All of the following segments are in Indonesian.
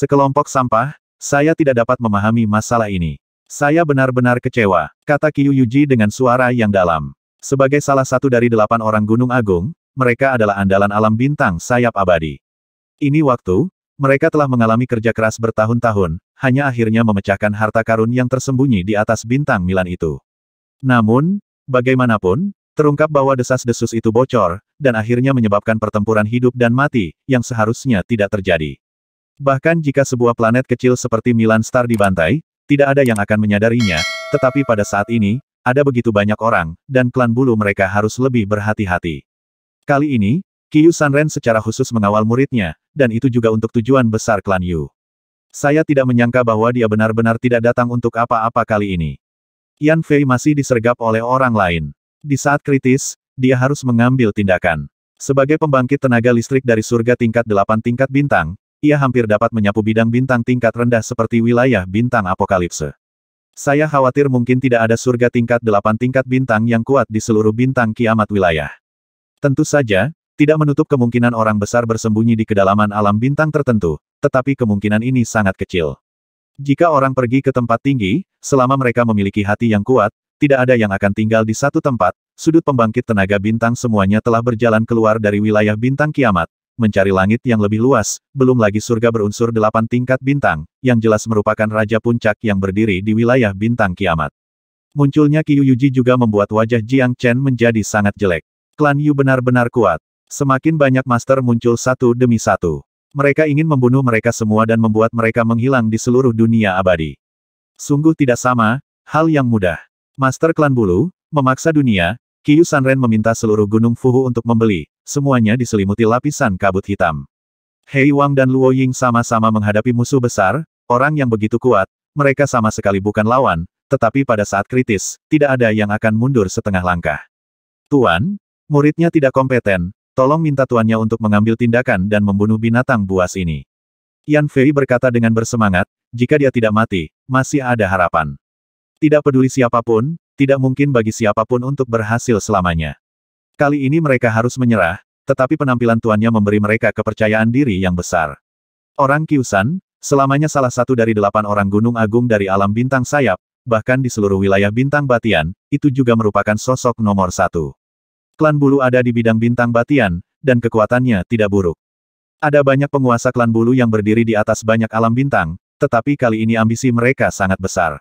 Sekelompok sampah, saya tidak dapat memahami masalah ini. Saya benar-benar kecewa, kata Kyu Yuji dengan suara yang dalam. Sebagai salah satu dari delapan orang Gunung Agung, mereka adalah andalan alam bintang sayap abadi. Ini waktu, mereka telah mengalami kerja keras bertahun-tahun, hanya akhirnya memecahkan harta karun yang tersembunyi di atas bintang Milan itu. Namun, bagaimanapun, terungkap bahwa desas-desus itu bocor, dan akhirnya menyebabkan pertempuran hidup dan mati, yang seharusnya tidak terjadi. Bahkan jika sebuah planet kecil seperti Milan Star dibantai, tidak ada yang akan menyadarinya, tetapi pada saat ini, ada begitu banyak orang, dan klan bulu mereka harus lebih berhati-hati. Kali ini, Kiyu Sanren secara khusus mengawal muridnya, dan itu juga untuk tujuan besar klan Yu. Saya tidak menyangka bahwa dia benar-benar tidak datang untuk apa-apa kali ini. Yan Fei masih disergap oleh orang lain. Di saat kritis, dia harus mengambil tindakan. Sebagai pembangkit tenaga listrik dari surga tingkat 8 tingkat bintang, ia hampir dapat menyapu bidang bintang tingkat rendah seperti wilayah bintang apokalipse. Saya khawatir mungkin tidak ada surga tingkat delapan tingkat bintang yang kuat di seluruh bintang kiamat wilayah. Tentu saja, tidak menutup kemungkinan orang besar bersembunyi di kedalaman alam bintang tertentu, tetapi kemungkinan ini sangat kecil. Jika orang pergi ke tempat tinggi, selama mereka memiliki hati yang kuat, tidak ada yang akan tinggal di satu tempat, sudut pembangkit tenaga bintang semuanya telah berjalan keluar dari wilayah bintang kiamat, mencari langit yang lebih luas, belum lagi surga berunsur delapan tingkat bintang, yang jelas merupakan Raja Puncak yang berdiri di wilayah bintang kiamat. Munculnya Qiu Yuji juga membuat wajah Jiang Chen menjadi sangat jelek. Klan Yu benar-benar kuat. Semakin banyak master muncul satu demi satu. Mereka ingin membunuh mereka semua dan membuat mereka menghilang di seluruh dunia abadi. Sungguh tidak sama, hal yang mudah. Master Klan Bulu, memaksa dunia, Kiyu Sanren meminta seluruh gunung Fuhu untuk membeli, Semuanya diselimuti lapisan kabut hitam. Hei Wang dan Luo Ying sama-sama menghadapi musuh besar, orang yang begitu kuat, mereka sama sekali bukan lawan, tetapi pada saat kritis, tidak ada yang akan mundur setengah langkah. Tuan, muridnya tidak kompeten, tolong minta tuannya untuk mengambil tindakan dan membunuh binatang buas ini. Yan Fei berkata dengan bersemangat, jika dia tidak mati, masih ada harapan. Tidak peduli siapapun, tidak mungkin bagi siapapun untuk berhasil selamanya. Kali ini mereka harus menyerah, tetapi penampilan tuannya memberi mereka kepercayaan diri yang besar. Orang Kiusan, selamanya salah satu dari delapan orang gunung agung dari alam bintang sayap, bahkan di seluruh wilayah bintang batian, itu juga merupakan sosok nomor satu. Klan Bulu ada di bidang bintang batian, dan kekuatannya tidak buruk. Ada banyak penguasa klan Bulu yang berdiri di atas banyak alam bintang, tetapi kali ini ambisi mereka sangat besar.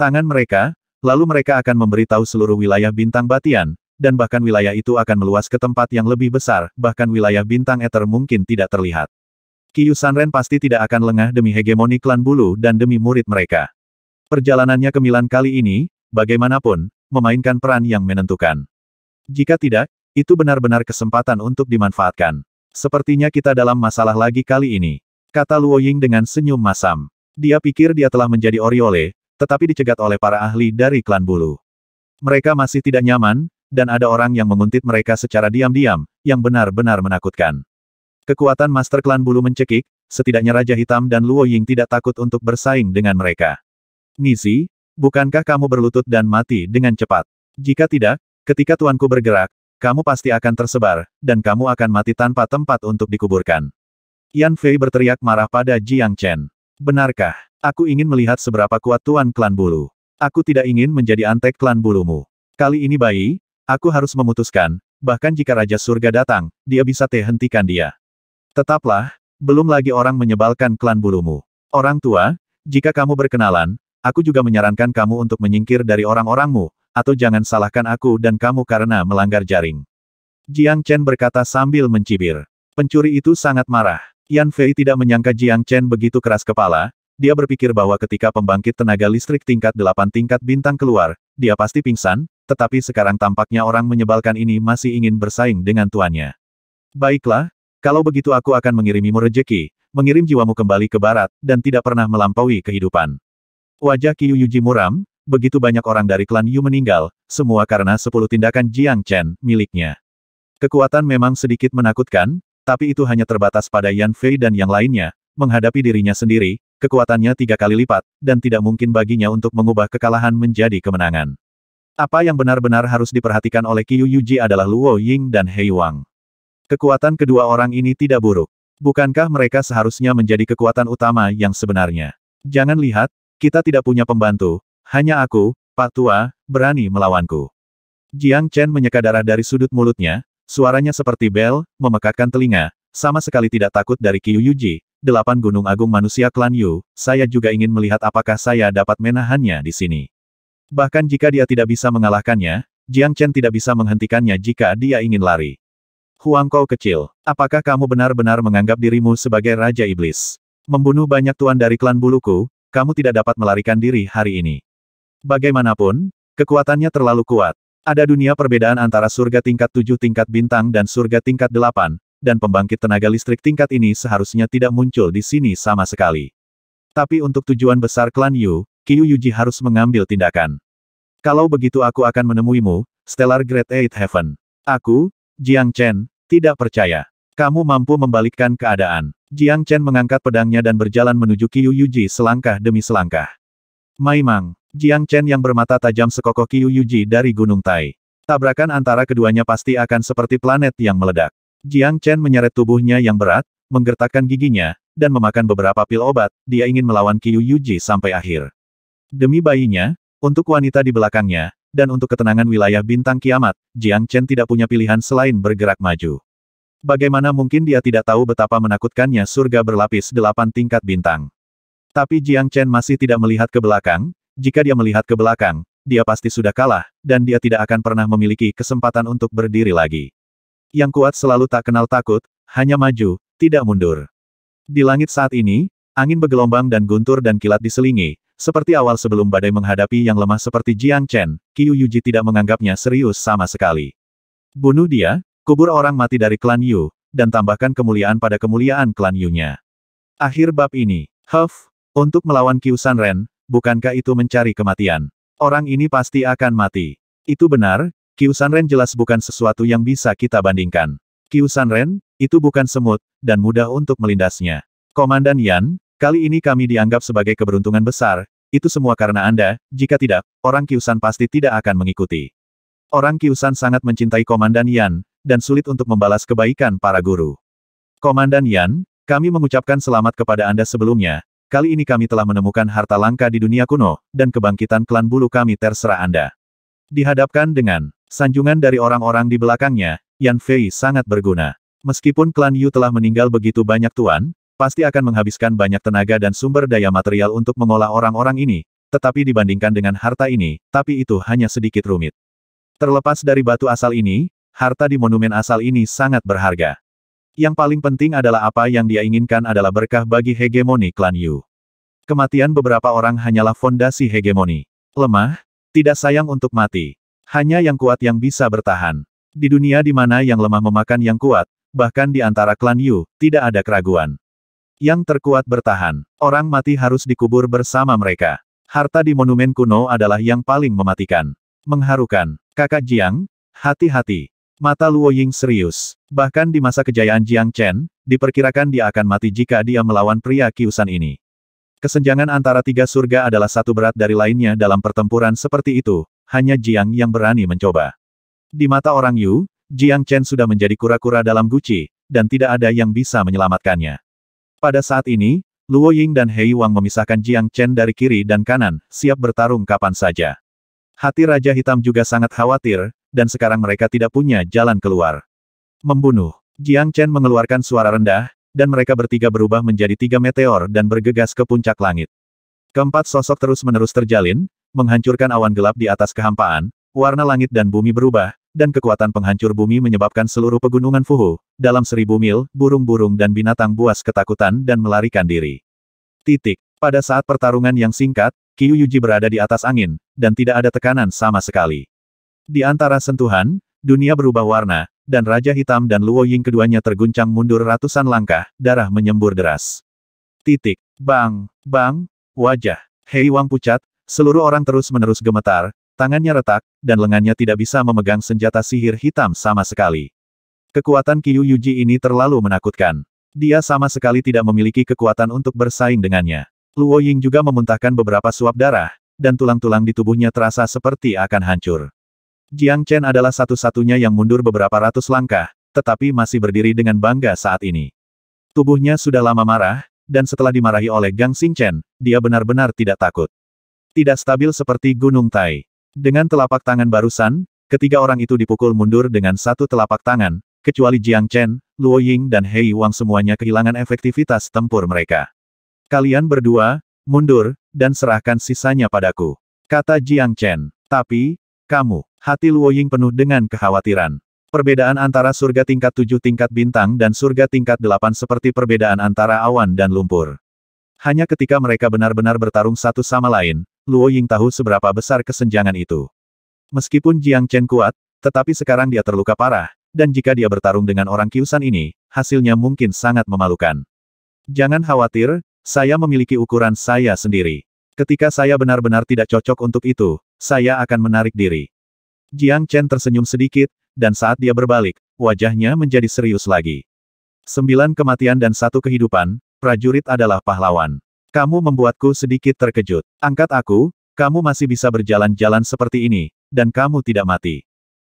Tangan mereka, lalu mereka akan memberitahu seluruh wilayah bintang batian, dan bahkan wilayah itu akan meluas ke tempat yang lebih besar, bahkan wilayah bintang eter mungkin tidak terlihat. Kiyu Sanren pasti tidak akan lengah demi hegemoni klan bulu dan demi murid mereka. Perjalanannya ke Milan kali ini, bagaimanapun, memainkan peran yang menentukan. Jika tidak, itu benar-benar kesempatan untuk dimanfaatkan. Sepertinya kita dalam masalah lagi kali ini. Kata Luo Ying dengan senyum masam. Dia pikir dia telah menjadi Oriole, tetapi dicegat oleh para ahli dari klan bulu. Mereka masih tidak nyaman, dan ada orang yang menguntit mereka secara diam-diam, yang benar-benar menakutkan. Kekuatan Master Klan Bulu mencekik, setidaknya Raja Hitam dan Luo Ying tidak takut untuk bersaing dengan mereka. Nizi, bukankah kamu berlutut dan mati dengan cepat? Jika tidak, ketika tuanku bergerak, kamu pasti akan tersebar, dan kamu akan mati tanpa tempat untuk dikuburkan. Yan Fei berteriak marah pada Jiang Chen. Benarkah? Aku ingin melihat seberapa kuat Tuan Klan Bulu. Aku tidak ingin menjadi antek Klan Bulumu. Kali ini bayi, Aku harus memutuskan, bahkan jika Raja Surga datang, dia bisa hentikan dia. Tetaplah, belum lagi orang menyebalkan klan bulumu. Orang tua, jika kamu berkenalan, aku juga menyarankan kamu untuk menyingkir dari orang-orangmu, atau jangan salahkan aku dan kamu karena melanggar jaring. Jiang Chen berkata sambil mencibir. Pencuri itu sangat marah. Yan Fei tidak menyangka Jiang Chen begitu keras kepala, dia berpikir bahwa ketika pembangkit tenaga listrik tingkat 8 tingkat bintang keluar, dia pasti pingsan, tetapi sekarang tampaknya orang menyebalkan ini masih ingin bersaing dengan tuannya. Baiklah, kalau begitu aku akan mengirimimu rejeki, mengirim jiwamu kembali ke barat, dan tidak pernah melampaui kehidupan. Wajah Qiu Yuji muram, begitu banyak orang dari klan Yu meninggal, semua karena sepuluh tindakan Jiang Chen, miliknya. Kekuatan memang sedikit menakutkan, tapi itu hanya terbatas pada Yan Fei dan yang lainnya, menghadapi dirinya sendiri, kekuatannya tiga kali lipat, dan tidak mungkin baginya untuk mengubah kekalahan menjadi kemenangan. Apa yang benar-benar harus diperhatikan oleh Qiu Yuji adalah Luo Ying dan Hei Wang. Kekuatan kedua orang ini tidak buruk. Bukankah mereka seharusnya menjadi kekuatan utama yang sebenarnya? Jangan lihat, kita tidak punya pembantu, hanya aku, Pak Tua, berani melawanku. Jiang Chen menyeka darah dari sudut mulutnya, suaranya seperti bel, memekakkan telinga, sama sekali tidak takut dari Qiu Yuji, delapan gunung agung manusia klan Yu, saya juga ingin melihat apakah saya dapat menahannya di sini. Bahkan jika dia tidak bisa mengalahkannya, Jiang Chen tidak bisa menghentikannya jika dia ingin lari. Huang Kou kecil, apakah kamu benar-benar menganggap dirimu sebagai Raja Iblis? Membunuh banyak tuan dari klan buluku, kamu tidak dapat melarikan diri hari ini. Bagaimanapun, kekuatannya terlalu kuat. Ada dunia perbedaan antara surga tingkat tujuh tingkat bintang dan surga tingkat delapan, dan pembangkit tenaga listrik tingkat ini seharusnya tidak muncul di sini sama sekali. Tapi untuk tujuan besar klan Yu, Qiu Yuji harus mengambil tindakan. Kalau begitu aku akan menemuimu, Stellar Great Eight Heaven. Aku, Jiang Chen, tidak percaya. Kamu mampu membalikkan keadaan. Jiang Chen mengangkat pedangnya dan berjalan menuju Qiu Yuji selangkah demi selangkah. Maimang, Jiang Chen yang bermata tajam sekokoh Qiu Yuji dari Gunung Tai. Tabrakan antara keduanya pasti akan seperti planet yang meledak. Jiang Chen menyeret tubuhnya yang berat, menggertakkan giginya, dan memakan beberapa pil obat, dia ingin melawan Qiu Yuji sampai akhir. Demi bayinya, untuk wanita di belakangnya, dan untuk ketenangan wilayah bintang kiamat, Jiang Chen tidak punya pilihan selain bergerak maju. Bagaimana mungkin dia tidak tahu betapa menakutkannya surga berlapis delapan tingkat bintang. Tapi Jiang Chen masih tidak melihat ke belakang, jika dia melihat ke belakang, dia pasti sudah kalah, dan dia tidak akan pernah memiliki kesempatan untuk berdiri lagi. Yang kuat selalu tak kenal takut, hanya maju, tidak mundur. Di langit saat ini, angin bergelombang dan guntur dan kilat diselingi, seperti awal sebelum badai menghadapi yang lemah seperti Jiang Chen, Qiu Yuji tidak menganggapnya serius sama sekali. Bunuh dia, kubur orang mati dari klan Yu, dan tambahkan kemuliaan pada kemuliaan klan Yu-nya. Akhir bab ini, Huff, untuk melawan Qiu Sanren, bukankah itu mencari kematian? Orang ini pasti akan mati. Itu benar, Qiu Sanren jelas bukan sesuatu yang bisa kita bandingkan. Qiu Sanren, itu bukan semut, dan mudah untuk melindasnya. Komandan Yan, Kali ini kami dianggap sebagai keberuntungan besar, itu semua karena Anda, jika tidak, orang Kiusan pasti tidak akan mengikuti. Orang Kiusan sangat mencintai Komandan Yan, dan sulit untuk membalas kebaikan para guru. Komandan Yan, kami mengucapkan selamat kepada Anda sebelumnya, kali ini kami telah menemukan harta langka di dunia kuno, dan kebangkitan klan bulu kami terserah Anda. Dihadapkan dengan sanjungan dari orang-orang di belakangnya, Yan Fei sangat berguna. Meskipun klan Yu telah meninggal begitu banyak tuan, pasti akan menghabiskan banyak tenaga dan sumber daya material untuk mengolah orang-orang ini, tetapi dibandingkan dengan harta ini, tapi itu hanya sedikit rumit. Terlepas dari batu asal ini, harta di monumen asal ini sangat berharga. Yang paling penting adalah apa yang dia inginkan adalah berkah bagi hegemoni klan Yu. Kematian beberapa orang hanyalah fondasi hegemoni. Lemah, tidak sayang untuk mati. Hanya yang kuat yang bisa bertahan. Di dunia di mana yang lemah memakan yang kuat, bahkan di antara klan Yu, tidak ada keraguan. Yang terkuat bertahan. Orang mati harus dikubur bersama mereka. Harta di monumen kuno adalah yang paling mematikan. Mengharukan. Kakak Jiang, hati-hati. Mata Luo Ying serius. Bahkan di masa kejayaan Jiang Chen, diperkirakan dia akan mati jika dia melawan pria kiusan ini. Kesenjangan antara tiga surga adalah satu berat dari lainnya dalam pertempuran seperti itu, hanya Jiang yang berani mencoba. Di mata orang Yu, Jiang Chen sudah menjadi kura-kura dalam guci, dan tidak ada yang bisa menyelamatkannya. Pada saat ini, Luo Ying dan Hei Wang memisahkan Jiang Chen dari kiri dan kanan, siap bertarung kapan saja. Hati Raja Hitam juga sangat khawatir, dan sekarang mereka tidak punya jalan keluar. Membunuh. Jiang Chen mengeluarkan suara rendah, dan mereka bertiga berubah menjadi tiga meteor dan bergegas ke puncak langit. Keempat sosok terus-menerus terjalin, menghancurkan awan gelap di atas kehampaan, warna langit dan bumi berubah, dan kekuatan penghancur bumi menyebabkan seluruh pegunungan Fuhu, dalam seribu mil, burung-burung dan binatang buas ketakutan dan melarikan diri. Titik. Pada saat pertarungan yang singkat, Kiyu Yuji berada di atas angin, dan tidak ada tekanan sama sekali. Di antara sentuhan, dunia berubah warna, dan Raja Hitam dan Luo Ying keduanya terguncang mundur ratusan langkah, darah menyembur deras. Titik. Bang, bang, wajah. Hei Wang pucat, seluruh orang terus-menerus gemetar, Tangannya retak, dan lengannya tidak bisa memegang senjata sihir hitam sama sekali. Kekuatan Kyu Yuji ini terlalu menakutkan. Dia sama sekali tidak memiliki kekuatan untuk bersaing dengannya. Luo Ying juga memuntahkan beberapa suap darah, dan tulang-tulang di tubuhnya terasa seperti akan hancur. Jiang Chen adalah satu-satunya yang mundur beberapa ratus langkah, tetapi masih berdiri dengan bangga saat ini. Tubuhnya sudah lama marah, dan setelah dimarahi oleh Gang Chen, dia benar-benar tidak takut. Tidak stabil seperti Gunung Tai. Dengan telapak tangan barusan, ketiga orang itu dipukul mundur dengan satu telapak tangan, kecuali Jiang Chen, Luo Ying dan Hei Wang semuanya kehilangan efektivitas tempur mereka. Kalian berdua, mundur, dan serahkan sisanya padaku. Kata Jiang Chen. Tapi, kamu, hati Luo Ying penuh dengan kekhawatiran. Perbedaan antara surga tingkat tujuh tingkat bintang dan surga tingkat delapan seperti perbedaan antara awan dan lumpur. Hanya ketika mereka benar-benar bertarung satu sama lain, Luo Ying tahu seberapa besar kesenjangan itu. Meskipun Jiang Chen kuat, tetapi sekarang dia terluka parah, dan jika dia bertarung dengan orang kiusan ini, hasilnya mungkin sangat memalukan. Jangan khawatir, saya memiliki ukuran saya sendiri. Ketika saya benar-benar tidak cocok untuk itu, saya akan menarik diri. Jiang Chen tersenyum sedikit, dan saat dia berbalik, wajahnya menjadi serius lagi. Sembilan kematian dan satu kehidupan, prajurit adalah pahlawan. Kamu membuatku sedikit terkejut. Angkat aku, kamu masih bisa berjalan-jalan seperti ini, dan kamu tidak mati.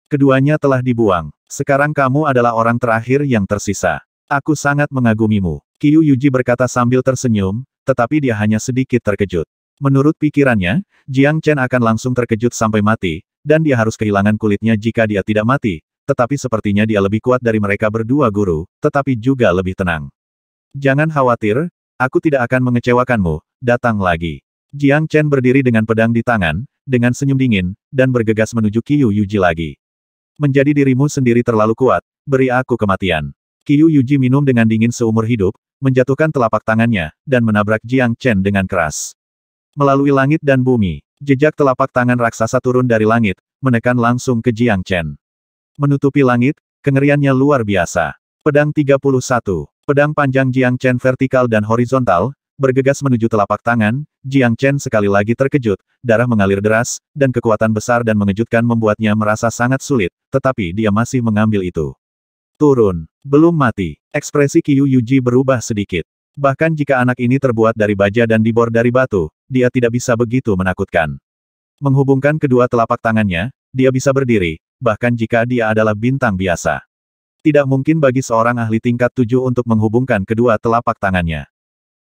Keduanya telah dibuang. Sekarang kamu adalah orang terakhir yang tersisa. Aku sangat mengagumimu. Kiyu Yuji berkata sambil tersenyum, tetapi dia hanya sedikit terkejut. Menurut pikirannya, Jiang Chen akan langsung terkejut sampai mati, dan dia harus kehilangan kulitnya jika dia tidak mati, tetapi sepertinya dia lebih kuat dari mereka berdua guru, tetapi juga lebih tenang. Jangan khawatir, Aku tidak akan mengecewakanmu, datang lagi. Jiang Chen berdiri dengan pedang di tangan, dengan senyum dingin, dan bergegas menuju Qiu Yuji lagi. Menjadi dirimu sendiri terlalu kuat, beri aku kematian. Qiu Yuji minum dengan dingin seumur hidup, menjatuhkan telapak tangannya, dan menabrak Jiang Chen dengan keras. Melalui langit dan bumi, jejak telapak tangan raksasa turun dari langit, menekan langsung ke Jiang Chen. Menutupi langit, kengeriannya luar biasa. Pedang 31. Pedang panjang Jiang Chen vertikal dan horizontal, bergegas menuju telapak tangan, Jiang Chen sekali lagi terkejut, darah mengalir deras, dan kekuatan besar dan mengejutkan membuatnya merasa sangat sulit, tetapi dia masih mengambil itu. Turun. Belum mati. Ekspresi Qiu Yuji berubah sedikit. Bahkan jika anak ini terbuat dari baja dan dibor dari batu, dia tidak bisa begitu menakutkan. Menghubungkan kedua telapak tangannya, dia bisa berdiri, bahkan jika dia adalah bintang biasa. Tidak mungkin bagi seorang ahli tingkat tujuh untuk menghubungkan kedua telapak tangannya.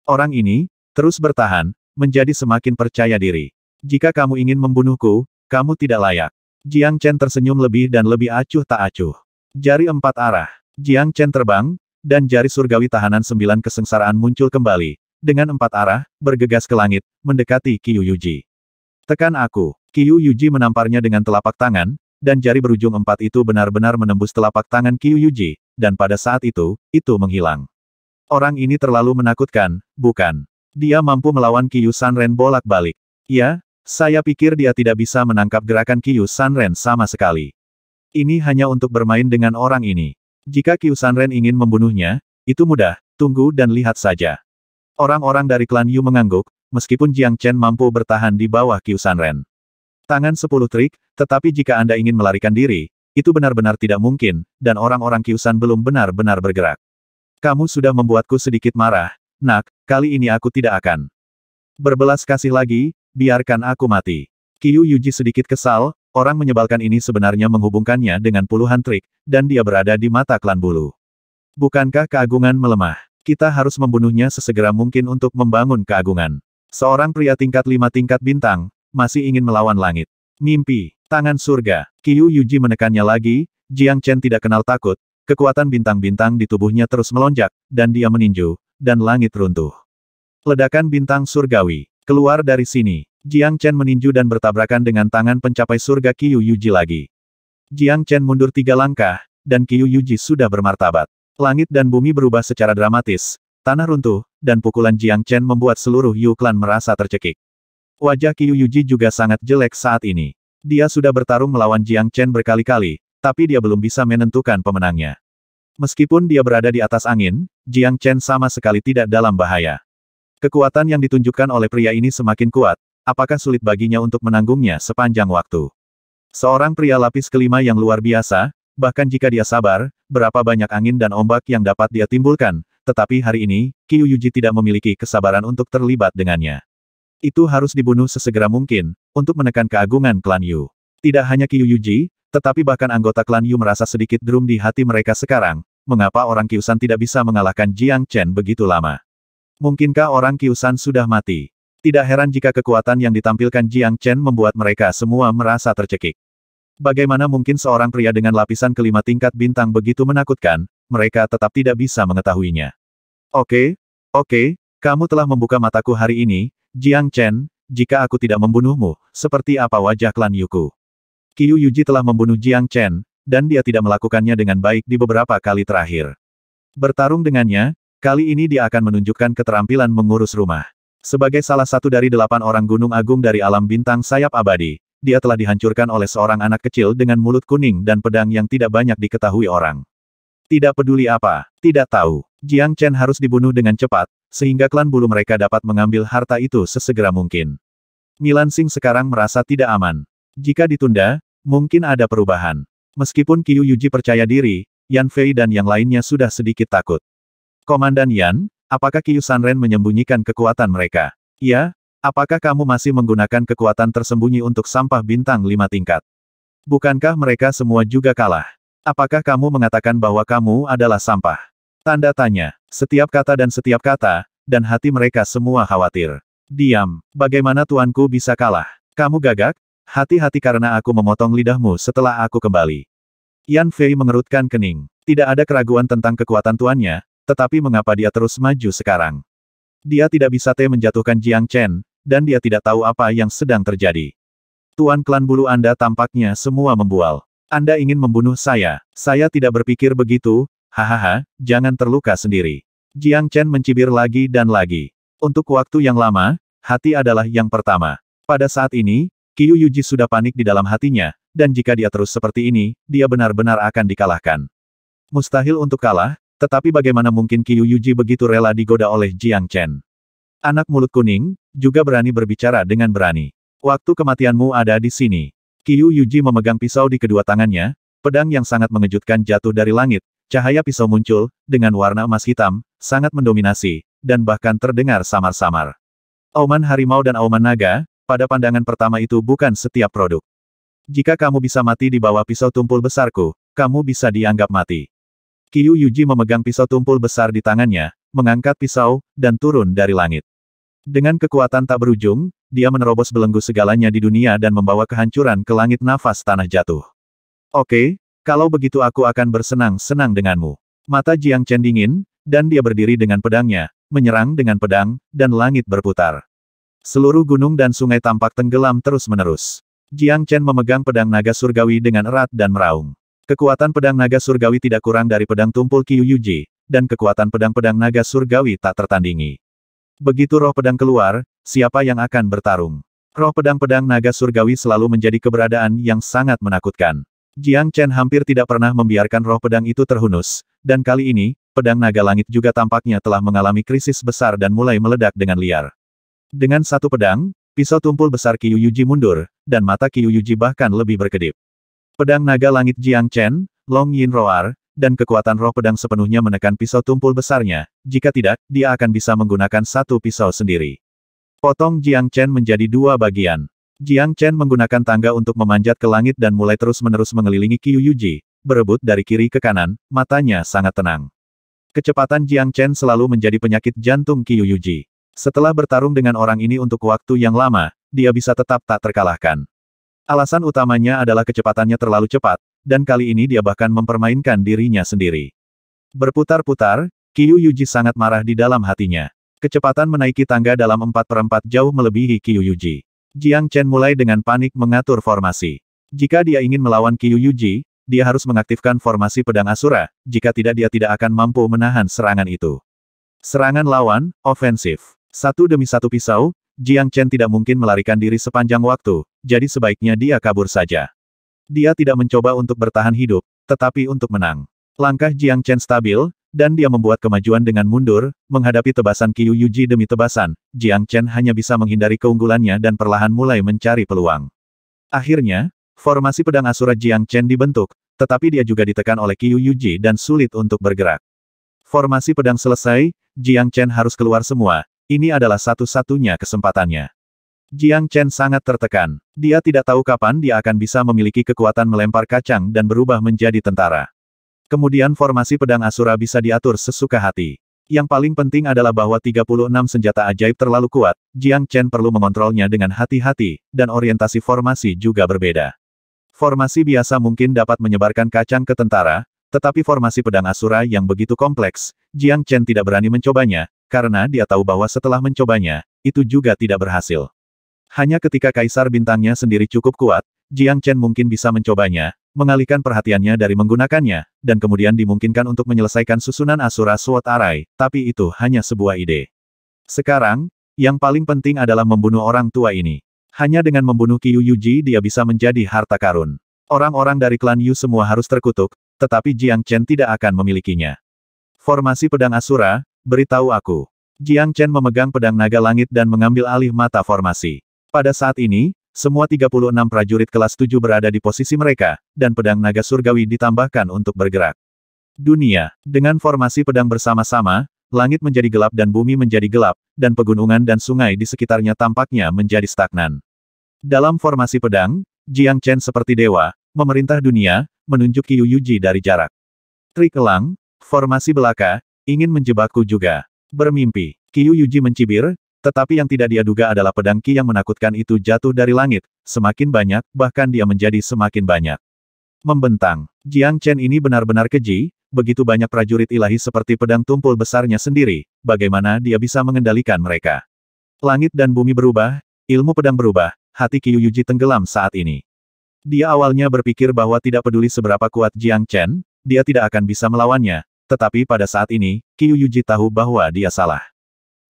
Orang ini, terus bertahan, menjadi semakin percaya diri. Jika kamu ingin membunuhku, kamu tidak layak. Jiang Chen tersenyum lebih dan lebih acuh tak acuh. Jari empat arah. Jiang Chen terbang, dan jari surgawi tahanan sembilan kesengsaraan muncul kembali. Dengan empat arah, bergegas ke langit, mendekati Qiu Yuji. Tekan aku. Qiu Yuji menamparnya dengan telapak tangan, dan jari berujung empat itu benar-benar menembus telapak tangan Qiu Yuji, dan pada saat itu, itu menghilang. Orang ini terlalu menakutkan, bukan? Dia mampu melawan Qiu Sanren bolak-balik. Ya, saya pikir dia tidak bisa menangkap gerakan Qiu Sanren sama sekali. Ini hanya untuk bermain dengan orang ini. Jika Qiu Sanren ingin membunuhnya, itu mudah, tunggu dan lihat saja. Orang-orang dari klan Yu mengangguk, meskipun Jiang Chen mampu bertahan di bawah Qiu Sanren. Tangan sepuluh trik, tetapi jika Anda ingin melarikan diri, itu benar-benar tidak mungkin, dan orang-orang Kiusan belum benar-benar bergerak. Kamu sudah membuatku sedikit marah, nak, kali ini aku tidak akan. Berbelas kasih lagi, biarkan aku mati. Kiyu Yuji sedikit kesal, orang menyebalkan ini sebenarnya menghubungkannya dengan puluhan trik, dan dia berada di mata klan bulu. Bukankah keagungan melemah? Kita harus membunuhnya sesegera mungkin untuk membangun keagungan. Seorang pria tingkat lima tingkat bintang, masih ingin melawan langit. Mimpi, tangan surga, Kiyu Yuji menekannya lagi, Jiang Chen tidak kenal takut, kekuatan bintang-bintang di tubuhnya terus melonjak, dan dia meninju, dan langit runtuh. Ledakan bintang surgawi, keluar dari sini. Jiang Chen meninju dan bertabrakan dengan tangan pencapai surga Kiyu Yuji lagi. Jiang Chen mundur tiga langkah, dan Kiyu Yuji sudah bermartabat. Langit dan bumi berubah secara dramatis, tanah runtuh, dan pukulan Jiang Chen membuat seluruh Yu Klan merasa tercekik. Wajah Qiu Yuji juga sangat jelek saat ini. Dia sudah bertarung melawan Jiang Chen berkali-kali, tapi dia belum bisa menentukan pemenangnya. Meskipun dia berada di atas angin, Jiang Chen sama sekali tidak dalam bahaya. Kekuatan yang ditunjukkan oleh pria ini semakin kuat, apakah sulit baginya untuk menanggungnya sepanjang waktu? Seorang pria lapis kelima yang luar biasa, bahkan jika dia sabar, berapa banyak angin dan ombak yang dapat dia timbulkan, tetapi hari ini, Qiu Yuji tidak memiliki kesabaran untuk terlibat dengannya. Itu harus dibunuh sesegera mungkin, untuk menekan keagungan klan Yu. Tidak hanya Qiu Yuji, tetapi bahkan anggota klan Yu merasa sedikit drum di hati mereka sekarang, mengapa orang Kiusan tidak bisa mengalahkan Jiang Chen begitu lama. Mungkinkah orang Kiusan sudah mati? Tidak heran jika kekuatan yang ditampilkan Jiang Chen membuat mereka semua merasa tercekik. Bagaimana mungkin seorang pria dengan lapisan kelima tingkat bintang begitu menakutkan, mereka tetap tidak bisa mengetahuinya. Oke, okay, oke, okay, kamu telah membuka mataku hari ini, Jiang Chen, jika aku tidak membunuhmu, seperti apa wajah klan Yuku? Qiu Yuji telah membunuh Jiang Chen, dan dia tidak melakukannya dengan baik di beberapa kali terakhir. Bertarung dengannya, kali ini dia akan menunjukkan keterampilan mengurus rumah. Sebagai salah satu dari delapan orang gunung agung dari alam bintang sayap abadi, dia telah dihancurkan oleh seorang anak kecil dengan mulut kuning dan pedang yang tidak banyak diketahui orang. Tidak peduli apa, tidak tahu. Jiang Chen harus dibunuh dengan cepat, sehingga klan bulu mereka dapat mengambil harta itu sesegera mungkin. Milan Sing sekarang merasa tidak aman. Jika ditunda, mungkin ada perubahan. Meskipun Qiu Yuji percaya diri, Yan Fei dan yang lainnya sudah sedikit takut. Komandan Yan, apakah Qiu Sanren menyembunyikan kekuatan mereka? Ya, apakah kamu masih menggunakan kekuatan tersembunyi untuk sampah bintang lima tingkat? Bukankah mereka semua juga kalah? Apakah kamu mengatakan bahwa kamu adalah sampah? Tanda tanya, setiap kata dan setiap kata, dan hati mereka semua khawatir. Diam, bagaimana tuanku bisa kalah? Kamu gagak? Hati-hati karena aku memotong lidahmu setelah aku kembali. Yan Fei mengerutkan kening. Tidak ada keraguan tentang kekuatan tuannya, tetapi mengapa dia terus maju sekarang? Dia tidak bisa teh menjatuhkan Jiang Chen, dan dia tidak tahu apa yang sedang terjadi. Tuan klan bulu Anda tampaknya semua membual. Anda ingin membunuh saya. Saya tidak berpikir begitu, Hahaha, jangan terluka sendiri. Jiang Chen mencibir lagi dan lagi. Untuk waktu yang lama, hati adalah yang pertama. Pada saat ini, Qiu Yuji sudah panik di dalam hatinya, dan jika dia terus seperti ini, dia benar-benar akan dikalahkan. Mustahil untuk kalah, tetapi bagaimana mungkin Qiu Yuji begitu rela digoda oleh Jiang Chen? Anak mulut kuning, juga berani berbicara dengan berani. Waktu kematianmu ada di sini. Qiu Yuji memegang pisau di kedua tangannya, pedang yang sangat mengejutkan jatuh dari langit, Cahaya pisau muncul, dengan warna emas hitam, sangat mendominasi, dan bahkan terdengar samar-samar. Auman harimau dan auman naga, pada pandangan pertama itu bukan setiap produk. Jika kamu bisa mati di bawah pisau tumpul besarku, kamu bisa dianggap mati. Kiyu Yuji memegang pisau tumpul besar di tangannya, mengangkat pisau, dan turun dari langit. Dengan kekuatan tak berujung, dia menerobos belenggu segalanya di dunia dan membawa kehancuran ke langit nafas tanah jatuh. Oke, kalau begitu aku akan bersenang-senang denganmu. Mata Jiang Chen dingin, dan dia berdiri dengan pedangnya, menyerang dengan pedang, dan langit berputar. Seluruh gunung dan sungai tampak tenggelam terus-menerus. Jiang Chen memegang pedang naga surgawi dengan erat dan meraung. Kekuatan pedang naga surgawi tidak kurang dari pedang tumpul Qiu Yuji, dan kekuatan pedang-pedang naga surgawi tak tertandingi. Begitu roh pedang keluar, siapa yang akan bertarung? Roh pedang-pedang naga surgawi selalu menjadi keberadaan yang sangat menakutkan. Jiang Chen hampir tidak pernah membiarkan roh pedang itu terhunus, dan kali ini, pedang naga langit juga tampaknya telah mengalami krisis besar dan mulai meledak dengan liar. Dengan satu pedang, pisau tumpul besar Qiu Yuji mundur, dan mata Qiu Yuji bahkan lebih berkedip. Pedang naga langit Jiang Chen, Long Yin Roar, dan kekuatan roh pedang sepenuhnya menekan pisau tumpul besarnya, jika tidak, dia akan bisa menggunakan satu pisau sendiri. Potong Jiang Chen menjadi dua bagian. Jiang Chen menggunakan tangga untuk memanjat ke langit dan mulai terus-menerus mengelilingi Qiu Yuji, berebut dari kiri ke kanan, matanya sangat tenang. Kecepatan Jiang Chen selalu menjadi penyakit jantung Qiu Yuji. Setelah bertarung dengan orang ini untuk waktu yang lama, dia bisa tetap tak terkalahkan. Alasan utamanya adalah kecepatannya terlalu cepat, dan kali ini dia bahkan mempermainkan dirinya sendiri. Berputar-putar, Qiu Yuji sangat marah di dalam hatinya. Kecepatan menaiki tangga dalam empat per 4 jauh melebihi Qiu Yuji. Jiang Chen mulai dengan panik mengatur formasi. Jika dia ingin melawan Qiu Yuji, dia harus mengaktifkan formasi pedang Asura, jika tidak dia tidak akan mampu menahan serangan itu. Serangan lawan, ofensif. Satu demi satu pisau, Jiang Chen tidak mungkin melarikan diri sepanjang waktu, jadi sebaiknya dia kabur saja. Dia tidak mencoba untuk bertahan hidup, tetapi untuk menang. Langkah Jiang Chen stabil, dan dia membuat kemajuan dengan mundur, menghadapi tebasan Qiu Yuji demi tebasan, Jiang Chen hanya bisa menghindari keunggulannya dan perlahan mulai mencari peluang. Akhirnya, formasi pedang Asura Jiang Chen dibentuk, tetapi dia juga ditekan oleh Qiu Yuji dan sulit untuk bergerak. Formasi pedang selesai, Jiang Chen harus keluar semua, ini adalah satu-satunya kesempatannya. Jiang Chen sangat tertekan. Dia tidak tahu kapan dia akan bisa memiliki kekuatan melempar kacang dan berubah menjadi tentara. Kemudian formasi pedang Asura bisa diatur sesuka hati. Yang paling penting adalah bahwa 36 senjata ajaib terlalu kuat, Jiang Chen perlu mengontrolnya dengan hati-hati, dan orientasi formasi juga berbeda. Formasi biasa mungkin dapat menyebarkan kacang ke tentara, tetapi formasi pedang Asura yang begitu kompleks, Jiang Chen tidak berani mencobanya, karena dia tahu bahwa setelah mencobanya, itu juga tidak berhasil. Hanya ketika kaisar bintangnya sendiri cukup kuat, Jiang Chen mungkin bisa mencobanya, mengalihkan perhatiannya dari menggunakannya, dan kemudian dimungkinkan untuk menyelesaikan susunan Asura Sword Array, tapi itu hanya sebuah ide. Sekarang, yang paling penting adalah membunuh orang tua ini. Hanya dengan membunuh Kiyu Yuji dia bisa menjadi harta karun. Orang-orang dari klan Yu semua harus terkutuk, tetapi Jiang Chen tidak akan memilikinya. Formasi pedang Asura, beritahu aku. Jiang Chen memegang pedang naga langit dan mengambil alih mata formasi. Pada saat ini, semua 36 prajurit kelas 7 berada di posisi mereka, dan pedang naga surgawi ditambahkan untuk bergerak. Dunia, dengan formasi pedang bersama-sama, langit menjadi gelap dan bumi menjadi gelap, dan pegunungan dan sungai di sekitarnya tampaknya menjadi stagnan. Dalam formasi pedang, Jiang Chen seperti dewa, memerintah dunia, menunjuk Qiu Yuji dari jarak. Trik elang, formasi belaka, ingin menjebakku juga. Bermimpi, Qiu Yuji mencibir, tetapi yang tidak dia duga adalah pedang Ki yang menakutkan itu jatuh dari langit, semakin banyak, bahkan dia menjadi semakin banyak. Membentang, Jiang Chen ini benar-benar keji, begitu banyak prajurit ilahi seperti pedang tumpul besarnya sendiri, bagaimana dia bisa mengendalikan mereka. Langit dan bumi berubah, ilmu pedang berubah, hati Qiu Yuji tenggelam saat ini. Dia awalnya berpikir bahwa tidak peduli seberapa kuat Jiang Chen, dia tidak akan bisa melawannya, tetapi pada saat ini, Qiu Yuji tahu bahwa dia salah.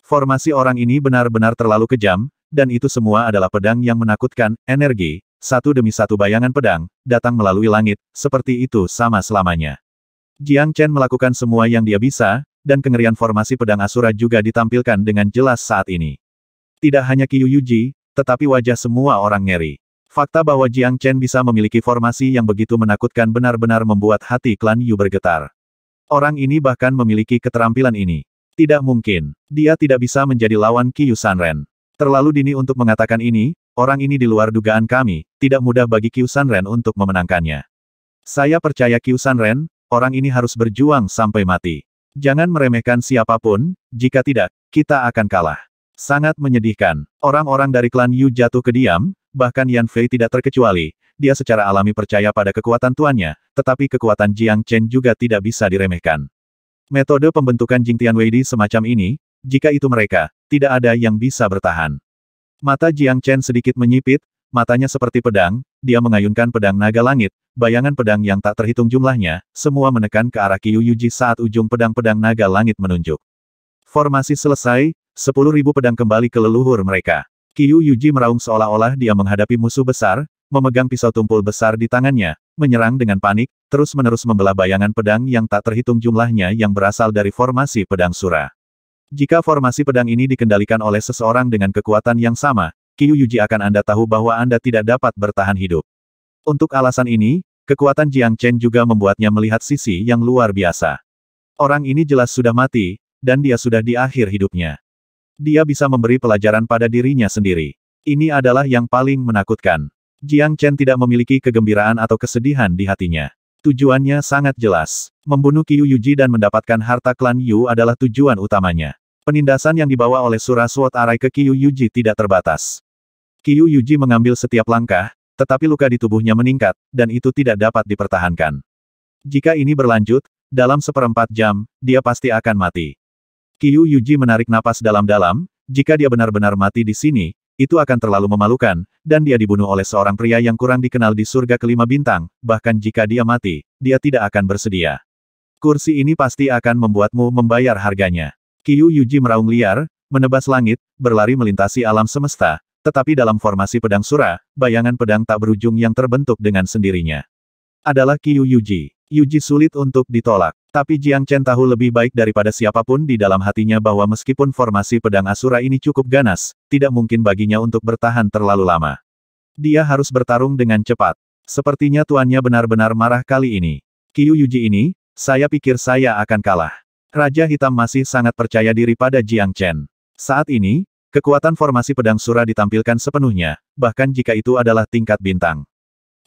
Formasi orang ini benar-benar terlalu kejam, dan itu semua adalah pedang yang menakutkan, energi, satu demi satu bayangan pedang, datang melalui langit, seperti itu sama selamanya. Jiang Chen melakukan semua yang dia bisa, dan kengerian formasi pedang Asura juga ditampilkan dengan jelas saat ini. Tidak hanya Qiu Yuji, tetapi wajah semua orang ngeri. Fakta bahwa Jiang Chen bisa memiliki formasi yang begitu menakutkan benar-benar membuat hati klan Yu bergetar. Orang ini bahkan memiliki keterampilan ini. Tidak mungkin. Dia tidak bisa menjadi lawan Kiyu Sanren. Terlalu dini untuk mengatakan ini, orang ini di luar dugaan kami, tidak mudah bagi Kiyu Sanren untuk memenangkannya. Saya percaya Kiyu Sanren, orang ini harus berjuang sampai mati. Jangan meremehkan siapapun, jika tidak, kita akan kalah. Sangat menyedihkan. Orang-orang dari klan Yu jatuh ke diam, bahkan Yan Fei tidak terkecuali. Dia secara alami percaya pada kekuatan tuannya, tetapi kekuatan Jiang Chen juga tidak bisa diremehkan. Metode pembentukan Jing Tian Wei Di semacam ini, jika itu mereka, tidak ada yang bisa bertahan. Mata Jiang Chen sedikit menyipit, matanya seperti pedang, dia mengayunkan pedang naga langit, bayangan pedang yang tak terhitung jumlahnya, semua menekan ke arah Qiu Yuji saat ujung pedang-pedang naga langit menunjuk. Formasi selesai, sepuluh ribu pedang kembali ke leluhur mereka. Qiu Yuji meraung seolah-olah dia menghadapi musuh besar, memegang pisau tumpul besar di tangannya, menyerang dengan panik, terus-menerus membelah bayangan pedang yang tak terhitung jumlahnya yang berasal dari formasi pedang Sura. Jika formasi pedang ini dikendalikan oleh seseorang dengan kekuatan yang sama, Kiyu Yuji akan Anda tahu bahwa Anda tidak dapat bertahan hidup. Untuk alasan ini, kekuatan Jiang Chen juga membuatnya melihat sisi yang luar biasa. Orang ini jelas sudah mati, dan dia sudah di akhir hidupnya. Dia bisa memberi pelajaran pada dirinya sendiri. Ini adalah yang paling menakutkan. Jiang Chen tidak memiliki kegembiraan atau kesedihan di hatinya. Tujuannya sangat jelas. Membunuh Qiu Yuji dan mendapatkan harta klan Yu adalah tujuan utamanya. Penindasan yang dibawa oleh surah Sword Arai ke Qiu Yuji tidak terbatas. Qiu Yuji mengambil setiap langkah, tetapi luka di tubuhnya meningkat, dan itu tidak dapat dipertahankan. Jika ini berlanjut, dalam seperempat jam, dia pasti akan mati. Qiu Yuji menarik napas dalam-dalam, jika dia benar-benar mati di sini, itu akan terlalu memalukan, dan dia dibunuh oleh seorang pria yang kurang dikenal di surga kelima bintang, bahkan jika dia mati, dia tidak akan bersedia. Kursi ini pasti akan membuatmu membayar harganya. Kiyu Yuji meraung liar, menebas langit, berlari melintasi alam semesta, tetapi dalam formasi pedang sura, bayangan pedang tak berujung yang terbentuk dengan sendirinya adalah Qiu Yuji. Yuji sulit untuk ditolak. Tapi Jiang Chen tahu lebih baik daripada siapapun di dalam hatinya bahwa meskipun formasi pedang Asura ini cukup ganas, tidak mungkin baginya untuk bertahan terlalu lama. Dia harus bertarung dengan cepat. Sepertinya tuannya benar-benar marah kali ini. Qiu Yuji ini, saya pikir saya akan kalah. Raja Hitam masih sangat percaya diri pada Jiang Chen. Saat ini, kekuatan formasi pedang Sura ditampilkan sepenuhnya, bahkan jika itu adalah tingkat bintang.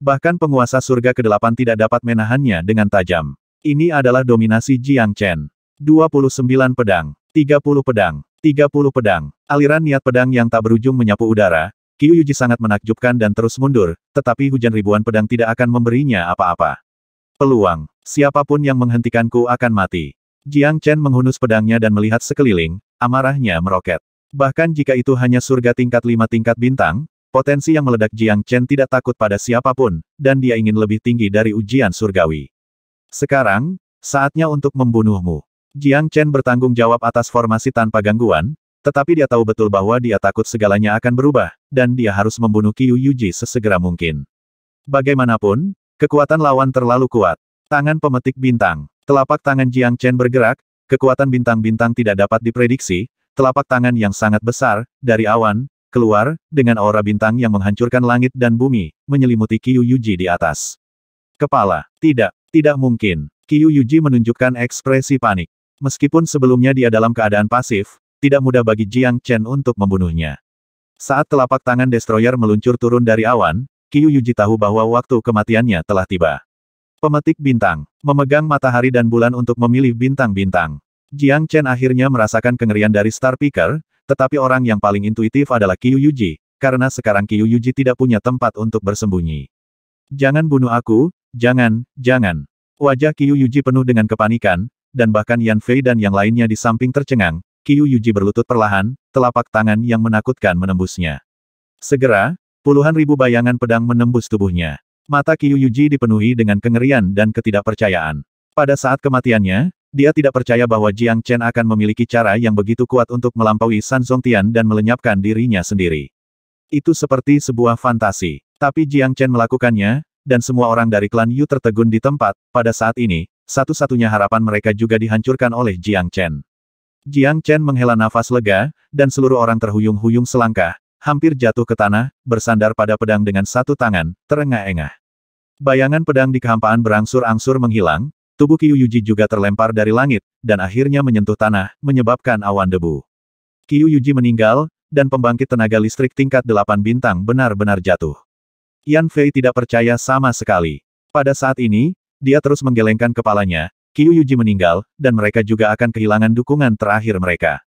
Bahkan penguasa surga ke-8 tidak dapat menahannya dengan tajam. Ini adalah dominasi Jiang Chen. 29 pedang, 30 pedang, 30 pedang. Aliran niat pedang yang tak berujung menyapu udara, Kiyu Yuji sangat menakjubkan dan terus mundur, tetapi hujan ribuan pedang tidak akan memberinya apa-apa. Peluang, siapapun yang menghentikanku akan mati. Jiang Chen menghunus pedangnya dan melihat sekeliling, amarahnya meroket. Bahkan jika itu hanya surga tingkat lima tingkat bintang, Potensi yang meledak Jiang Chen tidak takut pada siapapun, dan dia ingin lebih tinggi dari ujian surgawi. Sekarang, saatnya untuk membunuhmu. Jiang Chen bertanggung jawab atas formasi tanpa gangguan, tetapi dia tahu betul bahwa dia takut segalanya akan berubah, dan dia harus membunuh Qiu Yuji sesegera mungkin. Bagaimanapun, kekuatan lawan terlalu kuat. Tangan pemetik bintang. Telapak tangan Jiang Chen bergerak, kekuatan bintang-bintang tidak dapat diprediksi, telapak tangan yang sangat besar, dari awan, Keluar, dengan aura bintang yang menghancurkan langit dan bumi, menyelimuti Kiyu Yuji di atas. Kepala. Tidak, tidak mungkin. Kiyu Yuji menunjukkan ekspresi panik. Meskipun sebelumnya dia dalam keadaan pasif, tidak mudah bagi Jiang Chen untuk membunuhnya. Saat telapak tangan destroyer meluncur turun dari awan, Kiyu Yuji tahu bahwa waktu kematiannya telah tiba. Pemetik bintang. Memegang matahari dan bulan untuk memilih bintang-bintang. Jiang Chen akhirnya merasakan kengerian dari Star Picker, tetapi orang yang paling intuitif adalah Qiu Yuji, karena sekarang Qiu Yuji tidak punya tempat untuk bersembunyi. Jangan bunuh aku, jangan, jangan. Wajah Qiu Yuji penuh dengan kepanikan, dan bahkan Yan Fei dan yang lainnya di samping tercengang, Qiu Yuji berlutut perlahan, telapak tangan yang menakutkan menembusnya. Segera, puluhan ribu bayangan pedang menembus tubuhnya. Mata Qiu Yuji dipenuhi dengan kengerian dan ketidakpercayaan. Pada saat kematiannya, dia tidak percaya bahwa Jiang Chen akan memiliki cara yang begitu kuat untuk melampaui San Zongtian dan melenyapkan dirinya sendiri. Itu seperti sebuah fantasi. Tapi Jiang Chen melakukannya, dan semua orang dari klan Yu tertegun di tempat, pada saat ini, satu-satunya harapan mereka juga dihancurkan oleh Jiang Chen. Jiang Chen menghela nafas lega, dan seluruh orang terhuyung-huyung selangkah, hampir jatuh ke tanah, bersandar pada pedang dengan satu tangan, terengah-engah. Bayangan pedang di kehampaan berangsur-angsur menghilang, Tubuh Qiu Yuji juga terlempar dari langit, dan akhirnya menyentuh tanah, menyebabkan awan debu. Qiu Yuji meninggal, dan pembangkit tenaga listrik tingkat delapan bintang benar-benar jatuh. Yan Fei tidak percaya sama sekali. Pada saat ini, dia terus menggelengkan kepalanya, Qiu Yuji meninggal, dan mereka juga akan kehilangan dukungan terakhir mereka.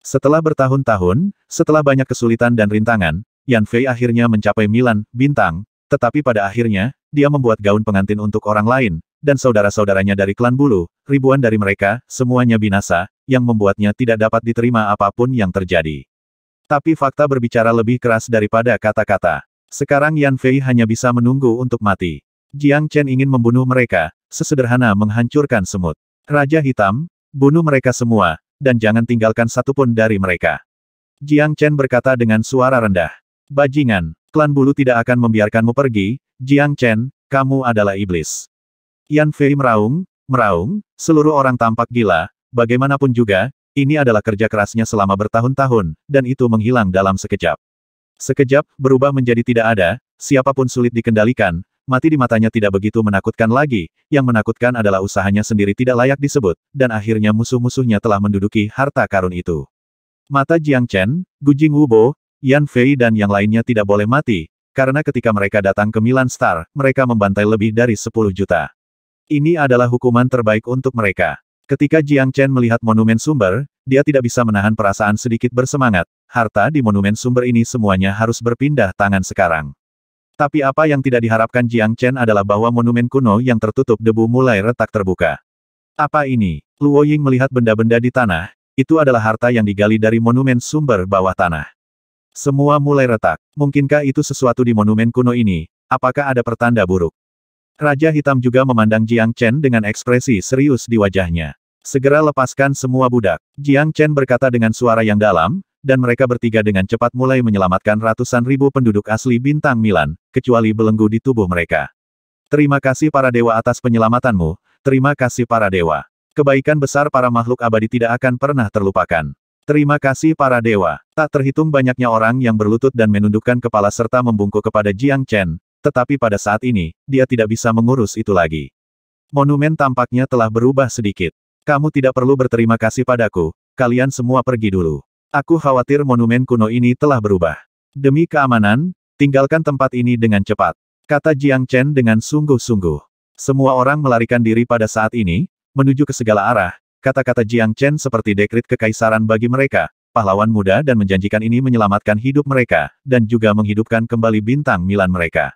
Setelah bertahun-tahun, setelah banyak kesulitan dan rintangan, Yan Fei akhirnya mencapai Milan, bintang, tetapi pada akhirnya, dia membuat gaun pengantin untuk orang lain, dan saudara-saudaranya dari klan bulu, ribuan dari mereka, semuanya binasa, yang membuatnya tidak dapat diterima apapun yang terjadi. Tapi fakta berbicara lebih keras daripada kata-kata. Sekarang Yan Fei hanya bisa menunggu untuk mati. Jiang Chen ingin membunuh mereka, sesederhana menghancurkan semut. Raja Hitam, bunuh mereka semua, dan jangan tinggalkan satupun dari mereka. Jiang Chen berkata dengan suara rendah. Bajingan, klan bulu tidak akan membiarkanmu pergi, Jiang Chen, kamu adalah iblis. Yan Fei meraung, meraung, seluruh orang tampak gila, bagaimanapun juga, ini adalah kerja kerasnya selama bertahun-tahun, dan itu menghilang dalam sekejap. Sekejap, berubah menjadi tidak ada, siapapun sulit dikendalikan, mati di matanya tidak begitu menakutkan lagi, yang menakutkan adalah usahanya sendiri tidak layak disebut, dan akhirnya musuh-musuhnya telah menduduki harta karun itu. Mata Jiang Chen, Gu Jing Wubo, Yan Fei dan yang lainnya tidak boleh mati, karena ketika mereka datang ke Milan Star, mereka membantai lebih dari 10 juta. Ini adalah hukuman terbaik untuk mereka. Ketika Jiang Chen melihat monumen sumber, dia tidak bisa menahan perasaan sedikit bersemangat. Harta di monumen sumber ini semuanya harus berpindah tangan sekarang. Tapi apa yang tidak diharapkan Jiang Chen adalah bahwa monumen kuno yang tertutup debu mulai retak terbuka. Apa ini? Luo Ying melihat benda-benda di tanah, itu adalah harta yang digali dari monumen sumber bawah tanah. Semua mulai retak. Mungkinkah itu sesuatu di monumen kuno ini? Apakah ada pertanda buruk? Raja Hitam juga memandang Jiang Chen dengan ekspresi serius di wajahnya. Segera lepaskan semua budak. Jiang Chen berkata dengan suara yang dalam, dan mereka bertiga dengan cepat mulai menyelamatkan ratusan ribu penduduk asli bintang Milan, kecuali belenggu di tubuh mereka. Terima kasih para dewa atas penyelamatanmu, terima kasih para dewa. Kebaikan besar para makhluk abadi tidak akan pernah terlupakan. Terima kasih para dewa. Tak terhitung banyaknya orang yang berlutut dan menundukkan kepala serta membungkuk kepada Jiang Chen, tetapi pada saat ini, dia tidak bisa mengurus itu lagi. Monumen tampaknya telah berubah sedikit. Kamu tidak perlu berterima kasih padaku, kalian semua pergi dulu. Aku khawatir monumen kuno ini telah berubah. Demi keamanan, tinggalkan tempat ini dengan cepat. Kata Jiang Chen dengan sungguh-sungguh. Semua orang melarikan diri pada saat ini, menuju ke segala arah, kata-kata Jiang Chen seperti dekrit kekaisaran bagi mereka, pahlawan muda dan menjanjikan ini menyelamatkan hidup mereka, dan juga menghidupkan kembali bintang Milan mereka.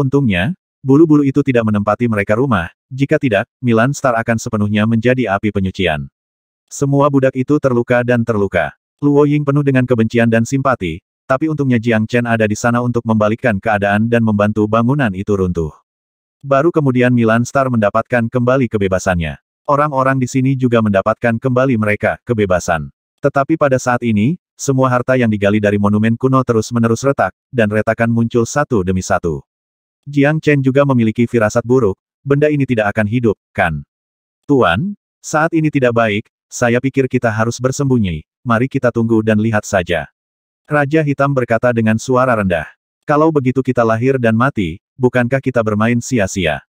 Untungnya, bulu-bulu itu tidak menempati mereka rumah, jika tidak, Milan Star akan sepenuhnya menjadi api penyucian. Semua budak itu terluka dan terluka. Luo Ying penuh dengan kebencian dan simpati, tapi untungnya Jiang Chen ada di sana untuk membalikkan keadaan dan membantu bangunan itu runtuh. Baru kemudian Milan Star mendapatkan kembali kebebasannya. Orang-orang di sini juga mendapatkan kembali mereka kebebasan. Tetapi pada saat ini, semua harta yang digali dari monumen kuno terus-menerus retak, dan retakan muncul satu demi satu. Jiang Chen juga memiliki firasat buruk, benda ini tidak akan hidup, kan? Tuan, saat ini tidak baik, saya pikir kita harus bersembunyi, mari kita tunggu dan lihat saja. Raja Hitam berkata dengan suara rendah. Kalau begitu kita lahir dan mati, bukankah kita bermain sia-sia?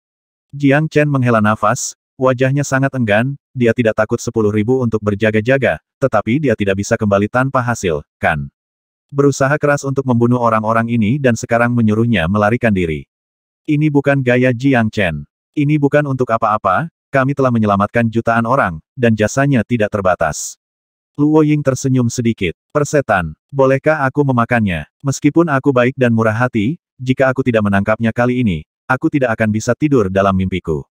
Jiang Chen menghela nafas, wajahnya sangat enggan, dia tidak takut sepuluh ribu untuk berjaga-jaga, tetapi dia tidak bisa kembali tanpa hasil, kan? Berusaha keras untuk membunuh orang-orang ini dan sekarang menyuruhnya melarikan diri. Ini bukan gaya Jiang Chen. Ini bukan untuk apa-apa, kami telah menyelamatkan jutaan orang, dan jasanya tidak terbatas. Luo Ying tersenyum sedikit. Persetan, bolehkah aku memakannya? Meskipun aku baik dan murah hati, jika aku tidak menangkapnya kali ini, aku tidak akan bisa tidur dalam mimpiku.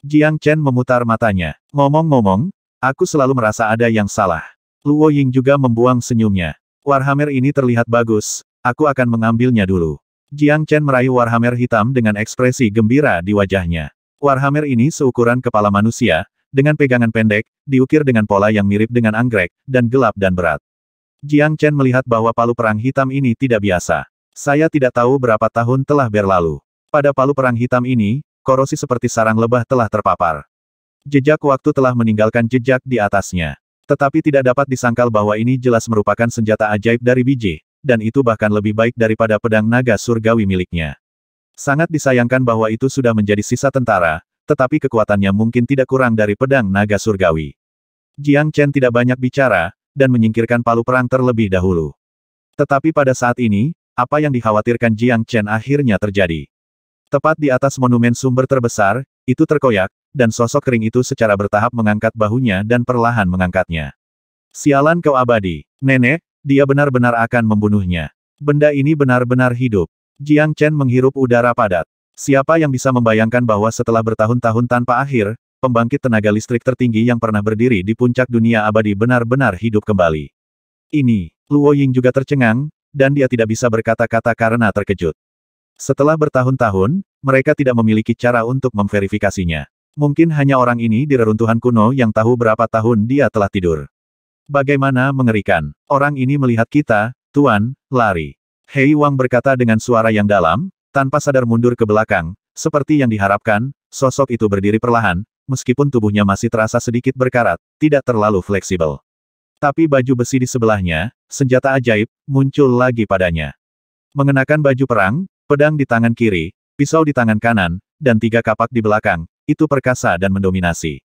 Jiang Chen memutar matanya. Ngomong-ngomong, aku selalu merasa ada yang salah. Luo Ying juga membuang senyumnya. Warhammer ini terlihat bagus, aku akan mengambilnya dulu. Jiang Chen meraih Warhammer hitam dengan ekspresi gembira di wajahnya. Warhammer ini seukuran kepala manusia, dengan pegangan pendek, diukir dengan pola yang mirip dengan anggrek, dan gelap dan berat. Jiang Chen melihat bahwa palu perang hitam ini tidak biasa. Saya tidak tahu berapa tahun telah berlalu. Pada palu perang hitam ini, korosi seperti sarang lebah telah terpapar. Jejak waktu telah meninggalkan jejak di atasnya. Tetapi tidak dapat disangkal bahwa ini jelas merupakan senjata ajaib dari biji, dan itu bahkan lebih baik daripada pedang naga surgawi miliknya. Sangat disayangkan bahwa itu sudah menjadi sisa tentara, tetapi kekuatannya mungkin tidak kurang dari pedang naga surgawi. Jiang Chen tidak banyak bicara, dan menyingkirkan palu perang terlebih dahulu. Tetapi pada saat ini, apa yang dikhawatirkan Jiang Chen akhirnya terjadi. Tepat di atas monumen sumber terbesar, itu terkoyak, dan sosok kering itu secara bertahap mengangkat bahunya dan perlahan mengangkatnya. Sialan kau abadi. Nenek, dia benar-benar akan membunuhnya. Benda ini benar-benar hidup. Jiang Chen menghirup udara padat. Siapa yang bisa membayangkan bahwa setelah bertahun-tahun tanpa akhir, pembangkit tenaga listrik tertinggi yang pernah berdiri di puncak dunia abadi benar-benar hidup kembali. Ini, Luo Ying juga tercengang, dan dia tidak bisa berkata-kata karena terkejut. Setelah bertahun-tahun, mereka tidak memiliki cara untuk memverifikasinya. Mungkin hanya orang ini di reruntuhan kuno yang tahu berapa tahun dia telah tidur. Bagaimana mengerikan. Orang ini melihat kita, Tuan, lari. Hei Wang berkata dengan suara yang dalam, tanpa sadar mundur ke belakang, seperti yang diharapkan, sosok itu berdiri perlahan, meskipun tubuhnya masih terasa sedikit berkarat, tidak terlalu fleksibel. Tapi baju besi di sebelahnya, senjata ajaib, muncul lagi padanya. Mengenakan baju perang, pedang di tangan kiri, pisau di tangan kanan, dan tiga kapak di belakang, itu perkasa dan mendominasi.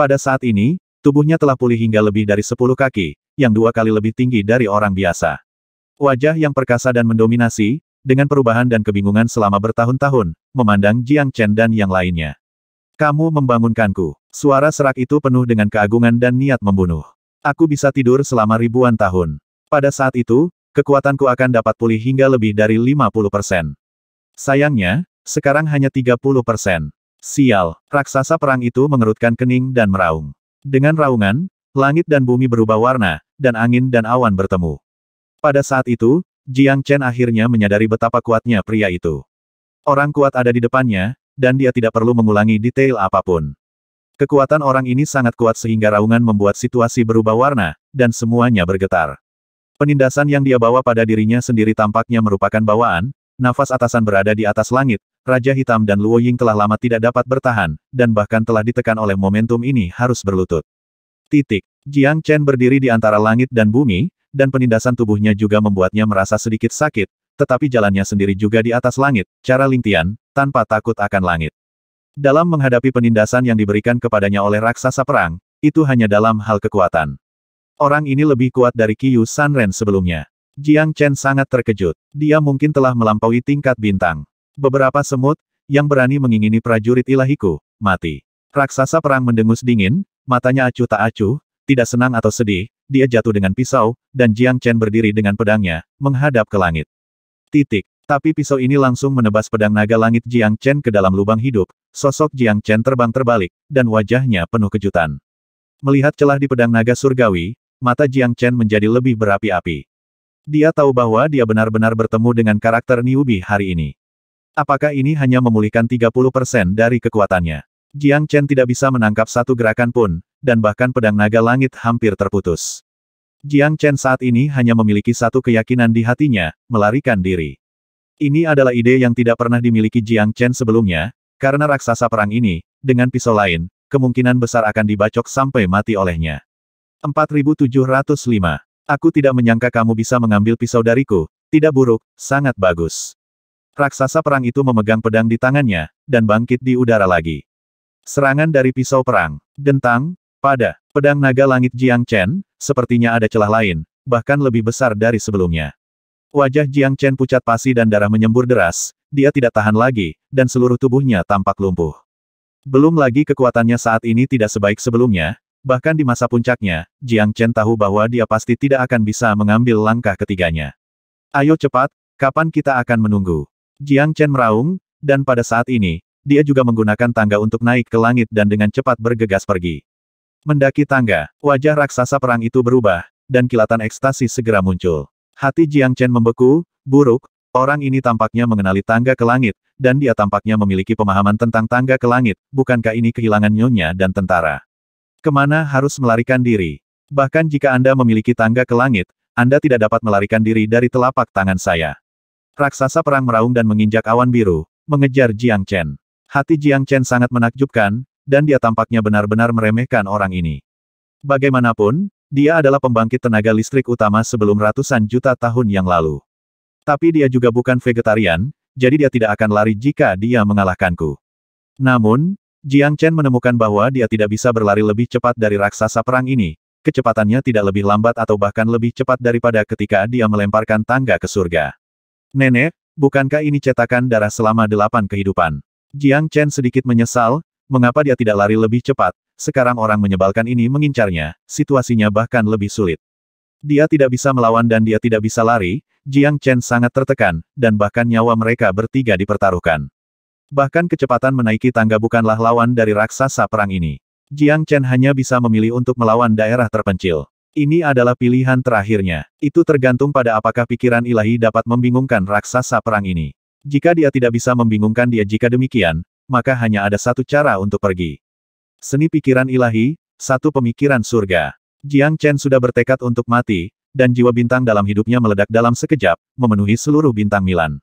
Pada saat ini, Tubuhnya telah pulih hingga lebih dari sepuluh kaki, yang dua kali lebih tinggi dari orang biasa. Wajah yang perkasa dan mendominasi, dengan perubahan dan kebingungan selama bertahun-tahun, memandang Jiang Chen dan yang lainnya. Kamu membangunkanku. Suara serak itu penuh dengan keagungan dan niat membunuh. Aku bisa tidur selama ribuan tahun. Pada saat itu, kekuatanku akan dapat pulih hingga lebih dari 50%. Sayangnya, sekarang hanya 30%. Sial, raksasa perang itu mengerutkan kening dan meraung. Dengan raungan, langit dan bumi berubah warna, dan angin dan awan bertemu. Pada saat itu, Jiang Chen akhirnya menyadari betapa kuatnya pria itu. Orang kuat ada di depannya, dan dia tidak perlu mengulangi detail apapun. Kekuatan orang ini sangat kuat sehingga raungan membuat situasi berubah warna, dan semuanya bergetar. Penindasan yang dia bawa pada dirinya sendiri tampaknya merupakan bawaan, nafas atasan berada di atas langit, Raja Hitam dan Luo Ying telah lama tidak dapat bertahan, dan bahkan telah ditekan oleh momentum ini harus berlutut. Titik. Jiang Chen berdiri di antara langit dan bumi, dan penindasan tubuhnya juga membuatnya merasa sedikit sakit, tetapi jalannya sendiri juga di atas langit, cara lingtian, tanpa takut akan langit. Dalam menghadapi penindasan yang diberikan kepadanya oleh raksasa perang, itu hanya dalam hal kekuatan. Orang ini lebih kuat dari Qiyu Sanren sebelumnya. Jiang Chen sangat terkejut. Dia mungkin telah melampaui tingkat bintang. Beberapa semut, yang berani mengingini prajurit ilahiku, mati. Raksasa perang mendengus dingin, matanya acuh tak acuh, tidak senang atau sedih, dia jatuh dengan pisau, dan Jiang Chen berdiri dengan pedangnya, menghadap ke langit. Titik. Tapi pisau ini langsung menebas pedang naga langit Jiang Chen ke dalam lubang hidup, sosok Jiang Chen terbang terbalik, dan wajahnya penuh kejutan. Melihat celah di pedang naga surgawi, mata Jiang Chen menjadi lebih berapi-api. Dia tahu bahwa dia benar-benar bertemu dengan karakter Niubi hari ini. Apakah ini hanya memulihkan 30% dari kekuatannya? Jiang Chen tidak bisa menangkap satu gerakan pun, dan bahkan pedang naga langit hampir terputus. Jiang Chen saat ini hanya memiliki satu keyakinan di hatinya, melarikan diri. Ini adalah ide yang tidak pernah dimiliki Jiang Chen sebelumnya, karena raksasa perang ini, dengan pisau lain, kemungkinan besar akan dibacok sampai mati olehnya. 4705. Aku tidak menyangka kamu bisa mengambil pisau dariku, tidak buruk, sangat bagus. Raksasa perang itu memegang pedang di tangannya, dan bangkit di udara lagi. Serangan dari pisau perang, dentang, pada pedang naga langit Jiang Chen, sepertinya ada celah lain, bahkan lebih besar dari sebelumnya. Wajah Jiang Chen pucat pasi dan darah menyembur deras, dia tidak tahan lagi, dan seluruh tubuhnya tampak lumpuh. Belum lagi kekuatannya saat ini tidak sebaik sebelumnya, bahkan di masa puncaknya, Jiang Chen tahu bahwa dia pasti tidak akan bisa mengambil langkah ketiganya. Ayo cepat, kapan kita akan menunggu? Jiang Chen meraung, dan pada saat ini, dia juga menggunakan tangga untuk naik ke langit dan dengan cepat bergegas pergi. Mendaki tangga, wajah raksasa perang itu berubah, dan kilatan ekstasi segera muncul. Hati Jiang Chen membeku, buruk, orang ini tampaknya mengenali tangga ke langit, dan dia tampaknya memiliki pemahaman tentang tangga ke langit, bukankah ini kehilangan nyonya dan tentara. Kemana harus melarikan diri? Bahkan jika Anda memiliki tangga ke langit, Anda tidak dapat melarikan diri dari telapak tangan saya. Raksasa perang meraung dan menginjak awan biru, mengejar Jiang Chen. Hati Jiang Chen sangat menakjubkan, dan dia tampaknya benar-benar meremehkan orang ini. Bagaimanapun, dia adalah pembangkit tenaga listrik utama sebelum ratusan juta tahun yang lalu. Tapi dia juga bukan vegetarian, jadi dia tidak akan lari jika dia mengalahkanku. Namun, Jiang Chen menemukan bahwa dia tidak bisa berlari lebih cepat dari raksasa perang ini, kecepatannya tidak lebih lambat atau bahkan lebih cepat daripada ketika dia melemparkan tangga ke surga. Nenek, bukankah ini cetakan darah selama delapan kehidupan? Jiang Chen sedikit menyesal, mengapa dia tidak lari lebih cepat, sekarang orang menyebalkan ini mengincarnya, situasinya bahkan lebih sulit. Dia tidak bisa melawan dan dia tidak bisa lari, Jiang Chen sangat tertekan, dan bahkan nyawa mereka bertiga dipertaruhkan. Bahkan kecepatan menaiki tangga bukanlah lawan dari raksasa perang ini. Jiang Chen hanya bisa memilih untuk melawan daerah terpencil. Ini adalah pilihan terakhirnya. Itu tergantung pada apakah pikiran ilahi dapat membingungkan raksasa perang ini. Jika dia tidak bisa membingungkan dia jika demikian, maka hanya ada satu cara untuk pergi. Seni pikiran ilahi, satu pemikiran surga. Jiang Chen sudah bertekad untuk mati, dan jiwa bintang dalam hidupnya meledak dalam sekejap, memenuhi seluruh bintang Milan.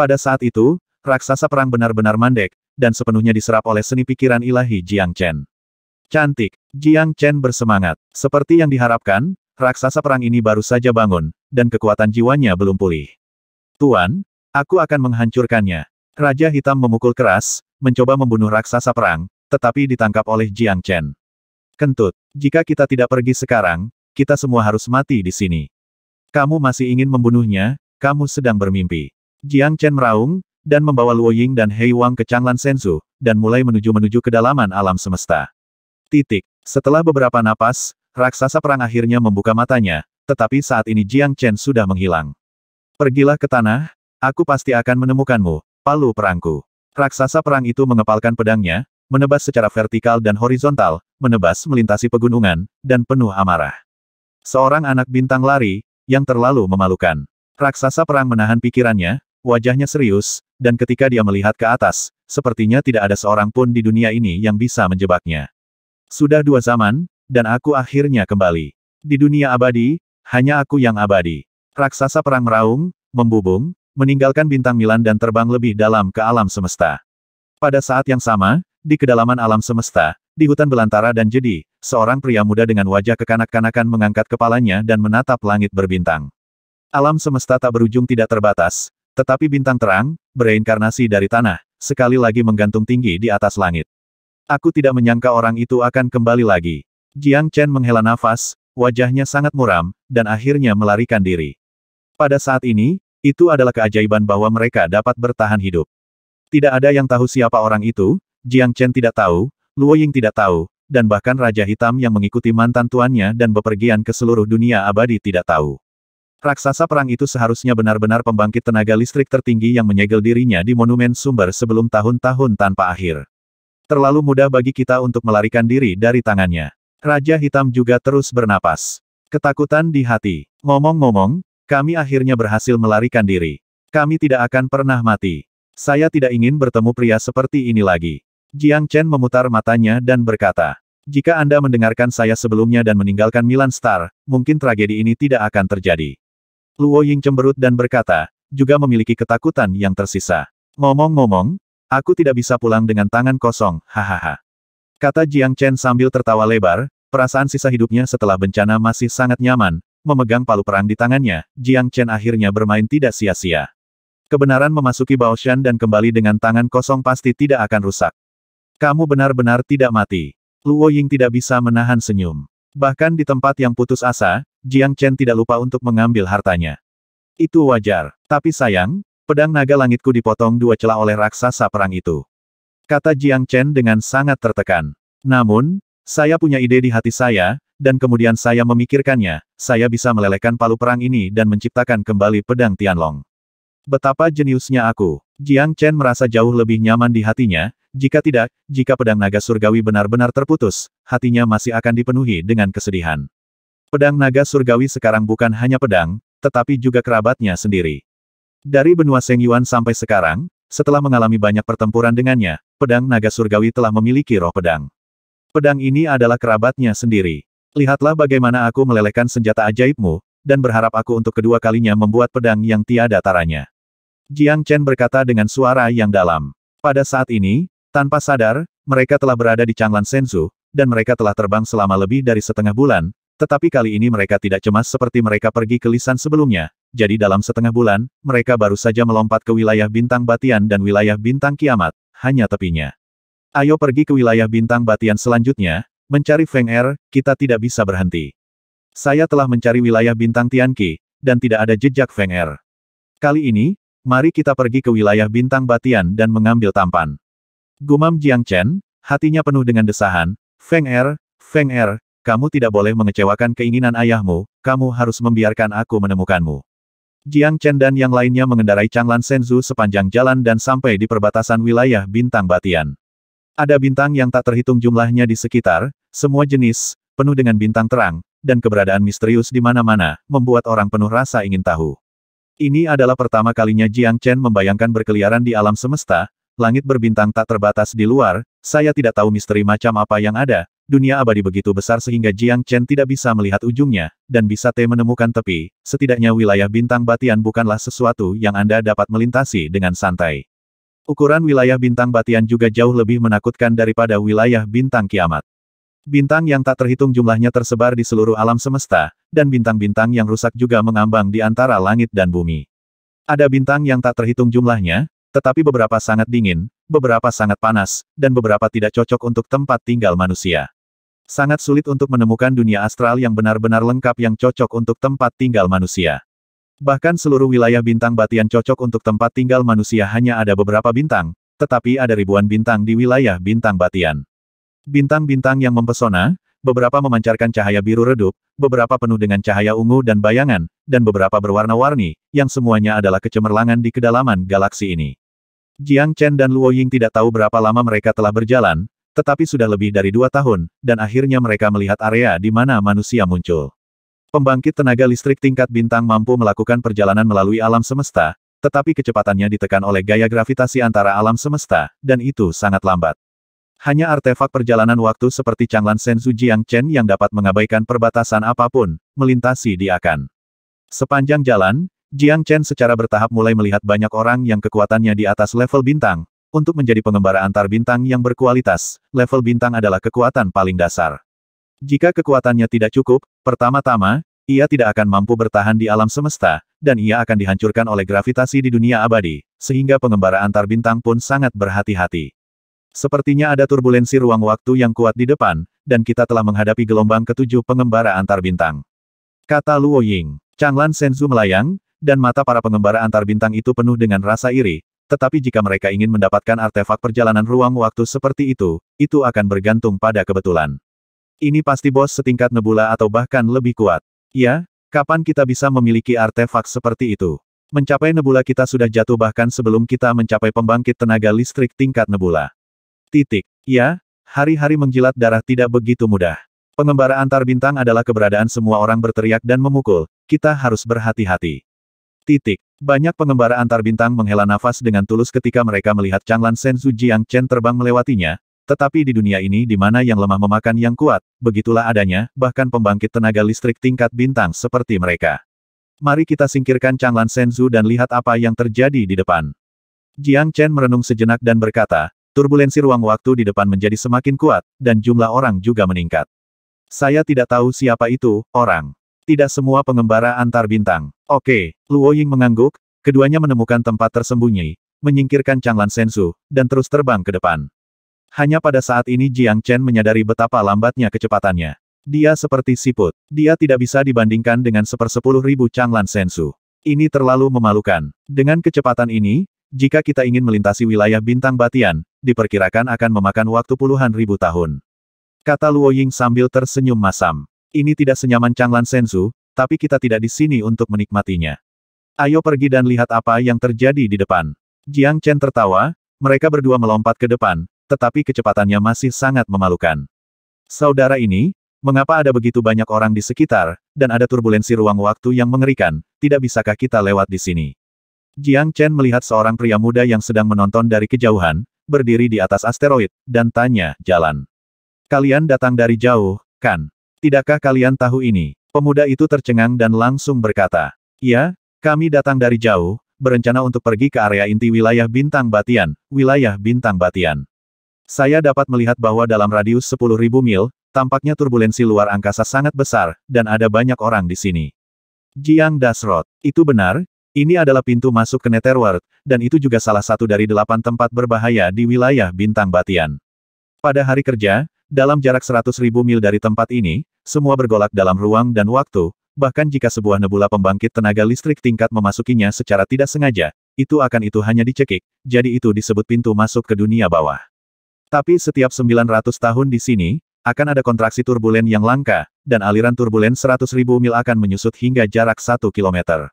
Pada saat itu, raksasa perang benar-benar mandek, dan sepenuhnya diserap oleh seni pikiran ilahi Jiang Chen. Cantik. Jiang Chen bersemangat. Seperti yang diharapkan, raksasa perang ini baru saja bangun, dan kekuatan jiwanya belum pulih. Tuan, aku akan menghancurkannya. Raja Hitam memukul keras, mencoba membunuh raksasa perang, tetapi ditangkap oleh Jiang Chen. Kentut, jika kita tidak pergi sekarang, kita semua harus mati di sini. Kamu masih ingin membunuhnya, kamu sedang bermimpi. Jiang Chen meraung, dan membawa Luo Ying dan Hei Wang ke Changlan Sensu, dan mulai menuju-menuju kedalaman alam semesta. Titik. Setelah beberapa napas, raksasa perang akhirnya membuka matanya, tetapi saat ini Jiang Chen sudah menghilang. Pergilah ke tanah, aku pasti akan menemukanmu, palu perangku. Raksasa perang itu mengepalkan pedangnya, menebas secara vertikal dan horizontal, menebas melintasi pegunungan, dan penuh amarah. Seorang anak bintang lari, yang terlalu memalukan. Raksasa perang menahan pikirannya, wajahnya serius, dan ketika dia melihat ke atas, sepertinya tidak ada seorang pun di dunia ini yang bisa menjebaknya. Sudah dua zaman, dan aku akhirnya kembali. Di dunia abadi, hanya aku yang abadi. Raksasa perang meraung, membubung, meninggalkan bintang Milan dan terbang lebih dalam ke alam semesta. Pada saat yang sama, di kedalaman alam semesta, di hutan belantara dan jedi, seorang pria muda dengan wajah kekanak-kanakan mengangkat kepalanya dan menatap langit berbintang. Alam semesta tak berujung tidak terbatas, tetapi bintang terang, bereinkarnasi dari tanah, sekali lagi menggantung tinggi di atas langit. Aku tidak menyangka orang itu akan kembali lagi. Jiang Chen menghela nafas, wajahnya sangat muram, dan akhirnya melarikan diri. Pada saat ini, itu adalah keajaiban bahwa mereka dapat bertahan hidup. Tidak ada yang tahu siapa orang itu, Jiang Chen tidak tahu, Luo Ying tidak tahu, dan bahkan Raja Hitam yang mengikuti mantan tuannya dan bepergian ke seluruh dunia abadi tidak tahu. Raksasa perang itu seharusnya benar-benar pembangkit tenaga listrik tertinggi yang menyegel dirinya di monumen sumber sebelum tahun-tahun tanpa akhir. Terlalu mudah bagi kita untuk melarikan diri dari tangannya. Raja Hitam juga terus bernapas. Ketakutan di hati. Ngomong-ngomong, kami akhirnya berhasil melarikan diri. Kami tidak akan pernah mati. Saya tidak ingin bertemu pria seperti ini lagi. Jiang Chen memutar matanya dan berkata, jika Anda mendengarkan saya sebelumnya dan meninggalkan Milan Star, mungkin tragedi ini tidak akan terjadi. Luo Ying cemberut dan berkata, juga memiliki ketakutan yang tersisa. Ngomong-ngomong, Aku tidak bisa pulang dengan tangan kosong, hahaha. Kata Jiang Chen sambil tertawa lebar, perasaan sisa hidupnya setelah bencana masih sangat nyaman, memegang palu perang di tangannya, Jiang Chen akhirnya bermain tidak sia-sia. Kebenaran memasuki Baoshan dan kembali dengan tangan kosong pasti tidak akan rusak. Kamu benar-benar tidak mati. Luo Ying tidak bisa menahan senyum. Bahkan di tempat yang putus asa, Jiang Chen tidak lupa untuk mengambil hartanya. Itu wajar. Tapi sayang, Pedang naga langitku dipotong dua celah oleh raksasa perang itu. Kata Jiang Chen dengan sangat tertekan. Namun, saya punya ide di hati saya, dan kemudian saya memikirkannya, saya bisa melelehkan palu perang ini dan menciptakan kembali pedang Tianlong. Betapa jeniusnya aku. Jiang Chen merasa jauh lebih nyaman di hatinya, jika tidak, jika pedang naga surgawi benar-benar terputus, hatinya masih akan dipenuhi dengan kesedihan. Pedang naga surgawi sekarang bukan hanya pedang, tetapi juga kerabatnya sendiri. Dari benua Sengyuan sampai sekarang, setelah mengalami banyak pertempuran dengannya, pedang naga surgawi telah memiliki roh pedang. Pedang ini adalah kerabatnya sendiri. Lihatlah bagaimana aku melelehkan senjata ajaibmu, dan berharap aku untuk kedua kalinya membuat pedang yang tiada taranya. Jiang Chen berkata dengan suara yang dalam. Pada saat ini, tanpa sadar, mereka telah berada di Changlan Senzu, dan mereka telah terbang selama lebih dari setengah bulan, tetapi kali ini mereka tidak cemas seperti mereka pergi ke lisan sebelumnya, jadi dalam setengah bulan, mereka baru saja melompat ke wilayah bintang batian dan wilayah bintang kiamat, hanya tepinya. Ayo pergi ke wilayah bintang batian selanjutnya, mencari Feng Er, kita tidak bisa berhenti. Saya telah mencari wilayah bintang Tianqi, dan tidak ada jejak Feng Er. Kali ini, mari kita pergi ke wilayah bintang batian dan mengambil tampan. Gumam Jiang Chen, hatinya penuh dengan desahan, Feng Er, Feng Er, kamu tidak boleh mengecewakan keinginan ayahmu, kamu harus membiarkan aku menemukanmu. Jiang Chen dan yang lainnya mengendarai Changlan Senzu sepanjang jalan dan sampai di perbatasan wilayah Bintang Batian. Ada bintang yang tak terhitung jumlahnya di sekitar, semua jenis, penuh dengan bintang terang, dan keberadaan misterius di mana-mana, membuat orang penuh rasa ingin tahu. Ini adalah pertama kalinya Jiang Chen membayangkan berkeliaran di alam semesta, langit berbintang tak terbatas di luar, saya tidak tahu misteri macam apa yang ada, dunia abadi begitu besar sehingga Jiang Chen tidak bisa melihat ujungnya, dan bisa teh menemukan tepi, setidaknya wilayah bintang batian bukanlah sesuatu yang Anda dapat melintasi dengan santai. Ukuran wilayah bintang batian juga jauh lebih menakutkan daripada wilayah bintang kiamat. Bintang yang tak terhitung jumlahnya tersebar di seluruh alam semesta, dan bintang-bintang yang rusak juga mengambang di antara langit dan bumi. Ada bintang yang tak terhitung jumlahnya, tetapi beberapa sangat dingin, beberapa sangat panas, dan beberapa tidak cocok untuk tempat tinggal manusia. Sangat sulit untuk menemukan dunia astral yang benar-benar lengkap yang cocok untuk tempat tinggal manusia. Bahkan seluruh wilayah bintang batian cocok untuk tempat tinggal manusia hanya ada beberapa bintang, tetapi ada ribuan bintang di wilayah bintang batian. Bintang-bintang yang mempesona, beberapa memancarkan cahaya biru redup, beberapa penuh dengan cahaya ungu dan bayangan, dan beberapa berwarna-warni, yang semuanya adalah kecemerlangan di kedalaman galaksi ini. Jiang Chen dan Luo Ying tidak tahu berapa lama mereka telah berjalan, tetapi sudah lebih dari dua tahun, dan akhirnya mereka melihat area di mana manusia muncul. Pembangkit tenaga listrik tingkat bintang mampu melakukan perjalanan melalui alam semesta, tetapi kecepatannya ditekan oleh gaya gravitasi antara alam semesta, dan itu sangat lambat. Hanya artefak perjalanan waktu seperti Changlan Senzu Jiang Chen yang dapat mengabaikan perbatasan apapun, melintasi di akan. Sepanjang jalan, Jiang Chen secara bertahap mulai melihat banyak orang yang kekuatannya di atas level bintang. Untuk menjadi pengembara antar bintang yang berkualitas, level bintang adalah kekuatan paling dasar. Jika kekuatannya tidak cukup, pertama-tama, ia tidak akan mampu bertahan di alam semesta, dan ia akan dihancurkan oleh gravitasi di dunia abadi, sehingga pengembara antar bintang pun sangat berhati-hati. Sepertinya ada turbulensi ruang waktu yang kuat di depan, dan kita telah menghadapi gelombang ketujuh pengembara antar bintang. Kata Luo Ying. Changlan Senzu melayang, dan mata para pengembara antar bintang itu penuh dengan rasa iri, tetapi jika mereka ingin mendapatkan artefak perjalanan ruang waktu seperti itu, itu akan bergantung pada kebetulan. Ini pasti bos setingkat nebula atau bahkan lebih kuat. Ya, kapan kita bisa memiliki artefak seperti itu? Mencapai nebula kita sudah jatuh bahkan sebelum kita mencapai pembangkit tenaga listrik tingkat nebula. Titik. Ya, hari-hari menjilat darah tidak begitu mudah. Pengembara antar bintang adalah keberadaan semua orang berteriak dan memukul, kita harus berhati-hati. Titik. Banyak pengembara antar bintang menghela nafas dengan tulus ketika mereka melihat Changlan Senzu Jiang Chen terbang melewatinya, tetapi di dunia ini di mana yang lemah memakan yang kuat, begitulah adanya, bahkan pembangkit tenaga listrik tingkat bintang seperti mereka. Mari kita singkirkan Changlan Senzu dan lihat apa yang terjadi di depan. Jiang Chen merenung sejenak dan berkata, turbulensi ruang waktu di depan menjadi semakin kuat, dan jumlah orang juga meningkat. Saya tidak tahu siapa itu, orang. Tidak semua pengembara antar bintang. Oke, Luo Ying mengangguk, keduanya menemukan tempat tersembunyi, menyingkirkan Changlan Sensu, dan terus terbang ke depan. Hanya pada saat ini Jiang Chen menyadari betapa lambatnya kecepatannya. Dia seperti siput. Dia tidak bisa dibandingkan dengan sepersepuluh ribu Changlan Sensu. Ini terlalu memalukan. Dengan kecepatan ini, jika kita ingin melintasi wilayah bintang batian, diperkirakan akan memakan waktu puluhan ribu tahun. Kata Luo Ying sambil tersenyum masam. Ini tidak senyaman Changlan Sensu, tapi kita tidak di sini untuk menikmatinya. Ayo pergi dan lihat apa yang terjadi di depan. Jiang Chen tertawa, mereka berdua melompat ke depan, tetapi kecepatannya masih sangat memalukan. Saudara ini, mengapa ada begitu banyak orang di sekitar, dan ada turbulensi ruang waktu yang mengerikan, tidak bisakah kita lewat di sini? Jiang Chen melihat seorang pria muda yang sedang menonton dari kejauhan, berdiri di atas asteroid, dan tanya, jalan. Kalian datang dari jauh, kan? Tidakkah kalian tahu ini? Pemuda itu tercengang dan langsung berkata, Ya, kami datang dari jauh, berencana untuk pergi ke area inti wilayah Bintang Batian, wilayah Bintang Batian. Saya dapat melihat bahwa dalam radius 10.000 mil, tampaknya turbulensi luar angkasa sangat besar, dan ada banyak orang di sini. Jiang Dasrot, itu benar, ini adalah pintu masuk ke Netherworld, dan itu juga salah satu dari delapan tempat berbahaya di wilayah Bintang Batian. Pada hari kerja, dalam jarak 100.000 mil dari tempat ini, semua bergolak dalam ruang dan waktu, bahkan jika sebuah nebula pembangkit tenaga listrik tingkat memasukinya secara tidak sengaja, itu akan itu hanya dicekik, jadi itu disebut pintu masuk ke dunia bawah. Tapi setiap 900 tahun di sini, akan ada kontraksi turbulen yang langka, dan aliran turbulen 100.000 mil akan menyusut hingga jarak 1 kilometer.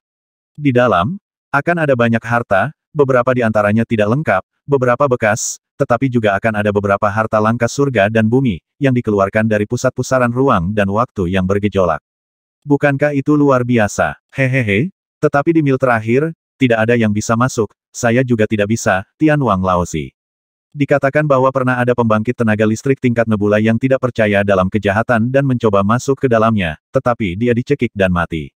Di dalam, akan ada banyak harta, beberapa di antaranya tidak lengkap, beberapa bekas, tetapi juga akan ada beberapa harta langka surga dan bumi, yang dikeluarkan dari pusat pusaran ruang dan waktu yang bergejolak. Bukankah itu luar biasa? Hehehe. Tetapi di mil terakhir, tidak ada yang bisa masuk, saya juga tidak bisa, Tian Wang Laozi. Dikatakan bahwa pernah ada pembangkit tenaga listrik tingkat nebula yang tidak percaya dalam kejahatan dan mencoba masuk ke dalamnya, tetapi dia dicekik dan mati.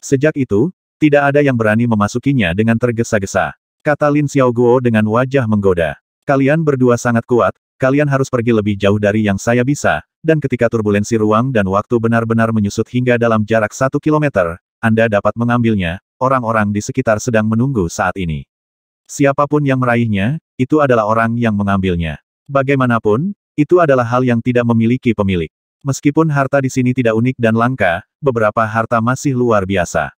Sejak itu, tidak ada yang berani memasukinya dengan tergesa-gesa. Kata Lin Xiaoguo dengan wajah menggoda. Kalian berdua sangat kuat, kalian harus pergi lebih jauh dari yang saya bisa, dan ketika turbulensi ruang dan waktu benar-benar menyusut hingga dalam jarak satu kilometer, Anda dapat mengambilnya, orang-orang di sekitar sedang menunggu saat ini. Siapapun yang meraihnya, itu adalah orang yang mengambilnya. Bagaimanapun, itu adalah hal yang tidak memiliki pemilik. Meskipun harta di sini tidak unik dan langka, beberapa harta masih luar biasa.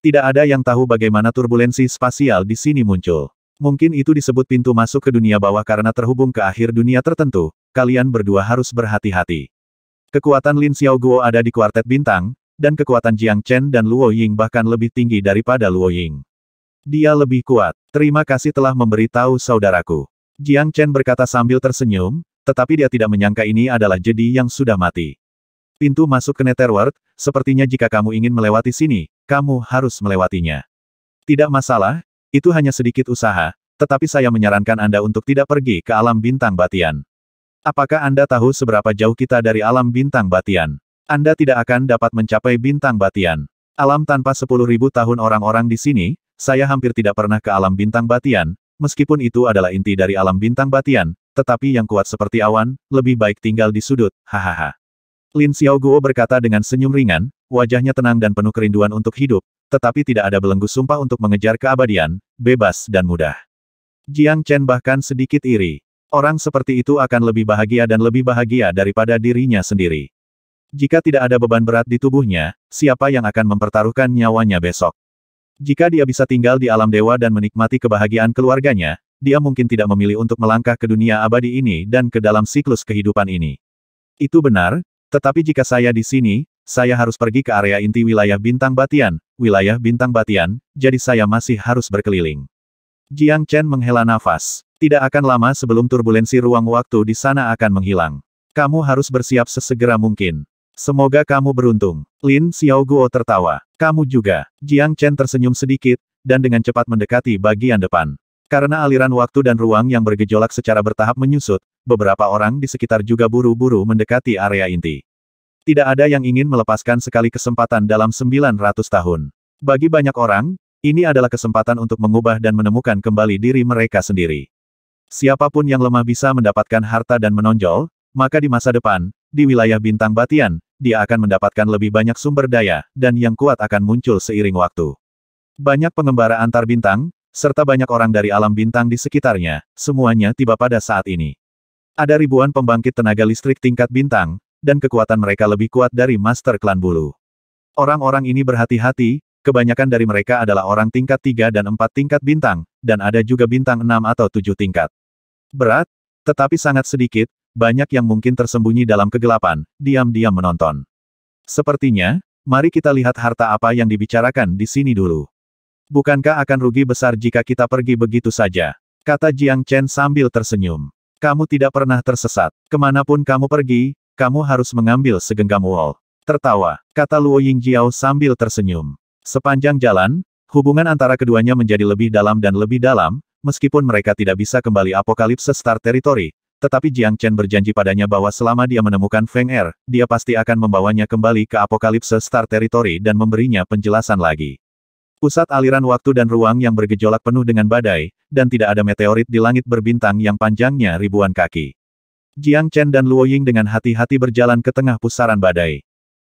Tidak ada yang tahu bagaimana turbulensi spasial di sini muncul. Mungkin itu disebut pintu masuk ke dunia bawah karena terhubung ke akhir dunia tertentu, kalian berdua harus berhati-hati. Kekuatan Lin Xiaoguo ada di kuartet bintang, dan kekuatan Jiang Chen dan Luo Ying bahkan lebih tinggi daripada Luo Ying. Dia lebih kuat. Terima kasih telah memberitahu saudaraku. Jiang Chen berkata sambil tersenyum, tetapi dia tidak menyangka ini adalah jedi yang sudah mati. Pintu masuk ke Netherworld, sepertinya jika kamu ingin melewati sini, kamu harus melewatinya. Tidak masalah, itu hanya sedikit usaha, tetapi saya menyarankan Anda untuk tidak pergi ke alam bintang batian. Apakah Anda tahu seberapa jauh kita dari alam bintang batian? Anda tidak akan dapat mencapai bintang batian. Alam tanpa 10.000 tahun orang-orang di sini, saya hampir tidak pernah ke alam bintang batian, meskipun itu adalah inti dari alam bintang batian, tetapi yang kuat seperti awan, lebih baik tinggal di sudut, hahaha. Lin Xiaoguo berkata dengan senyum ringan, wajahnya tenang dan penuh kerinduan untuk hidup, tetapi tidak ada belenggu sumpah untuk mengejar keabadian, bebas dan mudah. Jiang Chen bahkan sedikit iri. Orang seperti itu akan lebih bahagia dan lebih bahagia daripada dirinya sendiri. Jika tidak ada beban berat di tubuhnya, siapa yang akan mempertaruhkan nyawanya besok? Jika dia bisa tinggal di alam dewa dan menikmati kebahagiaan keluarganya, dia mungkin tidak memilih untuk melangkah ke dunia abadi ini dan ke dalam siklus kehidupan ini. Itu benar, tetapi jika saya di sini, saya harus pergi ke area inti wilayah bintang batian, wilayah bintang batian, jadi saya masih harus berkeliling. Jiang Chen menghela nafas. Tidak akan lama sebelum turbulensi ruang waktu di sana akan menghilang. Kamu harus bersiap sesegera mungkin. Semoga kamu beruntung. Lin Xiao Guo tertawa. Kamu juga. Jiang Chen tersenyum sedikit, dan dengan cepat mendekati bagian depan. Karena aliran waktu dan ruang yang bergejolak secara bertahap menyusut, beberapa orang di sekitar juga buru-buru mendekati area inti. Tidak ada yang ingin melepaskan sekali kesempatan dalam 900 tahun. Bagi banyak orang, ini adalah kesempatan untuk mengubah dan menemukan kembali diri mereka sendiri. Siapapun yang lemah bisa mendapatkan harta dan menonjol, maka di masa depan, di wilayah bintang batian, dia akan mendapatkan lebih banyak sumber daya, dan yang kuat akan muncul seiring waktu. Banyak pengembara antar bintang, serta banyak orang dari alam bintang di sekitarnya, semuanya tiba pada saat ini. Ada ribuan pembangkit tenaga listrik tingkat bintang, dan kekuatan mereka lebih kuat dari Master Klan Bulu. Orang-orang ini berhati-hati, kebanyakan dari mereka adalah orang tingkat 3 dan 4 tingkat bintang, dan ada juga bintang 6 atau 7 tingkat. Berat, tetapi sangat sedikit, banyak yang mungkin tersembunyi dalam kegelapan, diam-diam menonton. Sepertinya, mari kita lihat harta apa yang dibicarakan di sini dulu. Bukankah akan rugi besar jika kita pergi begitu saja? Kata Jiang Chen sambil tersenyum. Kamu tidak pernah tersesat. Kemanapun kamu pergi, kamu harus mengambil segenggam wall. Tertawa, kata Luo Yingjiao sambil tersenyum. Sepanjang jalan, hubungan antara keduanya menjadi lebih dalam dan lebih dalam, meskipun mereka tidak bisa kembali apokalipse Star Territory, tetapi Jiang Chen berjanji padanya bahwa selama dia menemukan Feng Er, dia pasti akan membawanya kembali ke apokalipse Star Territory dan memberinya penjelasan lagi. Pusat aliran waktu dan ruang yang bergejolak penuh dengan badai, dan tidak ada meteorit di langit berbintang yang panjangnya ribuan kaki. Jiang Chen dan Luo Ying dengan hati-hati berjalan ke tengah pusaran badai.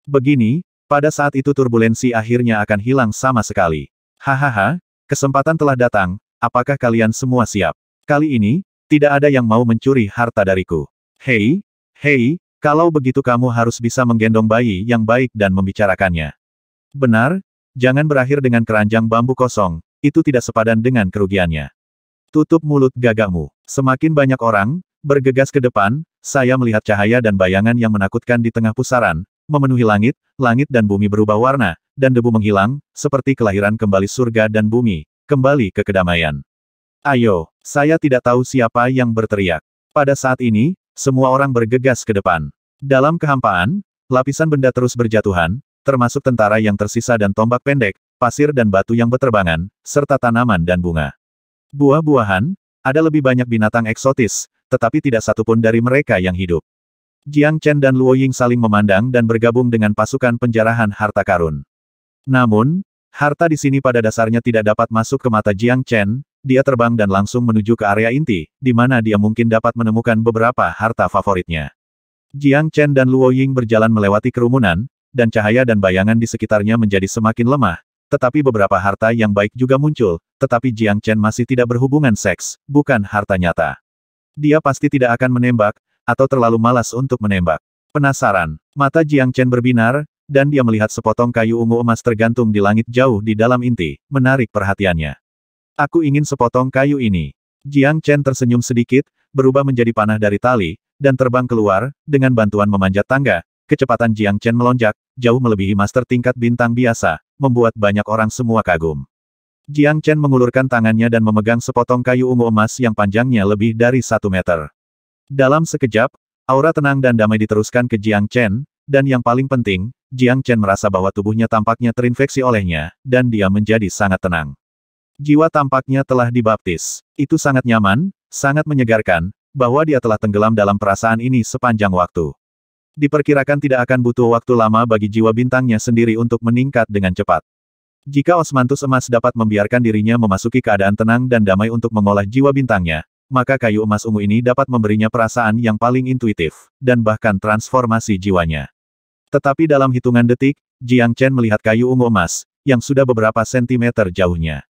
Begini, pada saat itu turbulensi akhirnya akan hilang sama sekali. Hahaha, kesempatan telah datang, apakah kalian semua siap? Kali ini, tidak ada yang mau mencuri harta dariku. Hei, hei, kalau begitu kamu harus bisa menggendong bayi yang baik dan membicarakannya. Benar, jangan berakhir dengan keranjang bambu kosong, itu tidak sepadan dengan kerugiannya. Tutup mulut gagamu, Semakin banyak orang, Bergegas ke depan, saya melihat cahaya dan bayangan yang menakutkan di tengah pusaran, memenuhi langit, langit dan bumi berubah warna, dan debu menghilang, seperti kelahiran kembali surga dan bumi, kembali ke kedamaian. Ayo, saya tidak tahu siapa yang berteriak. Pada saat ini, semua orang bergegas ke depan. Dalam kehampaan, lapisan benda terus berjatuhan, termasuk tentara yang tersisa dan tombak pendek, pasir dan batu yang berterbangan, serta tanaman dan bunga. Buah-buahan, ada lebih banyak binatang eksotis, tetapi tidak satupun dari mereka yang hidup. Jiang Chen dan Luo Ying saling memandang dan bergabung dengan pasukan penjarahan harta karun. Namun, harta di sini pada dasarnya tidak dapat masuk ke mata Jiang Chen, dia terbang dan langsung menuju ke area inti, di mana dia mungkin dapat menemukan beberapa harta favoritnya. Jiang Chen dan Luo Ying berjalan melewati kerumunan, dan cahaya dan bayangan di sekitarnya menjadi semakin lemah, tetapi beberapa harta yang baik juga muncul, tetapi Jiang Chen masih tidak berhubungan seks, bukan harta nyata. Dia pasti tidak akan menembak, atau terlalu malas untuk menembak. Penasaran, mata Jiang Chen berbinar, dan dia melihat sepotong kayu ungu emas tergantung di langit jauh di dalam inti, menarik perhatiannya. Aku ingin sepotong kayu ini. Jiang Chen tersenyum sedikit, berubah menjadi panah dari tali, dan terbang keluar, dengan bantuan memanjat tangga, kecepatan Jiang Chen melonjak, jauh melebihi master tingkat bintang biasa, membuat banyak orang semua kagum. Jiang Chen mengulurkan tangannya dan memegang sepotong kayu ungu emas yang panjangnya lebih dari satu meter. Dalam sekejap, aura tenang dan damai diteruskan ke Jiang Chen, dan yang paling penting, Jiang Chen merasa bahwa tubuhnya tampaknya terinfeksi olehnya, dan dia menjadi sangat tenang. Jiwa tampaknya telah dibaptis. Itu sangat nyaman, sangat menyegarkan, bahwa dia telah tenggelam dalam perasaan ini sepanjang waktu. Diperkirakan tidak akan butuh waktu lama bagi jiwa bintangnya sendiri untuk meningkat dengan cepat. Jika Osmantus emas dapat membiarkan dirinya memasuki keadaan tenang dan damai untuk mengolah jiwa bintangnya, maka kayu emas ungu ini dapat memberinya perasaan yang paling intuitif, dan bahkan transformasi jiwanya. Tetapi dalam hitungan detik, Jiang Chen melihat kayu ungu emas, yang sudah beberapa sentimeter jauhnya.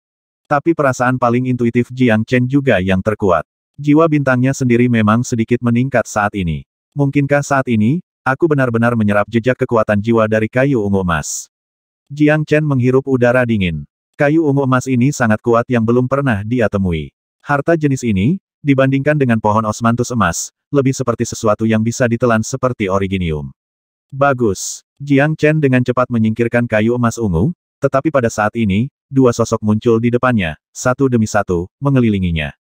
Tapi perasaan paling intuitif Jiang Chen juga yang terkuat. Jiwa bintangnya sendiri memang sedikit meningkat saat ini. Mungkinkah saat ini, aku benar-benar menyerap jejak kekuatan jiwa dari kayu ungu emas? Jiang Chen menghirup udara dingin. Kayu ungu emas ini sangat kuat yang belum pernah dia temui. Harta jenis ini, dibandingkan dengan pohon osmantus emas, lebih seperti sesuatu yang bisa ditelan seperti originium. Bagus. Jiang Chen dengan cepat menyingkirkan kayu emas ungu, tetapi pada saat ini, dua sosok muncul di depannya, satu demi satu, mengelilinginya.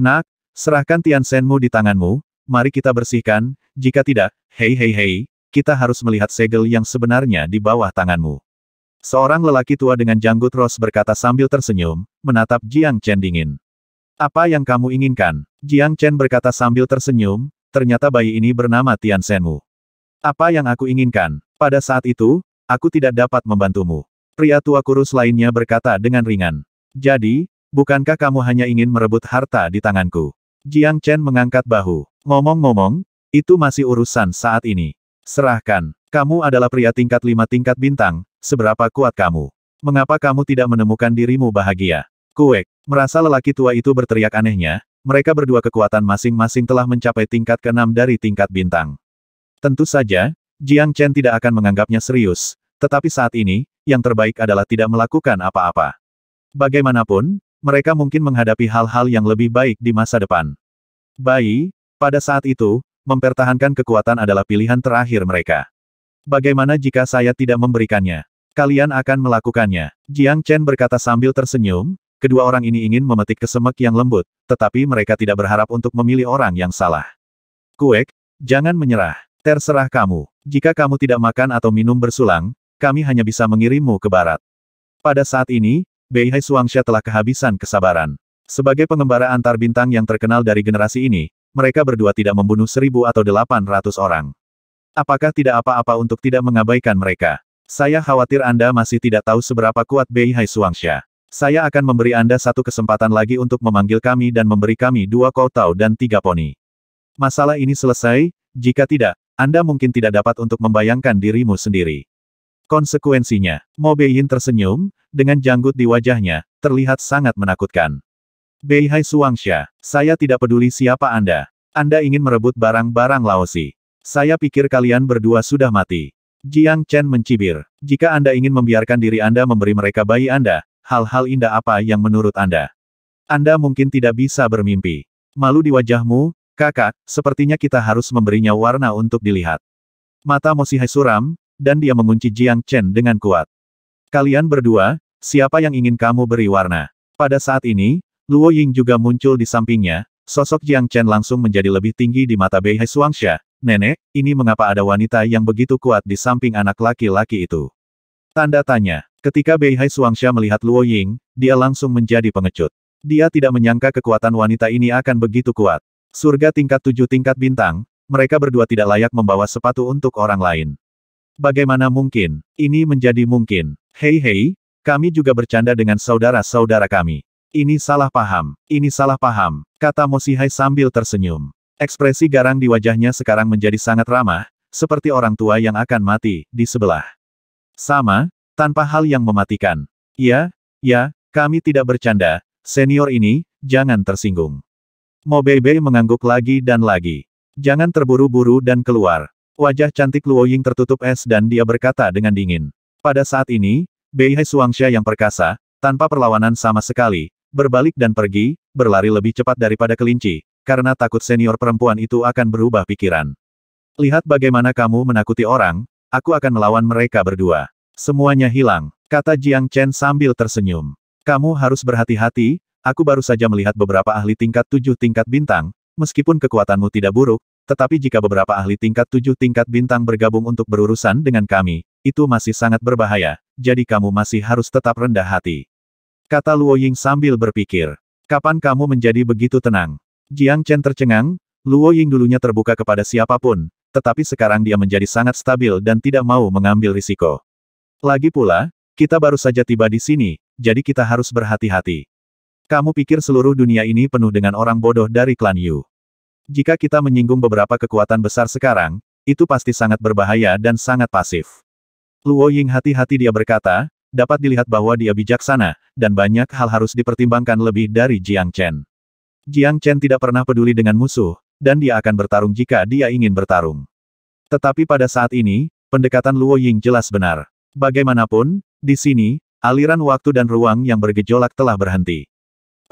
Nak, serahkan Tian Shenmu di tanganmu, mari kita bersihkan, jika tidak, hei hei hei, kita harus melihat segel yang sebenarnya di bawah tanganmu. Seorang lelaki tua dengan janggut ros berkata sambil tersenyum, menatap Jiang Chen dingin. Apa yang kamu inginkan? Jiang Chen berkata sambil tersenyum, ternyata bayi ini bernama Tian Senmu. Apa yang aku inginkan? Pada saat itu, aku tidak dapat membantumu. Pria tua kurus lainnya berkata dengan ringan. Jadi, bukankah kamu hanya ingin merebut harta di tanganku? Jiang Chen mengangkat bahu. Ngomong-ngomong, itu masih urusan saat ini. Serahkan, kamu adalah pria tingkat lima tingkat bintang, Seberapa kuat kamu? Mengapa kamu tidak menemukan dirimu bahagia? Kuek, merasa lelaki tua itu berteriak anehnya, mereka berdua kekuatan masing-masing telah mencapai tingkat ke-6 dari tingkat bintang. Tentu saja, Jiang Chen tidak akan menganggapnya serius, tetapi saat ini, yang terbaik adalah tidak melakukan apa-apa. Bagaimanapun, mereka mungkin menghadapi hal-hal yang lebih baik di masa depan. Bayi, pada saat itu, mempertahankan kekuatan adalah pilihan terakhir mereka. Bagaimana jika saya tidak memberikannya? Kalian akan melakukannya. Jiang Chen berkata sambil tersenyum, kedua orang ini ingin memetik kesemek yang lembut, tetapi mereka tidak berharap untuk memilih orang yang salah. Kuek, jangan menyerah. Terserah kamu. Jika kamu tidak makan atau minum bersulang, kami hanya bisa mengirimmu ke barat. Pada saat ini, Bei Hai Suangsha telah kehabisan kesabaran. Sebagai pengembara antar bintang yang terkenal dari generasi ini, mereka berdua tidak membunuh seribu atau delapan ratus orang. Apakah tidak apa-apa untuk tidak mengabaikan mereka? Saya khawatir Anda masih tidak tahu seberapa kuat Bei Hai Suangsha. Saya akan memberi Anda satu kesempatan lagi untuk memanggil kami dan memberi kami dua kau tahu dan tiga poni. Masalah ini selesai, jika tidak, Anda mungkin tidak dapat untuk membayangkan dirimu sendiri. Konsekuensinya, Mo Bei Yin tersenyum, dengan janggut di wajahnya, terlihat sangat menakutkan. Bei Hai Suangsha, saya tidak peduli siapa Anda. Anda ingin merebut barang-barang Laosi. Saya pikir kalian berdua sudah mati. Jiang Chen mencibir. Jika Anda ingin membiarkan diri Anda memberi mereka bayi Anda, hal-hal indah apa yang menurut Anda? Anda mungkin tidak bisa bermimpi. Malu di wajahmu, kakak, sepertinya kita harus memberinya warna untuk dilihat. Mata Mosihai suram, dan dia mengunci Jiang Chen dengan kuat. Kalian berdua, siapa yang ingin kamu beri warna? Pada saat ini, Luo Ying juga muncul di sampingnya, sosok Jiang Chen langsung menjadi lebih tinggi di mata Bei Hai Suangsha, Nenek, ini mengapa ada wanita yang begitu kuat di samping anak laki-laki itu? Tanda tanya. Ketika Bei Hai Suangsha melihat Luo Ying, dia langsung menjadi pengecut. Dia tidak menyangka kekuatan wanita ini akan begitu kuat. Surga tingkat tujuh tingkat bintang, mereka berdua tidak layak membawa sepatu untuk orang lain. Bagaimana mungkin? Ini menjadi mungkin. Hei hei, kami juga bercanda dengan saudara-saudara kami. Ini salah paham, ini salah paham, kata Mosihai sambil tersenyum. Ekspresi garang di wajahnya sekarang menjadi sangat ramah, seperti orang tua yang akan mati, di sebelah. Sama, tanpa hal yang mematikan. Ya, ya, kami tidak bercanda, senior ini, jangan tersinggung. Mobebe mengangguk lagi dan lagi. Jangan terburu-buru dan keluar. Wajah cantik Luo Ying tertutup es dan dia berkata dengan dingin. Pada saat ini, Bei Beihai Suangsha yang perkasa, tanpa perlawanan sama sekali, berbalik dan pergi, berlari lebih cepat daripada kelinci, karena takut senior perempuan itu akan berubah pikiran. Lihat bagaimana kamu menakuti orang, aku akan melawan mereka berdua. Semuanya hilang, kata Jiang Chen sambil tersenyum. Kamu harus berhati-hati, aku baru saja melihat beberapa ahli tingkat tujuh tingkat bintang, meskipun kekuatanmu tidak buruk, tetapi jika beberapa ahli tingkat tujuh tingkat bintang bergabung untuk berurusan dengan kami, itu masih sangat berbahaya, jadi kamu masih harus tetap rendah hati. Kata Luo Ying sambil berpikir. Kapan kamu menjadi begitu tenang? Jiang Chen tercengang, Luo Ying dulunya terbuka kepada siapapun, tetapi sekarang dia menjadi sangat stabil dan tidak mau mengambil risiko. Lagi pula, kita baru saja tiba di sini, jadi kita harus berhati-hati. Kamu pikir seluruh dunia ini penuh dengan orang bodoh dari klan Yu. Jika kita menyinggung beberapa kekuatan besar sekarang, itu pasti sangat berbahaya dan sangat pasif. Luo Ying hati-hati dia berkata, dapat dilihat bahwa dia bijaksana, dan banyak hal harus dipertimbangkan lebih dari Jiang Chen. Jiang Chen tidak pernah peduli dengan musuh, dan dia akan bertarung jika dia ingin bertarung. Tetapi pada saat ini, pendekatan Luo Ying jelas benar. Bagaimanapun, di sini, aliran waktu dan ruang yang bergejolak telah berhenti.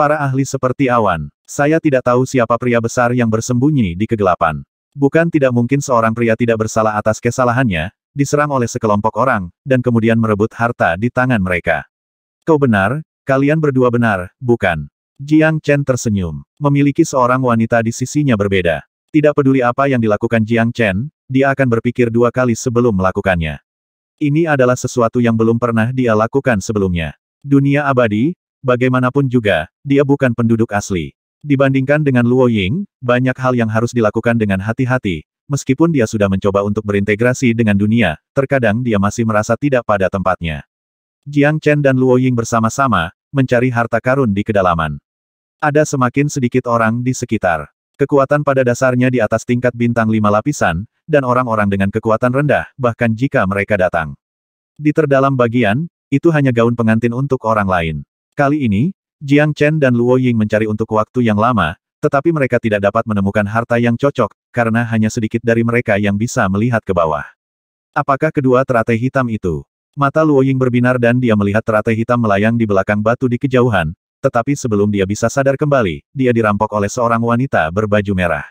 Para ahli seperti awan, saya tidak tahu siapa pria besar yang bersembunyi di kegelapan. Bukan tidak mungkin seorang pria tidak bersalah atas kesalahannya, diserang oleh sekelompok orang, dan kemudian merebut harta di tangan mereka. Kau benar, kalian berdua benar, bukan? Jiang Chen tersenyum. Memiliki seorang wanita di sisinya berbeda. Tidak peduli apa yang dilakukan Jiang Chen, dia akan berpikir dua kali sebelum melakukannya. Ini adalah sesuatu yang belum pernah dia lakukan sebelumnya. Dunia abadi, bagaimanapun juga, dia bukan penduduk asli. Dibandingkan dengan Luo Ying, banyak hal yang harus dilakukan dengan hati-hati. Meskipun dia sudah mencoba untuk berintegrasi dengan dunia, terkadang dia masih merasa tidak pada tempatnya. Jiang Chen dan Luo Ying bersama-sama, mencari harta karun di kedalaman. Ada semakin sedikit orang di sekitar. Kekuatan pada dasarnya di atas tingkat bintang lima lapisan, dan orang-orang dengan kekuatan rendah, bahkan jika mereka datang. Di terdalam bagian, itu hanya gaun pengantin untuk orang lain. Kali ini, Jiang Chen dan Luo Ying mencari untuk waktu yang lama, tetapi mereka tidak dapat menemukan harta yang cocok, karena hanya sedikit dari mereka yang bisa melihat ke bawah. Apakah kedua teratai hitam itu? Mata Luo Ying berbinar dan dia melihat teratai hitam melayang di belakang batu di kejauhan, tetapi sebelum dia bisa sadar kembali, dia dirampok oleh seorang wanita berbaju merah.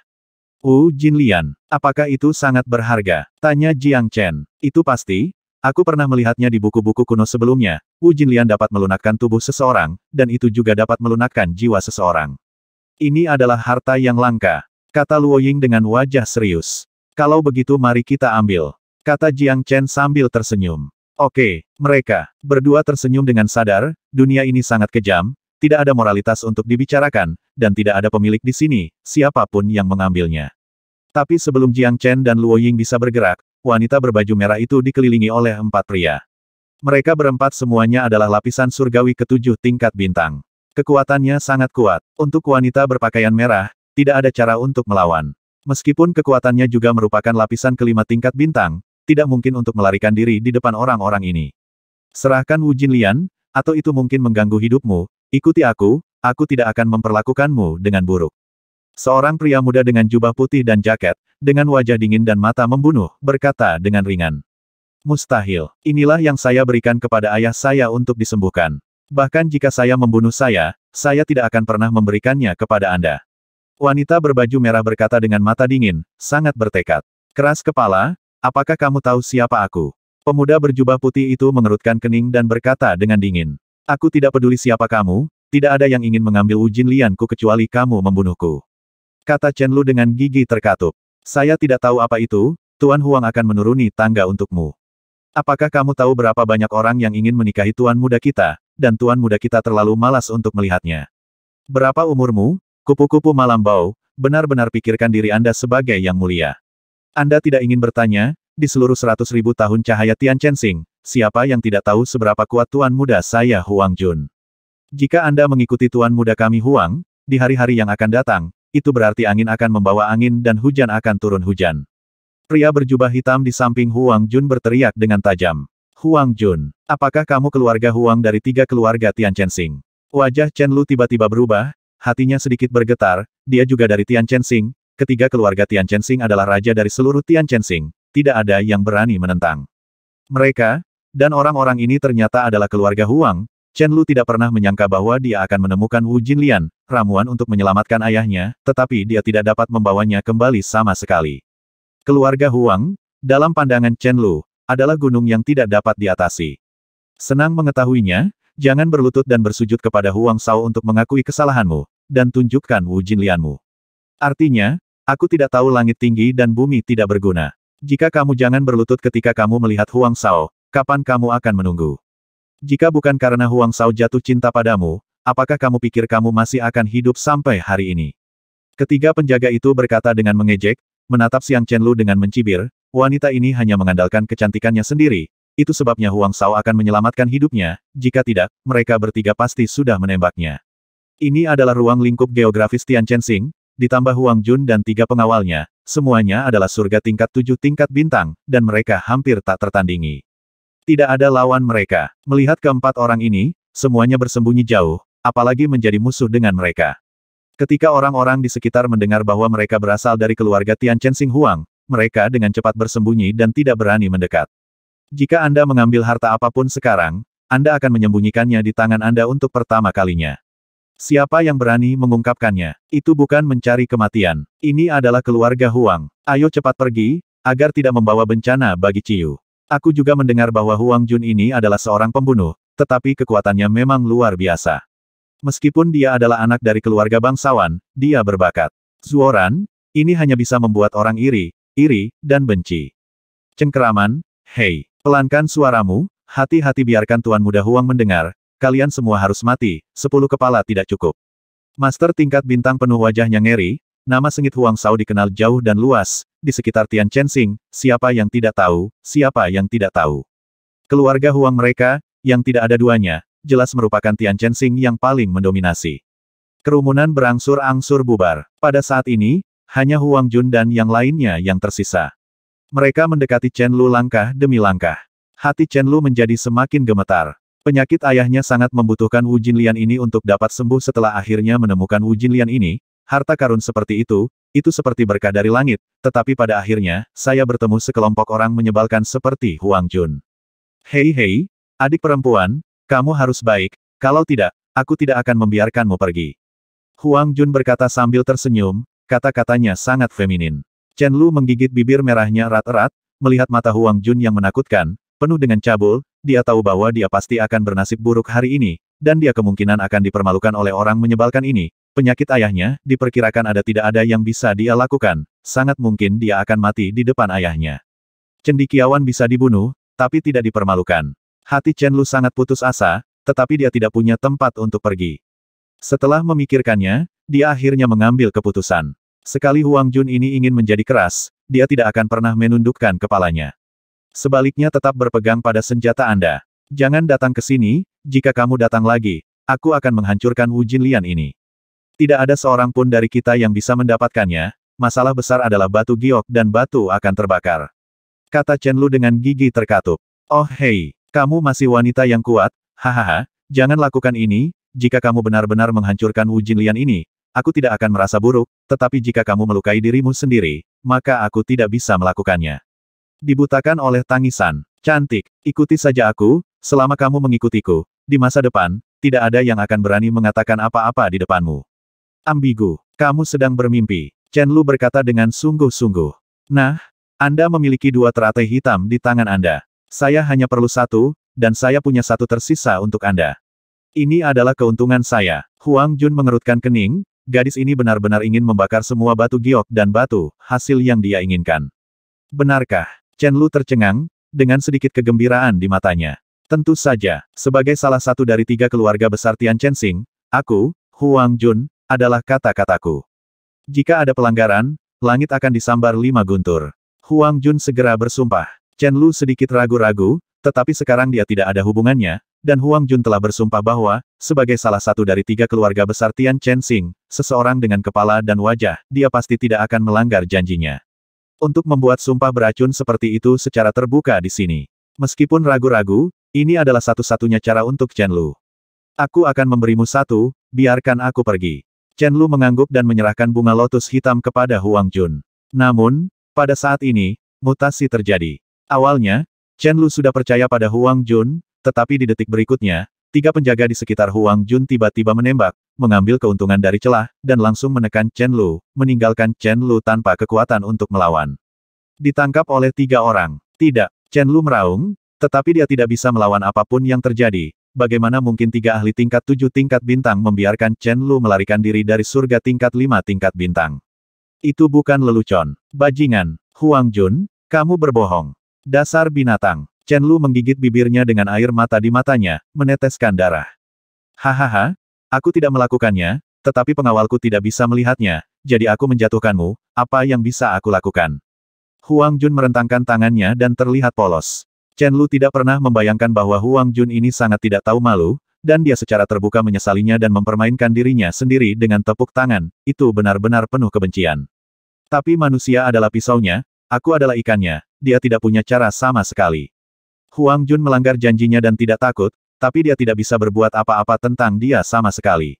Wu Jinlian, apakah itu sangat berharga? Tanya Jiang Chen. Itu pasti, aku pernah melihatnya di buku-buku kuno sebelumnya, Wu Jinlian dapat melunakkan tubuh seseorang, dan itu juga dapat melunakkan jiwa seseorang. Ini adalah harta yang langka, kata Luo Ying dengan wajah serius. Kalau begitu mari kita ambil, kata Jiang Chen sambil tersenyum. Oke, mereka berdua tersenyum dengan sadar, dunia ini sangat kejam, tidak ada moralitas untuk dibicarakan, dan tidak ada pemilik di sini, siapapun yang mengambilnya. Tapi sebelum Jiang Chen dan Luo Ying bisa bergerak, wanita berbaju merah itu dikelilingi oleh empat pria. Mereka berempat semuanya adalah lapisan surgawi ketujuh tingkat bintang. Kekuatannya sangat kuat. Untuk wanita berpakaian merah, tidak ada cara untuk melawan. Meskipun kekuatannya juga merupakan lapisan kelima tingkat bintang, tidak mungkin untuk melarikan diri di depan orang-orang ini. Serahkan Wu Jinlian, atau itu mungkin mengganggu hidupmu, Ikuti aku, aku tidak akan memperlakukanmu dengan buruk. Seorang pria muda dengan jubah putih dan jaket, dengan wajah dingin dan mata membunuh, berkata dengan ringan. Mustahil, inilah yang saya berikan kepada ayah saya untuk disembuhkan. Bahkan jika saya membunuh saya, saya tidak akan pernah memberikannya kepada Anda. Wanita berbaju merah berkata dengan mata dingin, sangat bertekad. Keras kepala, apakah kamu tahu siapa aku? Pemuda berjubah putih itu mengerutkan kening dan berkata dengan dingin. Aku tidak peduli siapa kamu, tidak ada yang ingin mengambil Ujin Lianku kecuali kamu membunuhku. Kata Chen Lu dengan gigi terkatup. Saya tidak tahu apa itu, Tuan Huang akan menuruni tangga untukmu. Apakah kamu tahu berapa banyak orang yang ingin menikahi Tuan Muda kita, dan Tuan Muda kita terlalu malas untuk melihatnya? Berapa umurmu, kupu-kupu malam bau, benar-benar pikirkan diri Anda sebagai yang mulia. Anda tidak ingin bertanya, di seluruh seratus ribu tahun cahaya Tian Chen Sing, siapa yang tidak tahu seberapa kuat Tuan Muda saya Huang Jun. Jika Anda mengikuti Tuan Muda kami Huang, di hari-hari yang akan datang, itu berarti angin akan membawa angin dan hujan akan turun hujan. Pria berjubah hitam di samping Huang Jun berteriak dengan tajam. Huang Jun, apakah kamu keluarga Huang dari tiga keluarga Tian Chensing? Wajah Chen Lu tiba-tiba berubah, hatinya sedikit bergetar, dia juga dari Tian Chensing, ketiga keluarga Tian Chensing adalah raja dari seluruh Tian Chensing, tidak ada yang berani menentang. Mereka, dan orang-orang ini ternyata adalah keluarga Huang, Chen Lu tidak pernah menyangka bahwa dia akan menemukan Wu Jinlian, ramuan untuk menyelamatkan ayahnya, tetapi dia tidak dapat membawanya kembali sama sekali. Keluarga Huang, dalam pandangan Chen Lu, adalah gunung yang tidak dapat diatasi. Senang mengetahuinya, jangan berlutut dan bersujud kepada Huang Sao untuk mengakui kesalahanmu, dan tunjukkan Wu Jinlianmu. Artinya, aku tidak tahu langit tinggi dan bumi tidak berguna. Jika kamu jangan berlutut ketika kamu melihat Huang Sao, kapan kamu akan menunggu? Jika bukan karena Huang Sao jatuh cinta padamu, apakah kamu pikir kamu masih akan hidup sampai hari ini? Ketiga penjaga itu berkata dengan mengejek, menatap Siang Chen Lu dengan mencibir, wanita ini hanya mengandalkan kecantikannya sendiri, itu sebabnya Huang Sao akan menyelamatkan hidupnya, jika tidak, mereka bertiga pasti sudah menembaknya. Ini adalah ruang lingkup geografis Tian Chen Xing, ditambah Huang Jun dan tiga pengawalnya, semuanya adalah surga tingkat tujuh tingkat bintang, dan mereka hampir tak tertandingi. Tidak ada lawan mereka. Melihat keempat orang ini, semuanya bersembunyi jauh, apalagi menjadi musuh dengan mereka. Ketika orang-orang di sekitar mendengar bahwa mereka berasal dari keluarga Tian Chen Sing Huang, mereka dengan cepat bersembunyi dan tidak berani mendekat. Jika Anda mengambil harta apapun sekarang, Anda akan menyembunyikannya di tangan Anda untuk pertama kalinya. Siapa yang berani mengungkapkannya? Itu bukan mencari kematian. Ini adalah keluarga Huang. Ayo cepat pergi, agar tidak membawa bencana bagi Ciyu. Aku juga mendengar bahwa Huang Jun ini adalah seorang pembunuh, tetapi kekuatannya memang luar biasa. Meskipun dia adalah anak dari keluarga bangsawan, dia berbakat. Zuoran, ini hanya bisa membuat orang iri, iri, dan benci. Cengkeraman, hei, pelankan suaramu, hati-hati biarkan Tuan Muda Huang mendengar, kalian semua harus mati, sepuluh kepala tidak cukup. Master tingkat bintang penuh wajahnya ngeri, nama sengit Huang Sao dikenal jauh dan luas, di sekitar Tian Chenxing, siapa yang tidak tahu, siapa yang tidak tahu. Keluarga Huang mereka, yang tidak ada duanya, jelas merupakan Tian Chenxing yang paling mendominasi. Kerumunan berangsur-angsur bubar. Pada saat ini, hanya Huang Jun dan yang lainnya yang tersisa. Mereka mendekati Chen Lu langkah demi langkah. Hati Chen Lu menjadi semakin gemetar. Penyakit ayahnya sangat membutuhkan Wu Jinlian ini untuk dapat sembuh setelah akhirnya menemukan Wu Jinlian ini, harta karun seperti itu, itu seperti berkah dari langit, tetapi pada akhirnya, saya bertemu sekelompok orang menyebalkan seperti Huang Jun. Hei hei, adik perempuan, kamu harus baik, kalau tidak, aku tidak akan membiarkanmu pergi. Huang Jun berkata sambil tersenyum, kata-katanya sangat feminin. Chen Lu menggigit bibir merahnya rat-rat, melihat mata Huang Jun yang menakutkan, penuh dengan cabul, dia tahu bahwa dia pasti akan bernasib buruk hari ini, dan dia kemungkinan akan dipermalukan oleh orang menyebalkan ini, Penyakit ayahnya, diperkirakan ada tidak ada yang bisa dia lakukan, sangat mungkin dia akan mati di depan ayahnya. Cendikiawan bisa dibunuh, tapi tidak dipermalukan. Hati Chen Lu sangat putus asa, tetapi dia tidak punya tempat untuk pergi. Setelah memikirkannya, dia akhirnya mengambil keputusan. Sekali Huang Jun ini ingin menjadi keras, dia tidak akan pernah menundukkan kepalanya. Sebaliknya tetap berpegang pada senjata Anda. Jangan datang ke sini, jika kamu datang lagi, aku akan menghancurkan Wu Jinlian ini. Tidak ada seorang pun dari kita yang bisa mendapatkannya, masalah besar adalah batu giok dan batu akan terbakar. Kata Chen Lu dengan gigi terkatup. Oh hei, kamu masih wanita yang kuat, hahaha, jangan lakukan ini, jika kamu benar-benar menghancurkan Wu Jinlian ini, aku tidak akan merasa buruk, tetapi jika kamu melukai dirimu sendiri, maka aku tidak bisa melakukannya. Dibutakan oleh tangisan. Cantik, ikuti saja aku, selama kamu mengikutiku, di masa depan, tidak ada yang akan berani mengatakan apa-apa di depanmu. Ambigu. Kamu sedang bermimpi. Chen Lu berkata dengan sungguh-sungguh. Nah, Anda memiliki dua teratai hitam di tangan Anda. Saya hanya perlu satu, dan saya punya satu tersisa untuk Anda. Ini adalah keuntungan saya. Huang Jun mengerutkan kening, gadis ini benar-benar ingin membakar semua batu giok dan batu, hasil yang dia inginkan. Benarkah? Chen Lu tercengang, dengan sedikit kegembiraan di matanya. Tentu saja, sebagai salah satu dari tiga keluarga besar Tian Chensing, aku, Huang Jun, adalah kata-kataku. Jika ada pelanggaran, langit akan disambar lima guntur. Huang Jun segera bersumpah. Chen Lu sedikit ragu-ragu, tetapi sekarang dia tidak ada hubungannya, dan Huang Jun telah bersumpah bahwa, sebagai salah satu dari tiga keluarga besar Tian Chen Xing, seseorang dengan kepala dan wajah, dia pasti tidak akan melanggar janjinya. Untuk membuat sumpah beracun seperti itu secara terbuka di sini. Meskipun ragu-ragu, ini adalah satu-satunya cara untuk Chen Lu. Aku akan memberimu satu, biarkan aku pergi. Chen Lu mengangguk dan menyerahkan bunga lotus hitam kepada Huang Jun. Namun, pada saat ini, mutasi terjadi. Awalnya, Chen Lu sudah percaya pada Huang Jun, tetapi di detik berikutnya, tiga penjaga di sekitar Huang Jun tiba-tiba menembak, mengambil keuntungan dari celah, dan langsung menekan Chen Lu, meninggalkan Chen Lu tanpa kekuatan untuk melawan. Ditangkap oleh tiga orang. Tidak, Chen Lu meraung, tetapi dia tidak bisa melawan apapun yang terjadi, bagaimana mungkin tiga ahli tingkat tujuh tingkat bintang membiarkan Chen Lu melarikan diri dari surga tingkat lima tingkat bintang? Itu bukan lelucon. Bajingan, Huang Jun, kamu berbohong. Dasar binatang. Chen Lu menggigit bibirnya dengan air mata di matanya, meneteskan darah. Hahaha, aku tidak melakukannya, tetapi pengawalku tidak bisa melihatnya, jadi aku menjatuhkanmu, apa yang bisa aku lakukan? Huang Jun merentangkan tangannya dan terlihat polos. Chen Lu tidak pernah membayangkan bahwa Huang Jun ini sangat tidak tahu malu, dan dia secara terbuka menyesalinya dan mempermainkan dirinya sendiri dengan tepuk tangan, itu benar-benar penuh kebencian. Tapi manusia adalah pisaunya, aku adalah ikannya, dia tidak punya cara sama sekali. Huang Jun melanggar janjinya dan tidak takut, tapi dia tidak bisa berbuat apa-apa tentang dia sama sekali.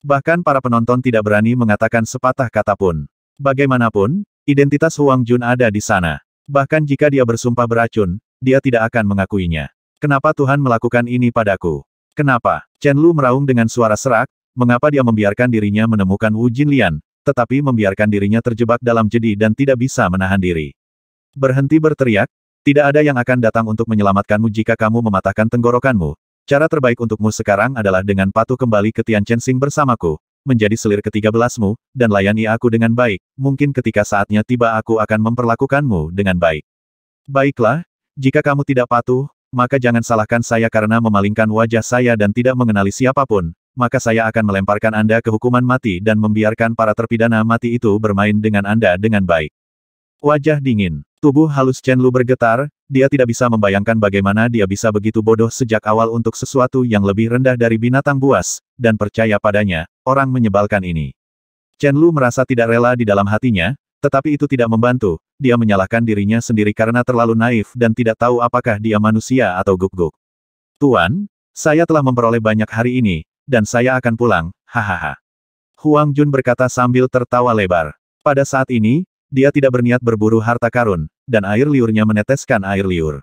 Bahkan para penonton tidak berani mengatakan sepatah kata pun. Bagaimanapun, identitas Huang Jun ada di sana. Bahkan jika dia bersumpah beracun, dia tidak akan mengakuinya. Kenapa Tuhan melakukan ini padaku? Kenapa? Chen Lu meraung dengan suara serak, mengapa dia membiarkan dirinya menemukan Wu Jinlian, tetapi membiarkan dirinya terjebak dalam jedi dan tidak bisa menahan diri. Berhenti berteriak, tidak ada yang akan datang untuk menyelamatkanmu jika kamu mematahkan tenggorokanmu. Cara terbaik untukmu sekarang adalah dengan patuh kembali ke Tian Chen Sing bersamaku, menjadi selir ketiga belasmu, dan layani aku dengan baik, mungkin ketika saatnya tiba aku akan memperlakukanmu dengan baik. Baiklah, jika kamu tidak patuh, maka jangan salahkan saya karena memalingkan wajah saya dan tidak mengenali siapapun, maka saya akan melemparkan Anda ke hukuman mati dan membiarkan para terpidana mati itu bermain dengan Anda dengan baik. Wajah dingin. Tubuh halus Chen Lu bergetar, dia tidak bisa membayangkan bagaimana dia bisa begitu bodoh sejak awal untuk sesuatu yang lebih rendah dari binatang buas, dan percaya padanya, orang menyebalkan ini. Chen Lu merasa tidak rela di dalam hatinya, tetapi itu tidak membantu, dia menyalahkan dirinya sendiri karena terlalu naif dan tidak tahu apakah dia manusia atau guk-guk. Tuan, saya telah memperoleh banyak hari ini, dan saya akan pulang, hahaha. Huang Jun berkata sambil tertawa lebar. Pada saat ini, dia tidak berniat berburu harta karun, dan air liurnya meneteskan air liur.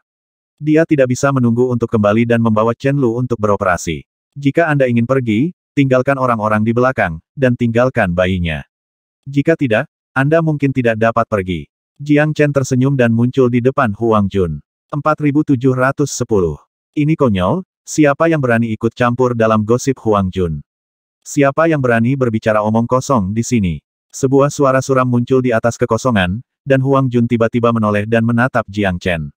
Dia tidak bisa menunggu untuk kembali dan membawa Chen Lu untuk beroperasi. Jika Anda ingin pergi, tinggalkan orang-orang di belakang, dan tinggalkan bayinya. Jika tidak, anda mungkin tidak dapat pergi. Jiang Chen tersenyum dan muncul di depan Huang Jun. 4710. Ini konyol, siapa yang berani ikut campur dalam gosip Huang Jun? Siapa yang berani berbicara omong kosong di sini? Sebuah suara suram muncul di atas kekosongan, dan Huang Jun tiba-tiba menoleh dan menatap Jiang Chen.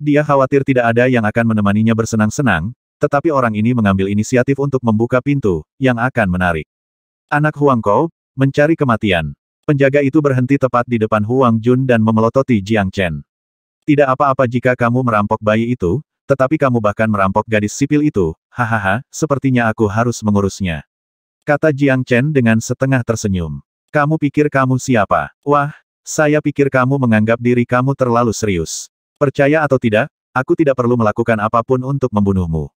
Dia khawatir tidak ada yang akan menemaninya bersenang-senang, tetapi orang ini mengambil inisiatif untuk membuka pintu, yang akan menarik. Anak Huang Kou, mencari kematian. Penjaga itu berhenti tepat di depan Huang Jun dan memelototi Jiang Chen. Tidak apa-apa jika kamu merampok bayi itu, tetapi kamu bahkan merampok gadis sipil itu, hahaha, sepertinya aku harus mengurusnya. Kata Jiang Chen dengan setengah tersenyum. Kamu pikir kamu siapa? Wah, saya pikir kamu menganggap diri kamu terlalu serius. Percaya atau tidak, aku tidak perlu melakukan apapun untuk membunuhmu.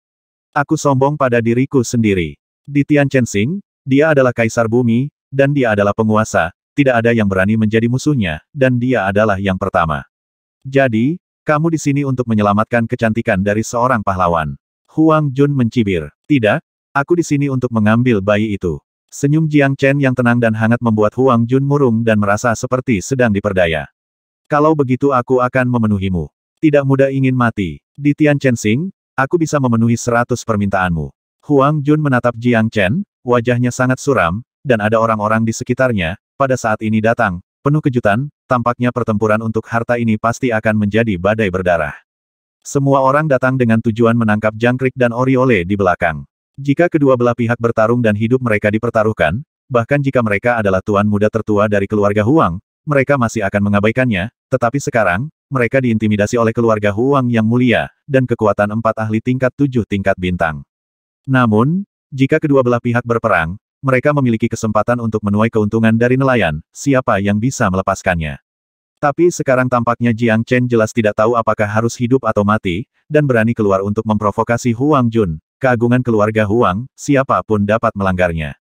Aku sombong pada diriku sendiri. Di Tian Chen Xing, dia adalah kaisar bumi, dan dia adalah penguasa, tidak ada yang berani menjadi musuhnya, dan dia adalah yang pertama. Jadi, kamu di sini untuk menyelamatkan kecantikan dari seorang pahlawan. Huang Jun mencibir. Tidak, aku di sini untuk mengambil bayi itu. Senyum Jiang Chen yang tenang dan hangat membuat Huang Jun murung dan merasa seperti sedang diperdaya. Kalau begitu aku akan memenuhimu. Tidak mudah ingin mati. Di Tian Chen Sing, aku bisa memenuhi seratus permintaanmu. Huang Jun menatap Jiang Chen, wajahnya sangat suram, dan ada orang-orang di sekitarnya, pada saat ini datang, penuh kejutan, tampaknya pertempuran untuk harta ini pasti akan menjadi badai berdarah. Semua orang datang dengan tujuan menangkap jangkrik dan oriole di belakang. Jika kedua belah pihak bertarung dan hidup mereka dipertaruhkan, bahkan jika mereka adalah tuan muda tertua dari keluarga Huang, mereka masih akan mengabaikannya, tetapi sekarang, mereka diintimidasi oleh keluarga Huang yang mulia, dan kekuatan empat ahli tingkat tujuh tingkat bintang. Namun, jika kedua belah pihak berperang, mereka memiliki kesempatan untuk menuai keuntungan dari nelayan, siapa yang bisa melepaskannya. Tapi sekarang tampaknya Jiang Chen jelas tidak tahu apakah harus hidup atau mati, dan berani keluar untuk memprovokasi Huang Jun. Keagungan keluarga Huang, siapapun dapat melanggarnya.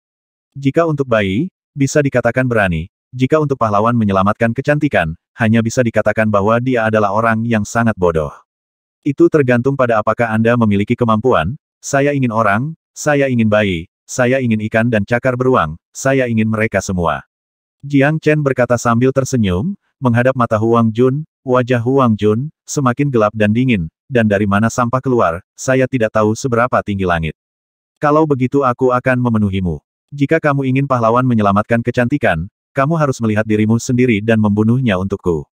Jika untuk bayi, bisa dikatakan berani. Jika untuk pahlawan menyelamatkan kecantikan, hanya bisa dikatakan bahwa dia adalah orang yang sangat bodoh. Itu tergantung pada apakah Anda memiliki kemampuan, saya ingin orang, saya ingin bayi, saya ingin ikan dan cakar beruang, saya ingin mereka semua. Jiang Chen berkata sambil tersenyum, menghadap mata Huang Jun, wajah Huang Jun, semakin gelap dan dingin, dan dari mana sampah keluar, saya tidak tahu seberapa tinggi langit. Kalau begitu aku akan memenuhimu. Jika kamu ingin pahlawan menyelamatkan kecantikan, kamu harus melihat dirimu sendiri dan membunuhnya untukku.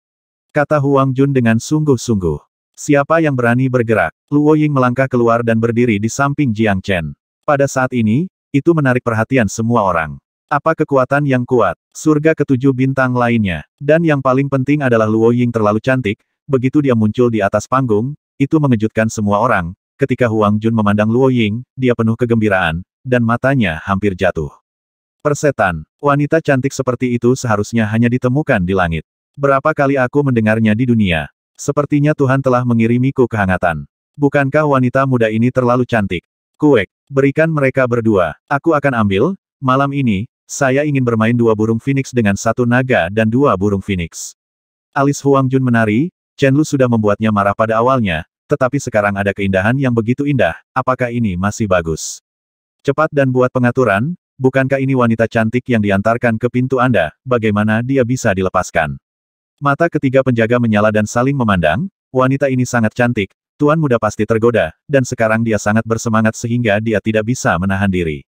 Kata Huang Jun dengan sungguh-sungguh. Siapa yang berani bergerak? Luo Ying melangkah keluar dan berdiri di samping Jiang Chen. Pada saat ini, itu menarik perhatian semua orang. Apa kekuatan yang kuat? Surga ketujuh bintang lainnya. Dan yang paling penting adalah Luo Ying terlalu cantik, begitu dia muncul di atas panggung, itu mengejutkan semua orang. Ketika Huang Jun memandang Luo Ying, dia penuh kegembiraan, dan matanya hampir jatuh. Persetan, wanita cantik seperti itu seharusnya hanya ditemukan di langit. Berapa kali aku mendengarnya di dunia. Sepertinya Tuhan telah mengirimiku kehangatan. Bukankah wanita muda ini terlalu cantik? Kuek, Berikan mereka berdua. Aku akan ambil, malam ini, saya ingin bermain dua burung phoenix dengan satu naga dan dua burung phoenix. Alis Huang Jun menari, Chen Lu sudah membuatnya marah pada awalnya, tetapi sekarang ada keindahan yang begitu indah, apakah ini masih bagus? Cepat dan buat pengaturan, bukankah ini wanita cantik yang diantarkan ke pintu Anda, bagaimana dia bisa dilepaskan? Mata ketiga penjaga menyala dan saling memandang, wanita ini sangat cantik, Tuan muda pasti tergoda, dan sekarang dia sangat bersemangat sehingga dia tidak bisa menahan diri.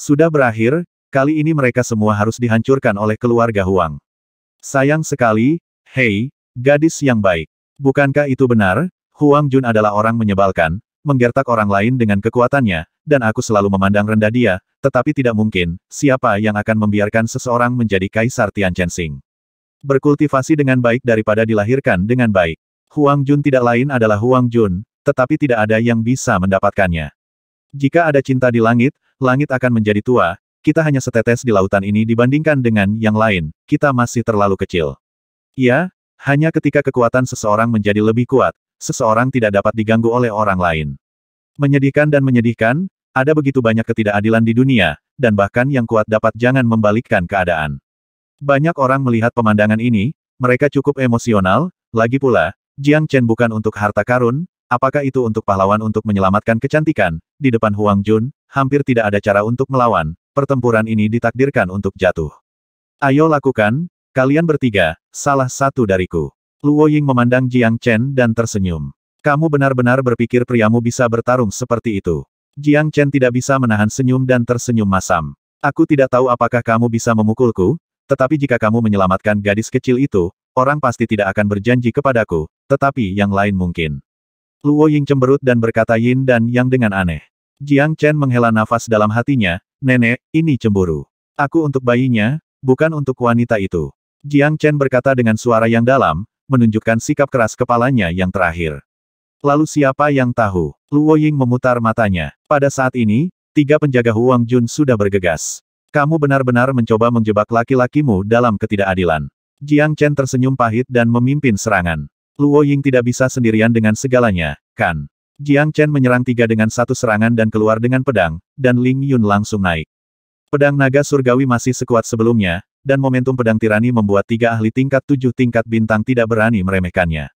Sudah berakhir, kali ini mereka semua harus dihancurkan oleh keluarga Huang. Sayang sekali, hei, gadis yang baik. Bukankah itu benar? Huang Jun adalah orang menyebalkan, menggertak orang lain dengan kekuatannya, dan aku selalu memandang rendah dia, tetapi tidak mungkin, siapa yang akan membiarkan seseorang menjadi Kaisar Tian Tianchensing. Berkultivasi dengan baik daripada dilahirkan dengan baik. Huang Jun tidak lain adalah Huang Jun, tetapi tidak ada yang bisa mendapatkannya. Jika ada cinta di langit, langit akan menjadi tua, kita hanya setetes di lautan ini dibandingkan dengan yang lain, kita masih terlalu kecil. Ya, hanya ketika kekuatan seseorang menjadi lebih kuat, seseorang tidak dapat diganggu oleh orang lain. Menyedihkan dan menyedihkan, ada begitu banyak ketidakadilan di dunia, dan bahkan yang kuat dapat jangan membalikkan keadaan. Banyak orang melihat pemandangan ini, mereka cukup emosional, lagi pula, Jiang Chen bukan untuk harta karun, apakah itu untuk pahlawan untuk menyelamatkan kecantikan, di depan Huang Jun, hampir tidak ada cara untuk melawan, pertempuran ini ditakdirkan untuk jatuh. Ayo lakukan, kalian bertiga, salah satu dariku. Luo Ying memandang Jiang Chen dan tersenyum. Kamu benar-benar berpikir priamu bisa bertarung seperti itu. Jiang Chen tidak bisa menahan senyum dan tersenyum masam. Aku tidak tahu apakah kamu bisa memukulku, tetapi jika kamu menyelamatkan gadis kecil itu, Orang pasti tidak akan berjanji kepadaku, tetapi yang lain mungkin. Luo Ying cemberut dan berkata Yin dan Yang dengan aneh. Jiang Chen menghela nafas dalam hatinya, Nenek, ini cemburu. Aku untuk bayinya, bukan untuk wanita itu. Jiang Chen berkata dengan suara yang dalam, menunjukkan sikap keras kepalanya yang terakhir. Lalu siapa yang tahu? Luo Ying memutar matanya. Pada saat ini, tiga penjaga Huang Jun sudah bergegas. Kamu benar-benar mencoba menjebak laki-lakimu dalam ketidakadilan. Jiang Chen tersenyum pahit dan memimpin serangan. Luo Ying tidak bisa sendirian dengan segalanya, kan? Jiang Chen menyerang tiga dengan satu serangan dan keluar dengan pedang, dan Ling Yun langsung naik. Pedang naga surgawi masih sekuat sebelumnya, dan momentum pedang tirani membuat tiga ahli tingkat tujuh tingkat bintang tidak berani meremehkannya.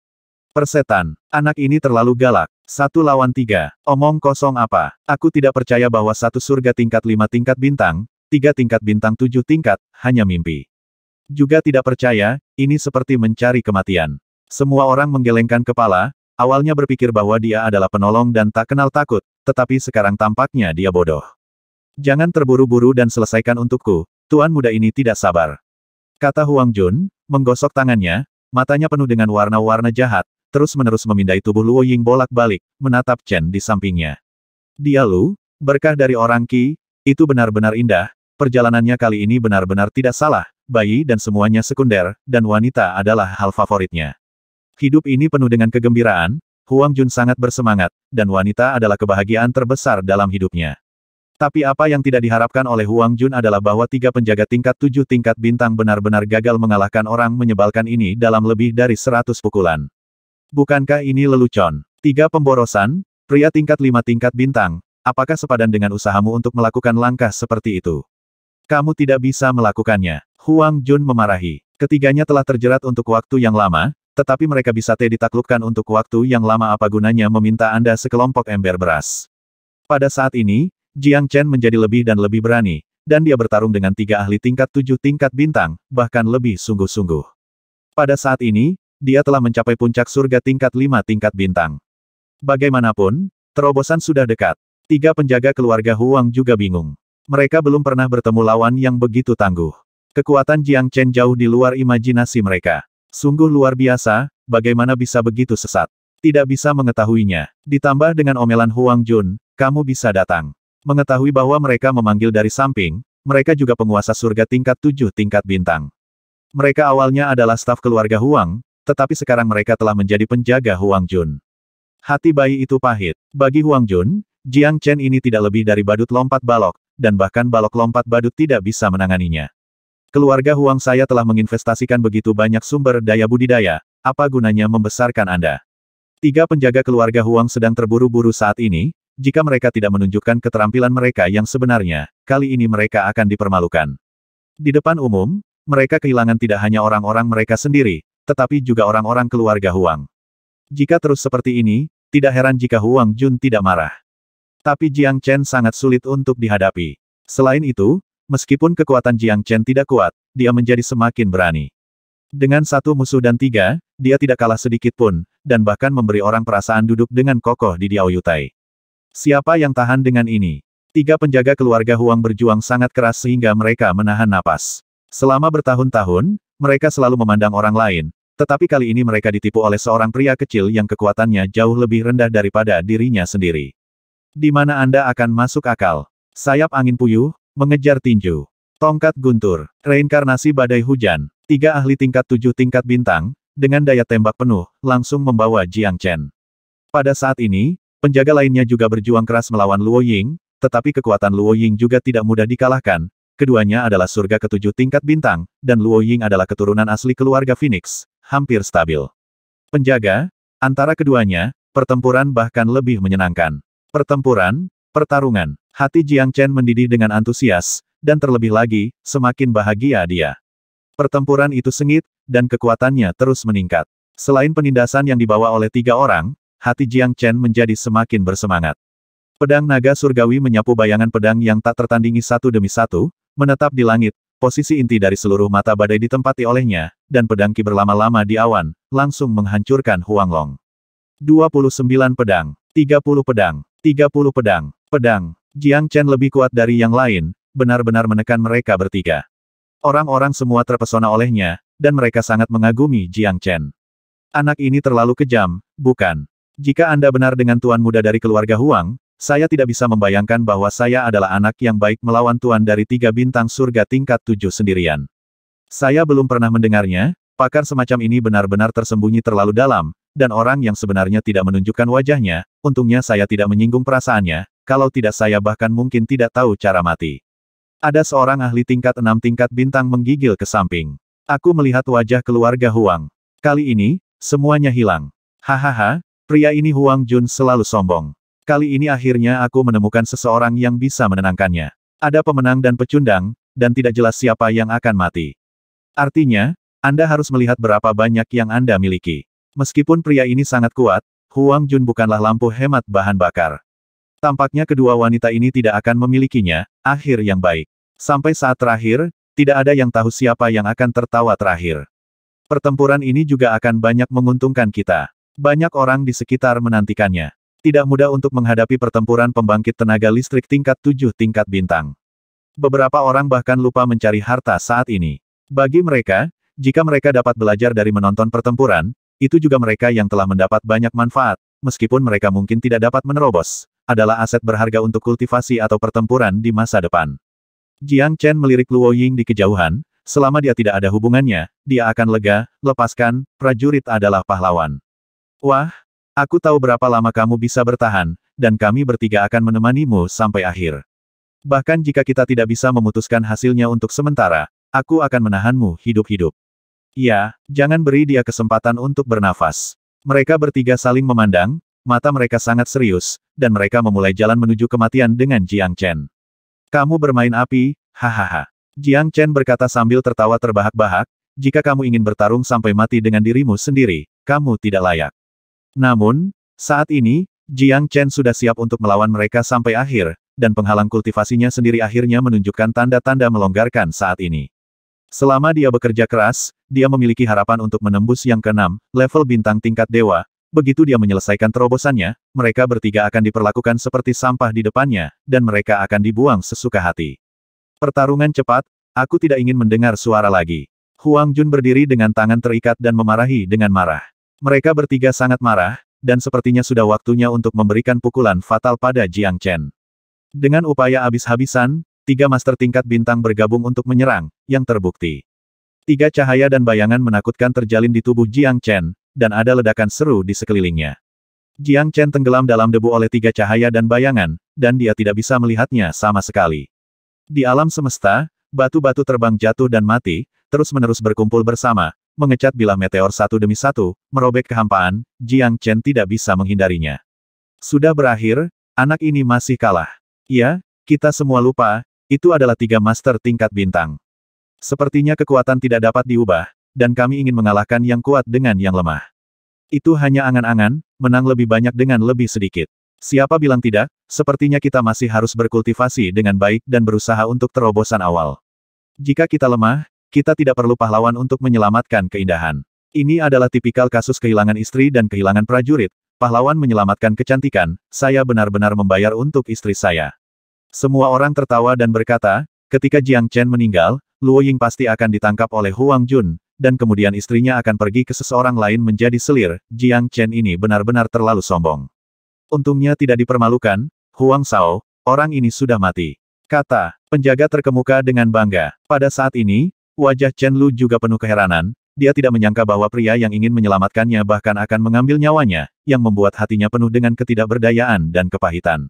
Persetan, anak ini terlalu galak. Satu lawan tiga, omong kosong apa? Aku tidak percaya bahwa satu surga tingkat lima tingkat bintang, tiga tingkat bintang tujuh tingkat, hanya mimpi. Juga tidak percaya, ini seperti mencari kematian. Semua orang menggelengkan kepala, awalnya berpikir bahwa dia adalah penolong dan tak kenal takut, tetapi sekarang tampaknya dia bodoh. Jangan terburu-buru dan selesaikan untukku, tuan muda ini tidak sabar. Kata Huang Jun, menggosok tangannya, matanya penuh dengan warna-warna jahat, terus-menerus memindai tubuh Luo Ying bolak-balik, menatap Chen di sampingnya. Dia Lu, berkah dari orang Qi, itu benar-benar indah, perjalanannya kali ini benar-benar tidak salah, bayi dan semuanya sekunder, dan wanita adalah hal favoritnya. Hidup ini penuh dengan kegembiraan, Huang Jun sangat bersemangat, dan wanita adalah kebahagiaan terbesar dalam hidupnya. Tapi apa yang tidak diharapkan oleh Huang Jun adalah bahwa tiga penjaga tingkat tujuh tingkat bintang benar-benar gagal mengalahkan orang menyebalkan ini dalam lebih dari seratus pukulan. Bukankah ini lelucon? Tiga pemborosan, pria tingkat lima tingkat bintang, apakah sepadan dengan usahamu untuk melakukan langkah seperti itu? Kamu tidak bisa melakukannya. Huang Jun memarahi. Ketiganya telah terjerat untuk waktu yang lama, tetapi mereka bisa teh ditaklukkan untuk waktu yang lama apa gunanya meminta Anda sekelompok ember beras. Pada saat ini, Jiang Chen menjadi lebih dan lebih berani, dan dia bertarung dengan tiga ahli tingkat tujuh tingkat bintang, bahkan lebih sungguh-sungguh. Pada saat ini, dia telah mencapai puncak surga tingkat lima tingkat bintang. Bagaimanapun, terobosan sudah dekat. Tiga penjaga keluarga Huang juga bingung. Mereka belum pernah bertemu lawan yang begitu tangguh. Kekuatan Jiang Chen jauh di luar imajinasi mereka. Sungguh luar biasa, bagaimana bisa begitu sesat. Tidak bisa mengetahuinya. Ditambah dengan omelan Huang Jun, kamu bisa datang. Mengetahui bahwa mereka memanggil dari samping, mereka juga penguasa surga tingkat tujuh tingkat bintang. Mereka awalnya adalah staf keluarga Huang, tetapi sekarang mereka telah menjadi penjaga Huang Jun. Hati bayi itu pahit. Bagi Huang Jun, Jiang Chen ini tidak lebih dari badut lompat balok, dan bahkan balok lompat badut tidak bisa menanganinya. Keluarga Huang saya telah menginvestasikan begitu banyak sumber daya budidaya, apa gunanya membesarkan Anda? Tiga penjaga keluarga Huang sedang terburu-buru saat ini, jika mereka tidak menunjukkan keterampilan mereka yang sebenarnya, kali ini mereka akan dipermalukan. Di depan umum, mereka kehilangan tidak hanya orang-orang mereka sendiri, tetapi juga orang-orang keluarga Huang. Jika terus seperti ini, tidak heran jika Huang Jun tidak marah. Tapi Jiang Chen sangat sulit untuk dihadapi. Selain itu, Meskipun kekuatan Jiang Chen tidak kuat, dia menjadi semakin berani. Dengan satu musuh dan tiga, dia tidak kalah sedikit pun, dan bahkan memberi orang perasaan duduk dengan kokoh di Diao Yutai. Siapa yang tahan dengan ini? Tiga penjaga keluarga Huang berjuang sangat keras sehingga mereka menahan napas. Selama bertahun-tahun, mereka selalu memandang orang lain, tetapi kali ini mereka ditipu oleh seorang pria kecil yang kekuatannya jauh lebih rendah daripada dirinya sendiri. Di mana Anda akan masuk akal? Sayap angin puyuh, Mengejar tinju. Tongkat guntur. Reinkarnasi badai hujan. Tiga ahli tingkat tujuh tingkat bintang, dengan daya tembak penuh, langsung membawa Jiang Chen. Pada saat ini, penjaga lainnya juga berjuang keras melawan Luo Ying, tetapi kekuatan Luo Ying juga tidak mudah dikalahkan. Keduanya adalah surga ketujuh tingkat bintang, dan Luo Ying adalah keturunan asli keluarga Phoenix, hampir stabil. Penjaga, antara keduanya, pertempuran bahkan lebih menyenangkan. Pertempuran, pertarungan, Hati Jiang Chen mendidih dengan antusias, dan terlebih lagi, semakin bahagia dia. Pertempuran itu sengit, dan kekuatannya terus meningkat. Selain penindasan yang dibawa oleh tiga orang, hati Jiang Chen menjadi semakin bersemangat. Pedang naga surgawi menyapu bayangan pedang yang tak tertandingi satu demi satu, menetap di langit, posisi inti dari seluruh mata badai ditempati olehnya, dan pedang ki berlama-lama di awan, langsung menghancurkan Huang Long. 29 pedang, 30 pedang, 30 pedang, pedang, Jiang Chen lebih kuat dari yang lain, benar-benar menekan mereka bertiga. Orang-orang semua terpesona olehnya, dan mereka sangat mengagumi Jiang Chen. Anak ini terlalu kejam, bukan? Jika Anda benar dengan tuan muda dari keluarga Huang, saya tidak bisa membayangkan bahwa saya adalah anak yang baik melawan tuan dari tiga bintang surga tingkat tujuh sendirian. Saya belum pernah mendengarnya, pakar semacam ini benar-benar tersembunyi terlalu dalam, dan orang yang sebenarnya tidak menunjukkan wajahnya, untungnya saya tidak menyinggung perasaannya, kalau tidak saya bahkan mungkin tidak tahu cara mati. Ada seorang ahli tingkat enam tingkat bintang menggigil ke samping. Aku melihat wajah keluarga Huang. Kali ini, semuanya hilang. Hahaha, pria ini Huang Jun selalu sombong. Kali ini akhirnya aku menemukan seseorang yang bisa menenangkannya. Ada pemenang dan pecundang, dan tidak jelas siapa yang akan mati. Artinya, Anda harus melihat berapa banyak yang Anda miliki. Meskipun pria ini sangat kuat, Huang Jun bukanlah lampu hemat bahan bakar. Tampaknya kedua wanita ini tidak akan memilikinya, akhir yang baik. Sampai saat terakhir, tidak ada yang tahu siapa yang akan tertawa terakhir. Pertempuran ini juga akan banyak menguntungkan kita. Banyak orang di sekitar menantikannya. Tidak mudah untuk menghadapi pertempuran pembangkit tenaga listrik tingkat 7 tingkat bintang. Beberapa orang bahkan lupa mencari harta saat ini. Bagi mereka, jika mereka dapat belajar dari menonton pertempuran, itu juga mereka yang telah mendapat banyak manfaat, meskipun mereka mungkin tidak dapat menerobos adalah aset berharga untuk kultivasi atau pertempuran di masa depan. Jiang Chen melirik Luo Ying di kejauhan, selama dia tidak ada hubungannya, dia akan lega, lepaskan, prajurit adalah pahlawan. Wah, aku tahu berapa lama kamu bisa bertahan, dan kami bertiga akan menemanimu sampai akhir. Bahkan jika kita tidak bisa memutuskan hasilnya untuk sementara, aku akan menahanmu hidup-hidup. Ya, jangan beri dia kesempatan untuk bernafas. Mereka bertiga saling memandang, mata mereka sangat serius, dan mereka memulai jalan menuju kematian dengan Jiang Chen. Kamu bermain api, hahaha. Jiang Chen berkata sambil tertawa terbahak-bahak, jika kamu ingin bertarung sampai mati dengan dirimu sendiri, kamu tidak layak. Namun, saat ini, Jiang Chen sudah siap untuk melawan mereka sampai akhir, dan penghalang kultivasinya sendiri akhirnya menunjukkan tanda-tanda melonggarkan saat ini. Selama dia bekerja keras, dia memiliki harapan untuk menembus yang keenam, level bintang tingkat dewa, Begitu dia menyelesaikan terobosannya, mereka bertiga akan diperlakukan seperti sampah di depannya, dan mereka akan dibuang sesuka hati. Pertarungan cepat, aku tidak ingin mendengar suara lagi. Huang Jun berdiri dengan tangan terikat dan memarahi dengan marah. Mereka bertiga sangat marah, dan sepertinya sudah waktunya untuk memberikan pukulan fatal pada Jiang Chen. Dengan upaya habis-habisan, tiga master tingkat bintang bergabung untuk menyerang, yang terbukti. Tiga cahaya dan bayangan menakutkan terjalin di tubuh Jiang Chen, dan ada ledakan seru di sekelilingnya. Jiang Chen tenggelam dalam debu oleh tiga cahaya dan bayangan, dan dia tidak bisa melihatnya sama sekali. Di alam semesta, batu-batu terbang jatuh dan mati, terus-menerus berkumpul bersama, mengecat bilah meteor satu demi satu, merobek kehampaan, Jiang Chen tidak bisa menghindarinya. Sudah berakhir, anak ini masih kalah. Ya, kita semua lupa, itu adalah tiga master tingkat bintang. Sepertinya kekuatan tidak dapat diubah, dan kami ingin mengalahkan yang kuat dengan yang lemah. Itu hanya angan-angan, menang lebih banyak dengan lebih sedikit. Siapa bilang tidak, sepertinya kita masih harus berkultivasi dengan baik dan berusaha untuk terobosan awal. Jika kita lemah, kita tidak perlu pahlawan untuk menyelamatkan keindahan. Ini adalah tipikal kasus kehilangan istri dan kehilangan prajurit, pahlawan menyelamatkan kecantikan, saya benar-benar membayar untuk istri saya. Semua orang tertawa dan berkata, ketika Jiang Chen meninggal, Luo Ying pasti akan ditangkap oleh Huang Jun, dan kemudian istrinya akan pergi ke seseorang lain menjadi selir, Jiang Chen ini benar-benar terlalu sombong. Untungnya tidak dipermalukan, Huang Sao, orang ini sudah mati. Kata, penjaga terkemuka dengan bangga. Pada saat ini, wajah Chen Lu juga penuh keheranan, dia tidak menyangka bahwa pria yang ingin menyelamatkannya bahkan akan mengambil nyawanya, yang membuat hatinya penuh dengan ketidakberdayaan dan kepahitan.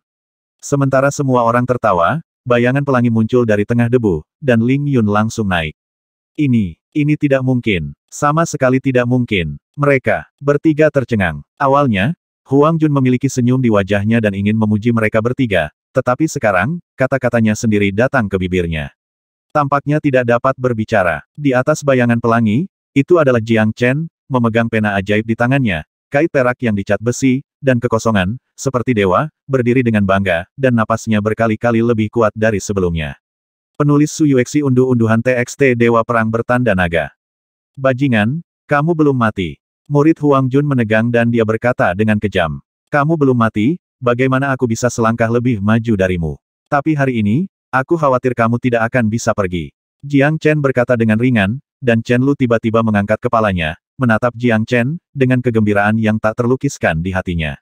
Sementara semua orang tertawa, bayangan pelangi muncul dari tengah debu, dan Ling Yun langsung naik. Ini, ini tidak mungkin. Sama sekali tidak mungkin. Mereka, bertiga tercengang. Awalnya, Huang Jun memiliki senyum di wajahnya dan ingin memuji mereka bertiga, tetapi sekarang, kata-katanya sendiri datang ke bibirnya. Tampaknya tidak dapat berbicara. Di atas bayangan pelangi, itu adalah Jiang Chen, memegang pena ajaib di tangannya, kait perak yang dicat besi, dan kekosongan, seperti dewa, berdiri dengan bangga, dan napasnya berkali-kali lebih kuat dari sebelumnya. Penulis Suyueksi unduh-unduhan TXT Dewa Perang Bertanda Naga. Bajingan, kamu belum mati. Murid Huang Jun menegang dan dia berkata dengan kejam. Kamu belum mati, bagaimana aku bisa selangkah lebih maju darimu? Tapi hari ini, aku khawatir kamu tidak akan bisa pergi. Jiang Chen berkata dengan ringan, dan Chen Lu tiba-tiba mengangkat kepalanya, menatap Jiang Chen, dengan kegembiraan yang tak terlukiskan di hatinya.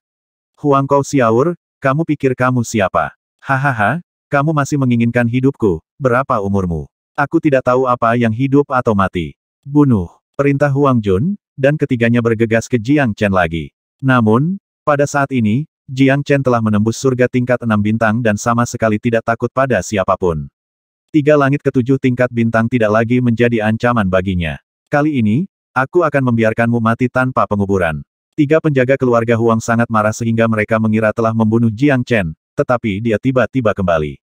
Huang Kau Xiaur, kamu pikir kamu siapa? Hahaha, kamu masih menginginkan hidupku, berapa umurmu? Aku tidak tahu apa yang hidup atau mati. Bunuh, perintah Huang Jun, dan ketiganya bergegas ke Jiang Chen lagi. Namun, pada saat ini, Jiang Chen telah menembus surga tingkat enam bintang dan sama sekali tidak takut pada siapapun. Tiga langit ketujuh tingkat bintang tidak lagi menjadi ancaman baginya. Kali ini, aku akan membiarkanmu mati tanpa penguburan. Tiga penjaga keluarga Huang sangat marah sehingga mereka mengira telah membunuh Jiang Chen, tetapi dia tiba-tiba kembali.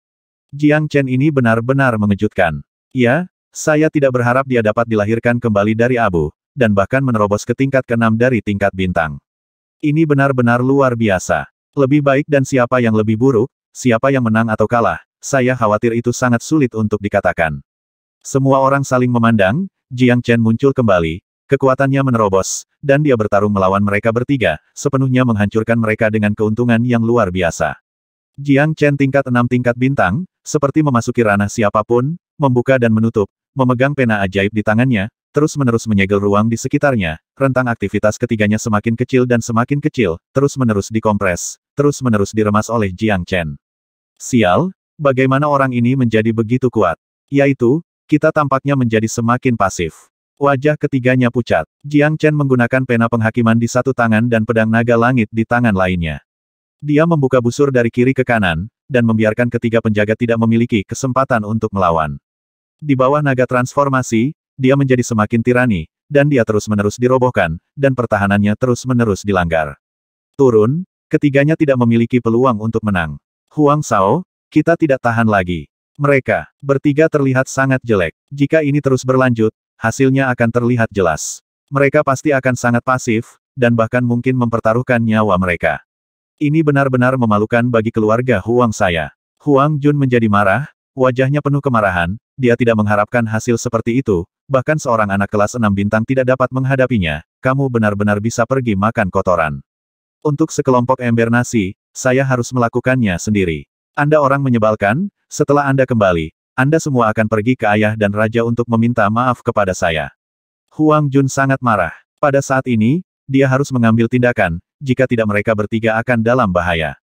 Jiang Chen ini benar-benar mengejutkan. Ya, saya tidak berharap dia dapat dilahirkan kembali dari abu, dan bahkan menerobos ke tingkat keenam dari tingkat bintang. Ini benar-benar luar biasa. Lebih baik dan siapa yang lebih buruk, siapa yang menang atau kalah, saya khawatir itu sangat sulit untuk dikatakan. Semua orang saling memandang, Jiang Chen muncul kembali, kekuatannya menerobos, dan dia bertarung melawan mereka bertiga, sepenuhnya menghancurkan mereka dengan keuntungan yang luar biasa. Jiang Chen tingkat enam tingkat bintang, seperti memasuki ranah siapapun, membuka dan menutup, memegang pena ajaib di tangannya, terus-menerus menyegel ruang di sekitarnya, rentang aktivitas ketiganya semakin kecil dan semakin kecil, terus-menerus dikompres, terus-menerus diremas oleh Jiang Chen. Sial, bagaimana orang ini menjadi begitu kuat? Yaitu, kita tampaknya menjadi semakin pasif. Wajah ketiganya pucat. Jiang Chen menggunakan pena penghakiman di satu tangan dan pedang naga langit di tangan lainnya. Dia membuka busur dari kiri ke kanan, dan membiarkan ketiga penjaga tidak memiliki kesempatan untuk melawan. Di bawah naga transformasi, dia menjadi semakin tirani, dan dia terus-menerus dirobohkan, dan pertahanannya terus-menerus dilanggar. Turun, ketiganya tidak memiliki peluang untuk menang. Huang Sao, kita tidak tahan lagi. Mereka, bertiga terlihat sangat jelek. Jika ini terus berlanjut, hasilnya akan terlihat jelas. Mereka pasti akan sangat pasif, dan bahkan mungkin mempertaruhkan nyawa mereka. Ini benar-benar memalukan bagi keluarga Huang saya. Huang Jun menjadi marah, wajahnya penuh kemarahan, dia tidak mengharapkan hasil seperti itu, bahkan seorang anak kelas 6 bintang tidak dapat menghadapinya, kamu benar-benar bisa pergi makan kotoran. Untuk sekelompok ember nasi, saya harus melakukannya sendiri. Anda orang menyebalkan, setelah Anda kembali, Anda semua akan pergi ke ayah dan raja untuk meminta maaf kepada saya. Huang Jun sangat marah. Pada saat ini, dia harus mengambil tindakan, jika tidak mereka bertiga akan dalam bahaya.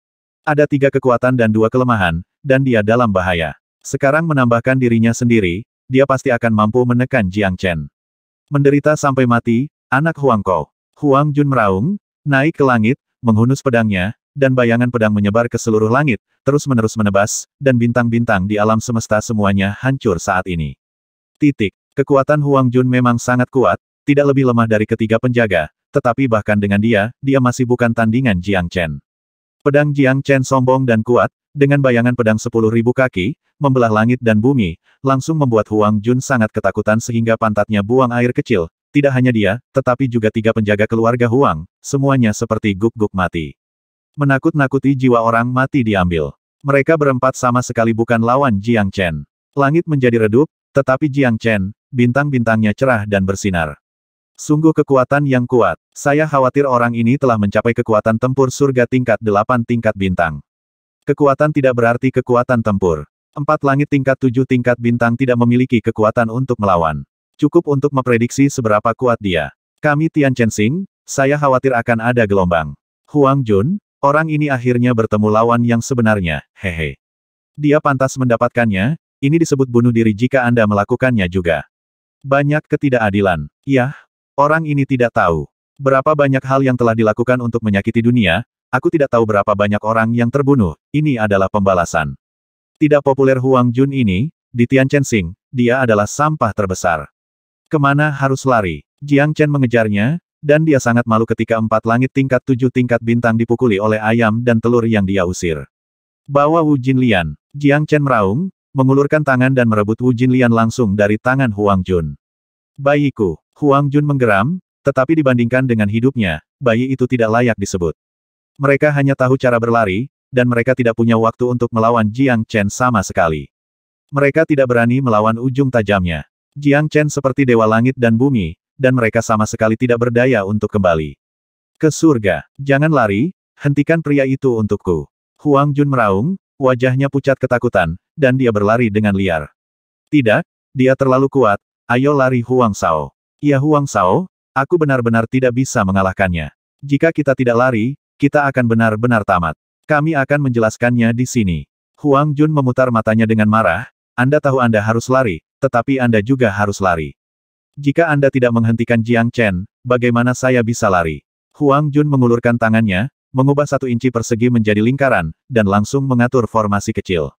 Ada tiga kekuatan dan dua kelemahan, dan dia dalam bahaya. Sekarang menambahkan dirinya sendiri, dia pasti akan mampu menekan Jiang Chen. Menderita sampai mati, anak Huang Kou. Huang Jun meraung, naik ke langit, menghunus pedangnya, dan bayangan pedang menyebar ke seluruh langit, terus-menerus menebas, dan bintang-bintang di alam semesta semuanya hancur saat ini. Titik. Kekuatan Huang Jun memang sangat kuat, tidak lebih lemah dari ketiga penjaga, tetapi bahkan dengan dia, dia masih bukan tandingan Jiang Chen. Pedang Jiang Chen sombong dan kuat, dengan bayangan pedang sepuluh ribu kaki, membelah langit dan bumi, langsung membuat Huang Jun sangat ketakutan sehingga pantatnya buang air kecil, tidak hanya dia, tetapi juga tiga penjaga keluarga Huang, semuanya seperti guk-guk mati. Menakut-nakuti jiwa orang mati diambil. Mereka berempat sama sekali bukan lawan Jiang Chen. Langit menjadi redup, tetapi Jiang Chen, bintang-bintangnya cerah dan bersinar. Sungguh kekuatan yang kuat. Saya khawatir orang ini telah mencapai kekuatan tempur surga tingkat 8 tingkat bintang. Kekuatan tidak berarti kekuatan tempur. Empat langit tingkat tujuh tingkat bintang tidak memiliki kekuatan untuk melawan. Cukup untuk memprediksi seberapa kuat dia. Kami Tian Chensing, saya khawatir akan ada gelombang. Huang Jun, orang ini akhirnya bertemu lawan yang sebenarnya, hehe. Dia pantas mendapatkannya, ini disebut bunuh diri jika Anda melakukannya juga. Banyak ketidakadilan. Yah, Orang ini tidak tahu berapa banyak hal yang telah dilakukan untuk menyakiti dunia, aku tidak tahu berapa banyak orang yang terbunuh, ini adalah pembalasan. Tidak populer Huang Jun ini, di Tian Sing, dia adalah sampah terbesar. Kemana harus lari? Jiang Chen mengejarnya, dan dia sangat malu ketika empat langit tingkat tujuh tingkat bintang dipukuli oleh ayam dan telur yang dia usir. Bawa Wu Jinlian, Jiang Chen meraung, mengulurkan tangan dan merebut Wu Jinlian langsung dari tangan Huang Jun. Bayiku, Huang Jun menggeram, tetapi dibandingkan dengan hidupnya, bayi itu tidak layak disebut. Mereka hanya tahu cara berlari, dan mereka tidak punya waktu untuk melawan Jiang Chen sama sekali. Mereka tidak berani melawan ujung tajamnya. Jiang Chen seperti dewa langit dan bumi, dan mereka sama sekali tidak berdaya untuk kembali. Ke surga, jangan lari, hentikan pria itu untukku. Huang Jun meraung, wajahnya pucat ketakutan, dan dia berlari dengan liar. Tidak, dia terlalu kuat, ayo lari Huang Sao. Ya Huang Sao, aku benar-benar tidak bisa mengalahkannya. Jika kita tidak lari, kita akan benar-benar tamat. Kami akan menjelaskannya di sini. Huang Jun memutar matanya dengan marah, Anda tahu Anda harus lari, tetapi Anda juga harus lari. Jika Anda tidak menghentikan Jiang Chen, bagaimana saya bisa lari? Huang Jun mengulurkan tangannya, mengubah satu inci persegi menjadi lingkaran, dan langsung mengatur formasi kecil.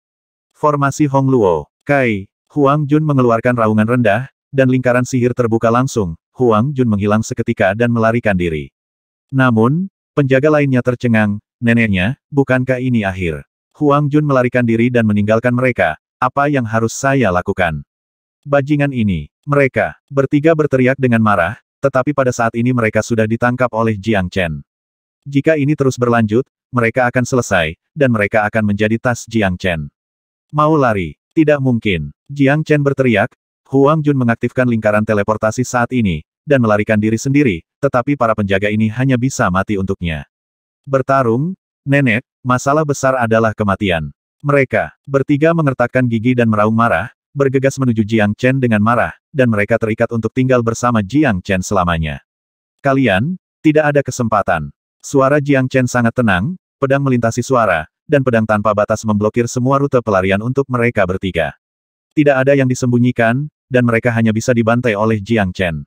Formasi Hong Luo. Kai, Huang Jun mengeluarkan raungan rendah, dan lingkaran sihir terbuka langsung, Huang Jun menghilang seketika dan melarikan diri. Namun, penjaga lainnya tercengang, neneknya, bukankah ini akhir? Huang Jun melarikan diri dan meninggalkan mereka, apa yang harus saya lakukan? Bajingan ini, mereka, bertiga berteriak dengan marah, tetapi pada saat ini mereka sudah ditangkap oleh Jiang Chen. Jika ini terus berlanjut, mereka akan selesai, dan mereka akan menjadi tas Jiang Chen. Mau lari? Tidak mungkin. Jiang Chen berteriak, Huang Jun mengaktifkan lingkaran teleportasi saat ini, dan melarikan diri sendiri, tetapi para penjaga ini hanya bisa mati untuknya. Bertarung, nenek, masalah besar adalah kematian. Mereka, bertiga mengertakkan gigi dan meraung marah, bergegas menuju Jiang Chen dengan marah, dan mereka terikat untuk tinggal bersama Jiang Chen selamanya. Kalian, tidak ada kesempatan. Suara Jiang Chen sangat tenang, pedang melintasi suara, dan pedang tanpa batas memblokir semua rute pelarian untuk mereka bertiga. Tidak ada yang disembunyikan, dan mereka hanya bisa dibantai oleh Jiang Chen.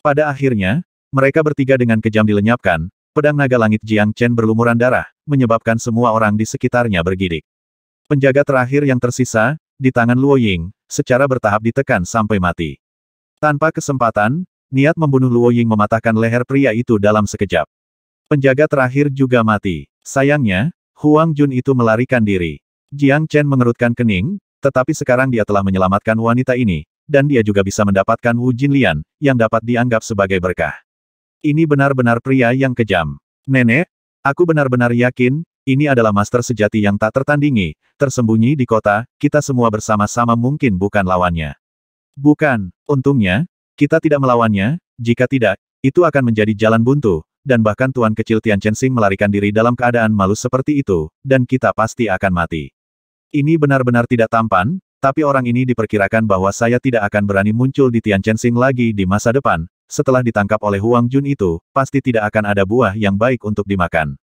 Pada akhirnya, mereka bertiga dengan kejam dilenyapkan, pedang naga langit Jiang Chen berlumuran darah, menyebabkan semua orang di sekitarnya bergidik. Penjaga terakhir yang tersisa, di tangan Luo Ying, secara bertahap ditekan sampai mati. Tanpa kesempatan, niat membunuh Luo Ying mematahkan leher pria itu dalam sekejap. Penjaga terakhir juga mati. Sayangnya, Huang Jun itu melarikan diri. Jiang Chen mengerutkan kening, tetapi sekarang dia telah menyelamatkan wanita ini, dan dia juga bisa mendapatkan Wu Jinlian, yang dapat dianggap sebagai berkah. Ini benar-benar pria yang kejam. Nenek, aku benar-benar yakin, ini adalah master sejati yang tak tertandingi, tersembunyi di kota, kita semua bersama-sama mungkin bukan lawannya. Bukan, untungnya, kita tidak melawannya, jika tidak, itu akan menjadi jalan buntu, dan bahkan Tuan Kecil Tian Chensing melarikan diri dalam keadaan malu seperti itu, dan kita pasti akan mati. Ini benar-benar tidak tampan, tapi orang ini diperkirakan bahwa saya tidak akan berani muncul di Tian Tianchensing lagi di masa depan, setelah ditangkap oleh Huang Jun itu, pasti tidak akan ada buah yang baik untuk dimakan.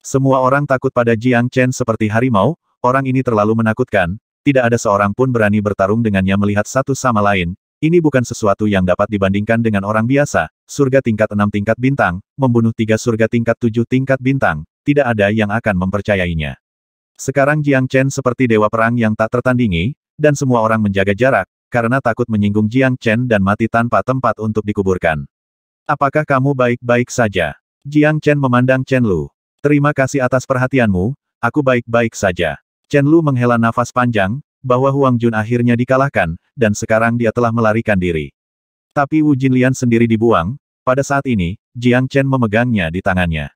Semua orang takut pada Jiang Chen seperti harimau, orang ini terlalu menakutkan, tidak ada seorang pun berani bertarung dengannya melihat satu sama lain, ini bukan sesuatu yang dapat dibandingkan dengan orang biasa, surga tingkat enam tingkat bintang, membunuh tiga surga tingkat tujuh tingkat bintang, tidak ada yang akan mempercayainya. Sekarang Jiang Chen seperti dewa perang yang tak tertandingi, dan semua orang menjaga jarak, karena takut menyinggung Jiang Chen dan mati tanpa tempat untuk dikuburkan. Apakah kamu baik-baik saja? Jiang Chen memandang Chen Lu. Terima kasih atas perhatianmu, aku baik-baik saja. Chen Lu menghela nafas panjang, bahwa Huang Jun akhirnya dikalahkan, dan sekarang dia telah melarikan diri. Tapi Wu Jinlian sendiri dibuang, pada saat ini, Jiang Chen memegangnya di tangannya.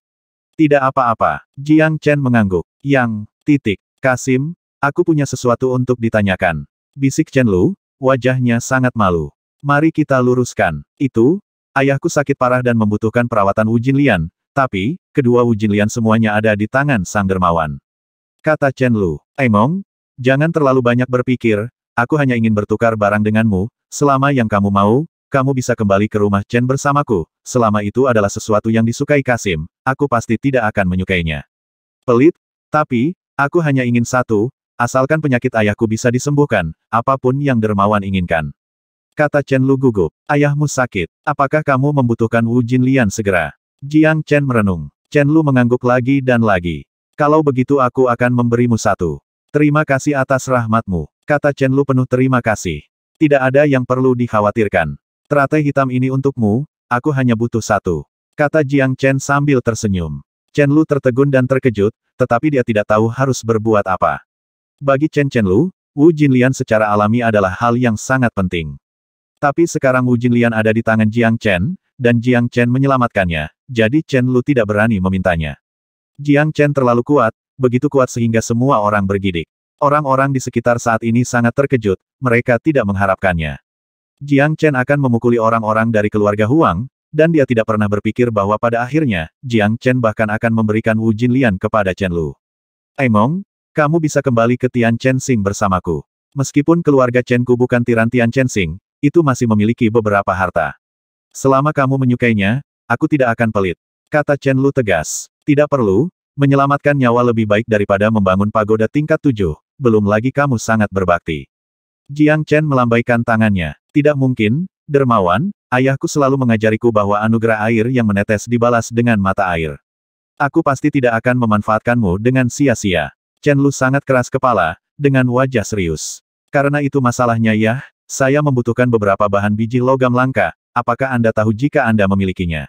Tidak apa-apa, Jiang Chen mengangguk. Yang, titik, Kasim, Aku punya sesuatu untuk ditanyakan. Bisik Chen Lu, wajahnya sangat malu. Mari kita luruskan. Itu, ayahku sakit parah dan membutuhkan perawatan Wu Jinlian, tapi, kedua Wu Jinlian semuanya ada di tangan sang dermawan. Kata Chen Lu, Emong, eh, jangan terlalu banyak berpikir, aku hanya ingin bertukar barang denganmu, selama yang kamu mau, kamu bisa kembali ke rumah Chen bersamaku, selama itu adalah sesuatu yang disukai Kasim, aku pasti tidak akan menyukainya. Pelit, tapi, aku hanya ingin satu, Asalkan penyakit ayahku bisa disembuhkan, apapun yang dermawan inginkan. Kata Chen Lu gugup. Ayahmu sakit. Apakah kamu membutuhkan Wu Jinlian segera? Jiang Chen merenung. Chen Lu mengangguk lagi dan lagi. Kalau begitu aku akan memberimu satu. Terima kasih atas rahmatmu. Kata Chen Lu penuh terima kasih. Tidak ada yang perlu dikhawatirkan. Teratai hitam ini untukmu, aku hanya butuh satu. Kata Jiang Chen sambil tersenyum. Chen Lu tertegun dan terkejut, tetapi dia tidak tahu harus berbuat apa. Bagi Chen Chenlu, Wu Jinlian secara alami adalah hal yang sangat penting. Tapi sekarang Wu Jinlian ada di tangan Jiang Chen, dan Jiang Chen menyelamatkannya, jadi Chen Lu tidak berani memintanya. Jiang Chen terlalu kuat, begitu kuat sehingga semua orang bergidik. Orang-orang di sekitar saat ini sangat terkejut, mereka tidak mengharapkannya. Jiang Chen akan memukuli orang-orang dari keluarga Huang, dan dia tidak pernah berpikir bahwa pada akhirnya, Jiang Chen bahkan akan memberikan Wu Jinlian kepada Chen Lu. Aimong, kamu bisa kembali ke Tian Sing bersamaku. Meskipun keluarga Chenku bukan tiran Tian Sing, itu masih memiliki beberapa harta. Selama kamu menyukainya, aku tidak akan pelit. Kata Chen Lu tegas. Tidak perlu, menyelamatkan nyawa lebih baik daripada membangun pagoda tingkat tujuh, belum lagi kamu sangat berbakti. Jiang Chen melambaikan tangannya. Tidak mungkin, dermawan, ayahku selalu mengajariku bahwa anugerah air yang menetes dibalas dengan mata air. Aku pasti tidak akan memanfaatkanmu dengan sia-sia. Chen Lu sangat keras kepala, dengan wajah serius. Karena itu masalahnya ya, saya membutuhkan beberapa bahan biji logam langka, apakah Anda tahu jika Anda memilikinya?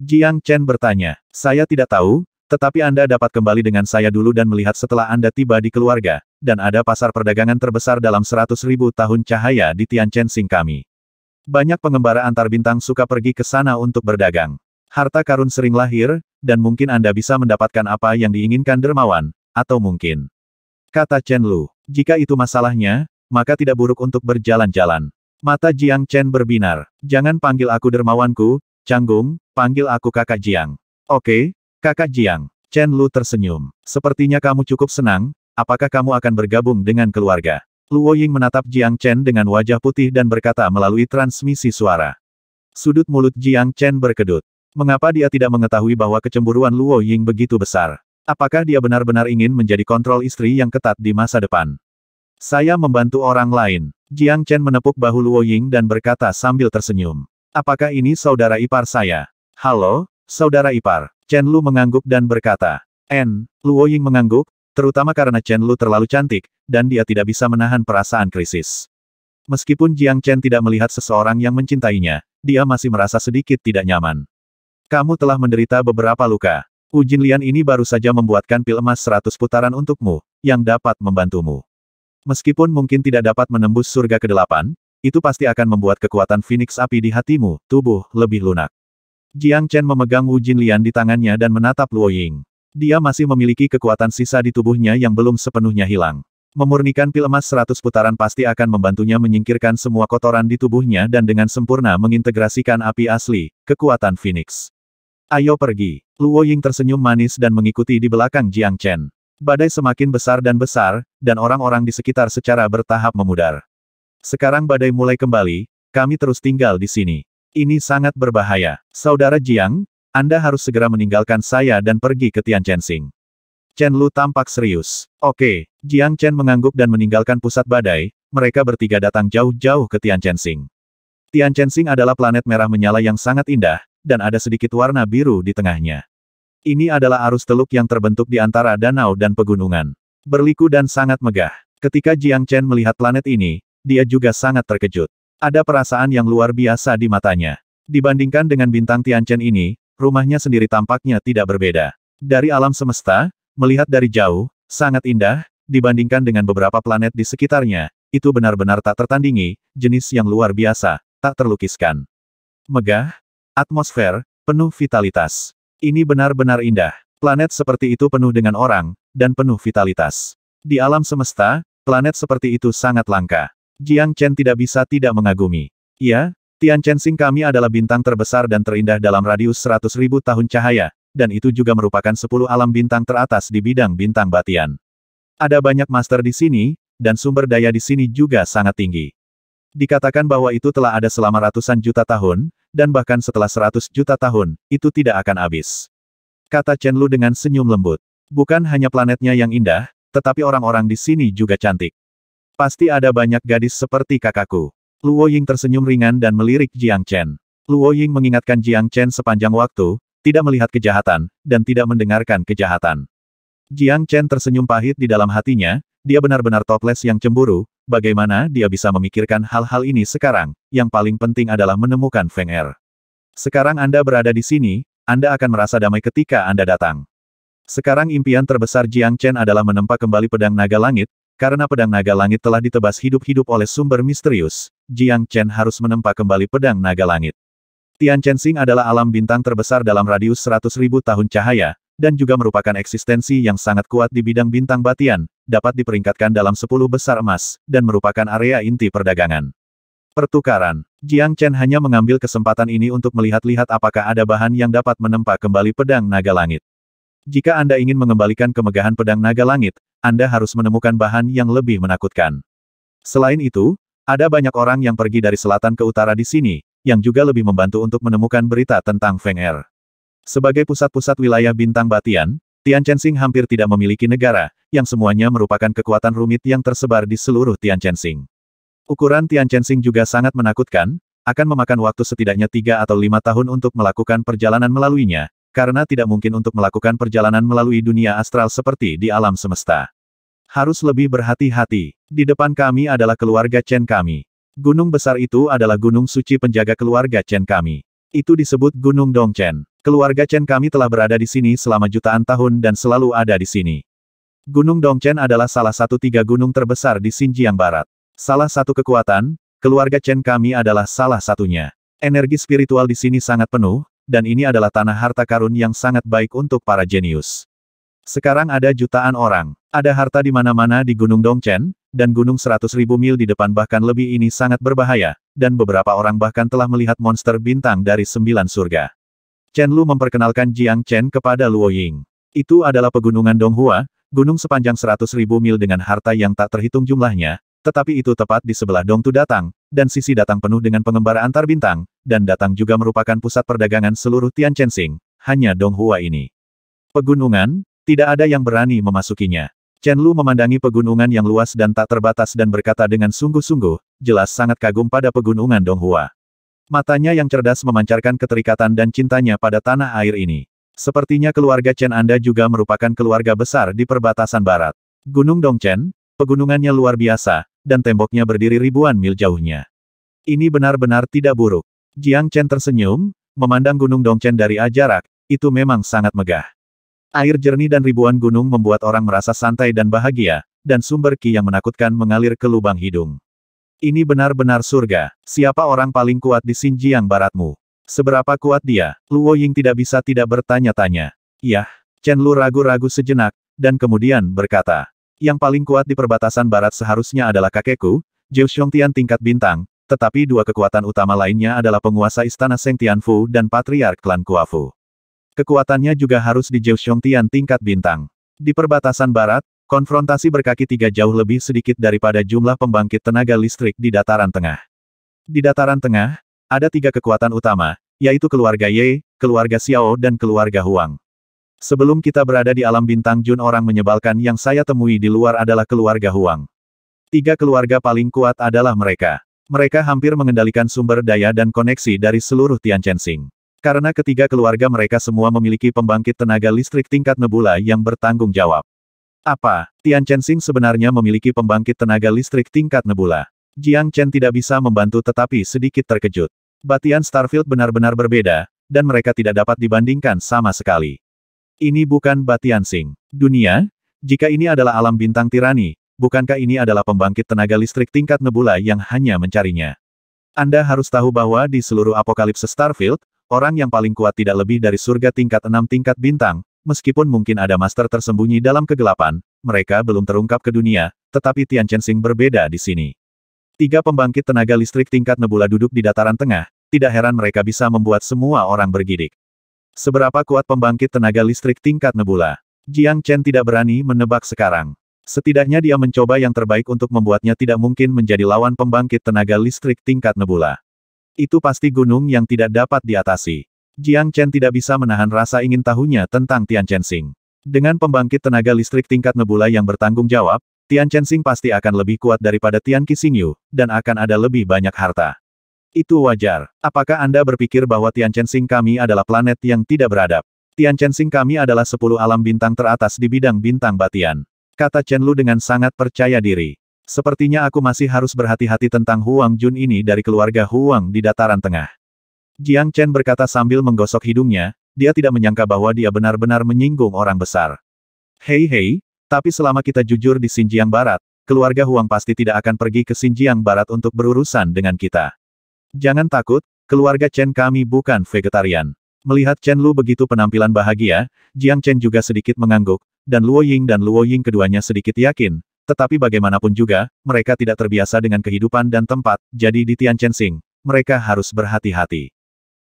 Jiang Chen bertanya, saya tidak tahu, tetapi Anda dapat kembali dengan saya dulu dan melihat setelah Anda tiba di keluarga, dan ada pasar perdagangan terbesar dalam seratus ribu tahun cahaya di Tianchen Sing kami. Banyak pengembara antar bintang suka pergi ke sana untuk berdagang. Harta karun sering lahir, dan mungkin Anda bisa mendapatkan apa yang diinginkan dermawan, atau mungkin. Kata Chen Lu, jika itu masalahnya, maka tidak buruk untuk berjalan-jalan. Mata Jiang Chen berbinar. Jangan panggil aku dermawanku, Canggung, panggil aku kakak Jiang. Oke, kakak Jiang. Chen Lu tersenyum. Sepertinya kamu cukup senang, apakah kamu akan bergabung dengan keluarga? Luo Ying menatap Jiang Chen dengan wajah putih dan berkata melalui transmisi suara. Sudut mulut Jiang Chen berkedut. Mengapa dia tidak mengetahui bahwa kecemburuan Luo Ying begitu besar? Apakah dia benar-benar ingin menjadi kontrol istri yang ketat di masa depan? Saya membantu orang lain. Jiang Chen menepuk bahu Luo Ying dan berkata sambil tersenyum. Apakah ini saudara ipar saya? Halo, saudara ipar. Chen Lu mengangguk dan berkata. En, Luo Ying mengangguk, terutama karena Chen Lu terlalu cantik, dan dia tidak bisa menahan perasaan krisis. Meskipun Jiang Chen tidak melihat seseorang yang mencintainya, dia masih merasa sedikit tidak nyaman. Kamu telah menderita beberapa luka. Wu Jinlian ini baru saja membuatkan pil emas 100 putaran untukmu, yang dapat membantumu. Meskipun mungkin tidak dapat menembus surga ke-8, itu pasti akan membuat kekuatan Phoenix api di hatimu, tubuh, lebih lunak. Jiang Chen memegang Wu Jinlian di tangannya dan menatap Luo Ying. Dia masih memiliki kekuatan sisa di tubuhnya yang belum sepenuhnya hilang. Memurnikan pil emas 100 putaran pasti akan membantunya menyingkirkan semua kotoran di tubuhnya dan dengan sempurna mengintegrasikan api asli, kekuatan Phoenix. Ayo pergi. Luo Ying tersenyum manis dan mengikuti di belakang Jiang Chen. Badai semakin besar dan besar, dan orang-orang di sekitar secara bertahap memudar. Sekarang badai mulai kembali, kami terus tinggal di sini. Ini sangat berbahaya. Saudara Jiang, Anda harus segera meninggalkan saya dan pergi ke Tian Chen Lu tampak serius. Oke, Jiang Chen mengangguk dan meninggalkan pusat badai, mereka bertiga datang jauh-jauh ke Tian Tian Tianjensing adalah planet merah menyala yang sangat indah, dan ada sedikit warna biru di tengahnya. Ini adalah arus teluk yang terbentuk di antara danau dan pegunungan. Berliku dan sangat megah. Ketika Jiang Chen melihat planet ini, dia juga sangat terkejut. Ada perasaan yang luar biasa di matanya. Dibandingkan dengan bintang Tianchen ini, rumahnya sendiri tampaknya tidak berbeda. Dari alam semesta, melihat dari jauh, sangat indah, dibandingkan dengan beberapa planet di sekitarnya, itu benar-benar tak tertandingi, jenis yang luar biasa, tak terlukiskan. Megah, Atmosfer, penuh vitalitas. Ini benar-benar indah. Planet seperti itu penuh dengan orang, dan penuh vitalitas. Di alam semesta, planet seperti itu sangat langka. Jiang Chen tidak bisa tidak mengagumi. Ya, Tian Chensing kami adalah bintang terbesar dan terindah dalam radius 100 ribu tahun cahaya, dan itu juga merupakan 10 alam bintang teratas di bidang bintang batian. Ada banyak master di sini, dan sumber daya di sini juga sangat tinggi. Dikatakan bahwa itu telah ada selama ratusan juta tahun, dan bahkan setelah seratus juta tahun, itu tidak akan habis. Kata Chen Lu dengan senyum lembut. Bukan hanya planetnya yang indah, tetapi orang-orang di sini juga cantik. Pasti ada banyak gadis seperti kakakku. Luo Ying tersenyum ringan dan melirik Jiang Chen. Luo Ying mengingatkan Jiang Chen sepanjang waktu, tidak melihat kejahatan, dan tidak mendengarkan kejahatan. Jiang Chen tersenyum pahit di dalam hatinya, dia benar-benar toples yang cemburu, bagaimana dia bisa memikirkan hal-hal ini sekarang, yang paling penting adalah menemukan Feng Er. Sekarang Anda berada di sini, Anda akan merasa damai ketika Anda datang. Sekarang impian terbesar Jiang Chen adalah menempa kembali pedang naga langit, karena pedang naga langit telah ditebas hidup-hidup oleh sumber misterius, Jiang Chen harus menempa kembali pedang naga langit. Tian Chen Xing adalah alam bintang terbesar dalam radius ribu tahun cahaya, dan juga merupakan eksistensi yang sangat kuat di bidang bintang batian, dapat diperingkatkan dalam sepuluh besar emas, dan merupakan area inti perdagangan. Pertukaran Jiang Chen hanya mengambil kesempatan ini untuk melihat-lihat apakah ada bahan yang dapat menempa kembali pedang naga langit. Jika Anda ingin mengembalikan kemegahan pedang naga langit, Anda harus menemukan bahan yang lebih menakutkan. Selain itu, ada banyak orang yang pergi dari selatan ke utara di sini, yang juga lebih membantu untuk menemukan berita tentang Feng Er. Sebagai pusat-pusat wilayah bintang batian, Tian Chensing hampir tidak memiliki negara, yang semuanya merupakan kekuatan rumit yang tersebar di seluruh Tian Chensing. Ukuran Tian Chensing juga sangat menakutkan, akan memakan waktu setidaknya tiga atau lima tahun untuk melakukan perjalanan melaluinya, karena tidak mungkin untuk melakukan perjalanan melalui dunia astral seperti di alam semesta. Harus lebih berhati-hati. Di depan kami adalah keluarga Chen kami. Gunung besar itu adalah gunung suci penjaga keluarga Chen kami. Itu disebut Gunung Dongchen. Keluarga Chen kami telah berada di sini selama jutaan tahun dan selalu ada di sini. Gunung Dongchen adalah salah satu tiga gunung terbesar di Xinjiang Barat. Salah satu kekuatan, keluarga Chen kami adalah salah satunya. Energi spiritual di sini sangat penuh, dan ini adalah tanah harta karun yang sangat baik untuk para jenius. Sekarang ada jutaan orang. Ada harta di mana-mana di Gunung Dongchen, dan gunung 100.000 mil di depan bahkan lebih ini sangat berbahaya, dan beberapa orang bahkan telah melihat monster bintang dari sembilan surga. Chen Lu memperkenalkan Jiang Chen kepada Luo Ying. Itu adalah pegunungan Donghua, gunung sepanjang 100.000 mil dengan harta yang tak terhitung jumlahnya, tetapi itu tepat di sebelah Dongtu datang, dan sisi datang penuh dengan pengembara antar bintang, dan datang juga merupakan pusat perdagangan seluruh Tian Tianchensing, hanya Donghua ini. Pegunungan, tidak ada yang berani memasukinya. Chen Lu memandangi pegunungan yang luas dan tak terbatas dan berkata dengan sungguh-sungguh, jelas sangat kagum pada pegunungan Donghua. Matanya yang cerdas memancarkan keterikatan dan cintanya pada tanah air ini. Sepertinya keluarga Chen Anda juga merupakan keluarga besar di perbatasan barat. Gunung Dongchen, pegunungannya luar biasa, dan temboknya berdiri ribuan mil jauhnya. Ini benar-benar tidak buruk. Jiang Chen tersenyum, memandang Gunung Dongchen dari ajarak, itu memang sangat megah. Air jernih dan ribuan gunung membuat orang merasa santai dan bahagia, dan sumber ki yang menakutkan mengalir ke lubang hidung. Ini benar-benar surga. Siapa orang paling kuat di Xinjiang baratmu? Seberapa kuat dia? Luo Ying tidak bisa tidak bertanya-tanya. Yah, Chen Lu ragu-ragu sejenak, dan kemudian berkata. Yang paling kuat di perbatasan barat seharusnya adalah kakekku, Zhou Xiongtian tingkat bintang, tetapi dua kekuatan utama lainnya adalah penguasa istana Seng Tianfu dan patriark klan Kuafu. Kekuatannya juga harus di Zhou Xiongtian tingkat bintang. Di perbatasan barat, Konfrontasi berkaki tiga jauh lebih sedikit daripada jumlah pembangkit tenaga listrik di dataran tengah. Di dataran tengah, ada tiga kekuatan utama, yaitu keluarga Ye, keluarga Xiao dan keluarga Huang. Sebelum kita berada di alam bintang Jun orang menyebalkan yang saya temui di luar adalah keluarga Huang. Tiga keluarga paling kuat adalah mereka. Mereka hampir mengendalikan sumber daya dan koneksi dari seluruh Tianchensing. Karena ketiga keluarga mereka semua memiliki pembangkit tenaga listrik tingkat nebula yang bertanggung jawab. Apa, Tian Chensing sebenarnya memiliki pembangkit tenaga listrik tingkat nebula? Jiang Chen tidak bisa membantu tetapi sedikit terkejut. Batian Starfield benar-benar berbeda, dan mereka tidak dapat dibandingkan sama sekali. Ini bukan Batian Sing. Dunia, jika ini adalah alam bintang tirani, bukankah ini adalah pembangkit tenaga listrik tingkat nebula yang hanya mencarinya? Anda harus tahu bahwa di seluruh apokalipse Starfield, orang yang paling kuat tidak lebih dari surga tingkat 6 tingkat bintang, meskipun mungkin ada master tersembunyi dalam kegelapan, mereka belum terungkap ke dunia, tetapi Tian Chenxing berbeda di sini. Tiga pembangkit tenaga listrik tingkat nebula duduk di dataran tengah, tidak heran mereka bisa membuat semua orang bergidik. Seberapa kuat pembangkit tenaga listrik tingkat nebula? Jiang Chen tidak berani menebak sekarang. Setidaknya dia mencoba yang terbaik untuk membuatnya tidak mungkin menjadi lawan pembangkit tenaga listrik tingkat nebula. Itu pasti gunung yang tidak dapat diatasi. Jiang Chen tidak bisa menahan rasa ingin tahunya tentang Tian Chen Xing. Dengan pembangkit tenaga listrik tingkat nebula yang bertanggung jawab, Tian Chen Xing pasti akan lebih kuat daripada Tian Qixingyu, dan akan ada lebih banyak harta. Itu wajar. Apakah Anda berpikir bahwa Tian Chen Xing kami adalah planet yang tidak beradab? Tian Chen Xing kami adalah sepuluh alam bintang teratas di bidang bintang batian. Kata Chen Lu dengan sangat percaya diri. Sepertinya aku masih harus berhati-hati tentang Huang Jun ini dari keluarga Huang di dataran tengah. Jiang Chen berkata sambil menggosok hidungnya, dia tidak menyangka bahwa dia benar-benar menyinggung orang besar. Hei hei, tapi selama kita jujur di Xinjiang Barat, keluarga Huang pasti tidak akan pergi ke Xinjiang Barat untuk berurusan dengan kita. Jangan takut, keluarga Chen kami bukan vegetarian. Melihat Chen Lu begitu penampilan bahagia, Jiang Chen juga sedikit mengangguk, dan Luo Ying dan Luo Ying keduanya sedikit yakin, tetapi bagaimanapun juga, mereka tidak terbiasa dengan kehidupan dan tempat, jadi di Tian Chen Sing, mereka harus berhati-hati.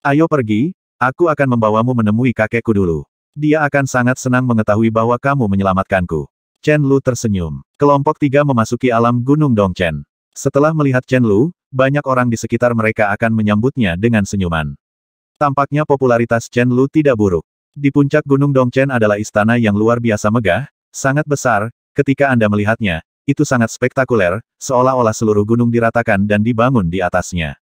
Ayo pergi, aku akan membawamu menemui kakekku dulu. Dia akan sangat senang mengetahui bahwa kamu menyelamatkanku. Chen Lu tersenyum. Kelompok tiga memasuki alam Gunung Dongchen. Setelah melihat Chen Lu, banyak orang di sekitar mereka akan menyambutnya dengan senyuman. Tampaknya popularitas Chen Lu tidak buruk. Di puncak Gunung Dongchen adalah istana yang luar biasa megah, sangat besar, ketika Anda melihatnya, itu sangat spektakuler, seolah-olah seluruh gunung diratakan dan dibangun di atasnya.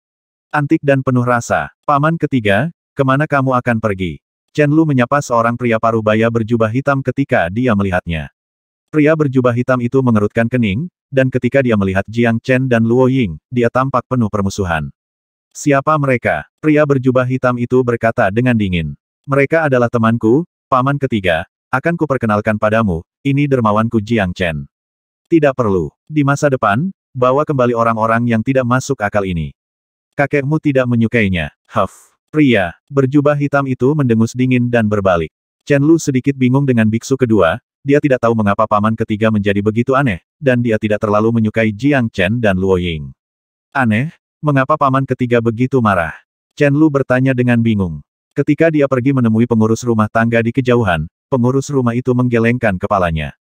Antik dan penuh rasa. Paman ketiga, kemana kamu akan pergi? Chen Lu menyapa seorang pria parubaya berjubah hitam ketika dia melihatnya. Pria berjubah hitam itu mengerutkan kening, dan ketika dia melihat Jiang Chen dan Luo Ying, dia tampak penuh permusuhan. Siapa mereka? Pria berjubah hitam itu berkata dengan dingin. Mereka adalah temanku, paman ketiga, akan kuperkenalkan padamu, ini dermawanku Jiang Chen. Tidak perlu. Di masa depan, bawa kembali orang-orang yang tidak masuk akal ini. Kakekmu tidak menyukainya. Huff. Pria, berjubah hitam itu mendengus dingin dan berbalik. Chen Lu sedikit bingung dengan biksu kedua, dia tidak tahu mengapa paman ketiga menjadi begitu aneh, dan dia tidak terlalu menyukai Jiang Chen dan Luo Ying. Aneh? Mengapa paman ketiga begitu marah? Chen Lu bertanya dengan bingung. Ketika dia pergi menemui pengurus rumah tangga di kejauhan, pengurus rumah itu menggelengkan kepalanya.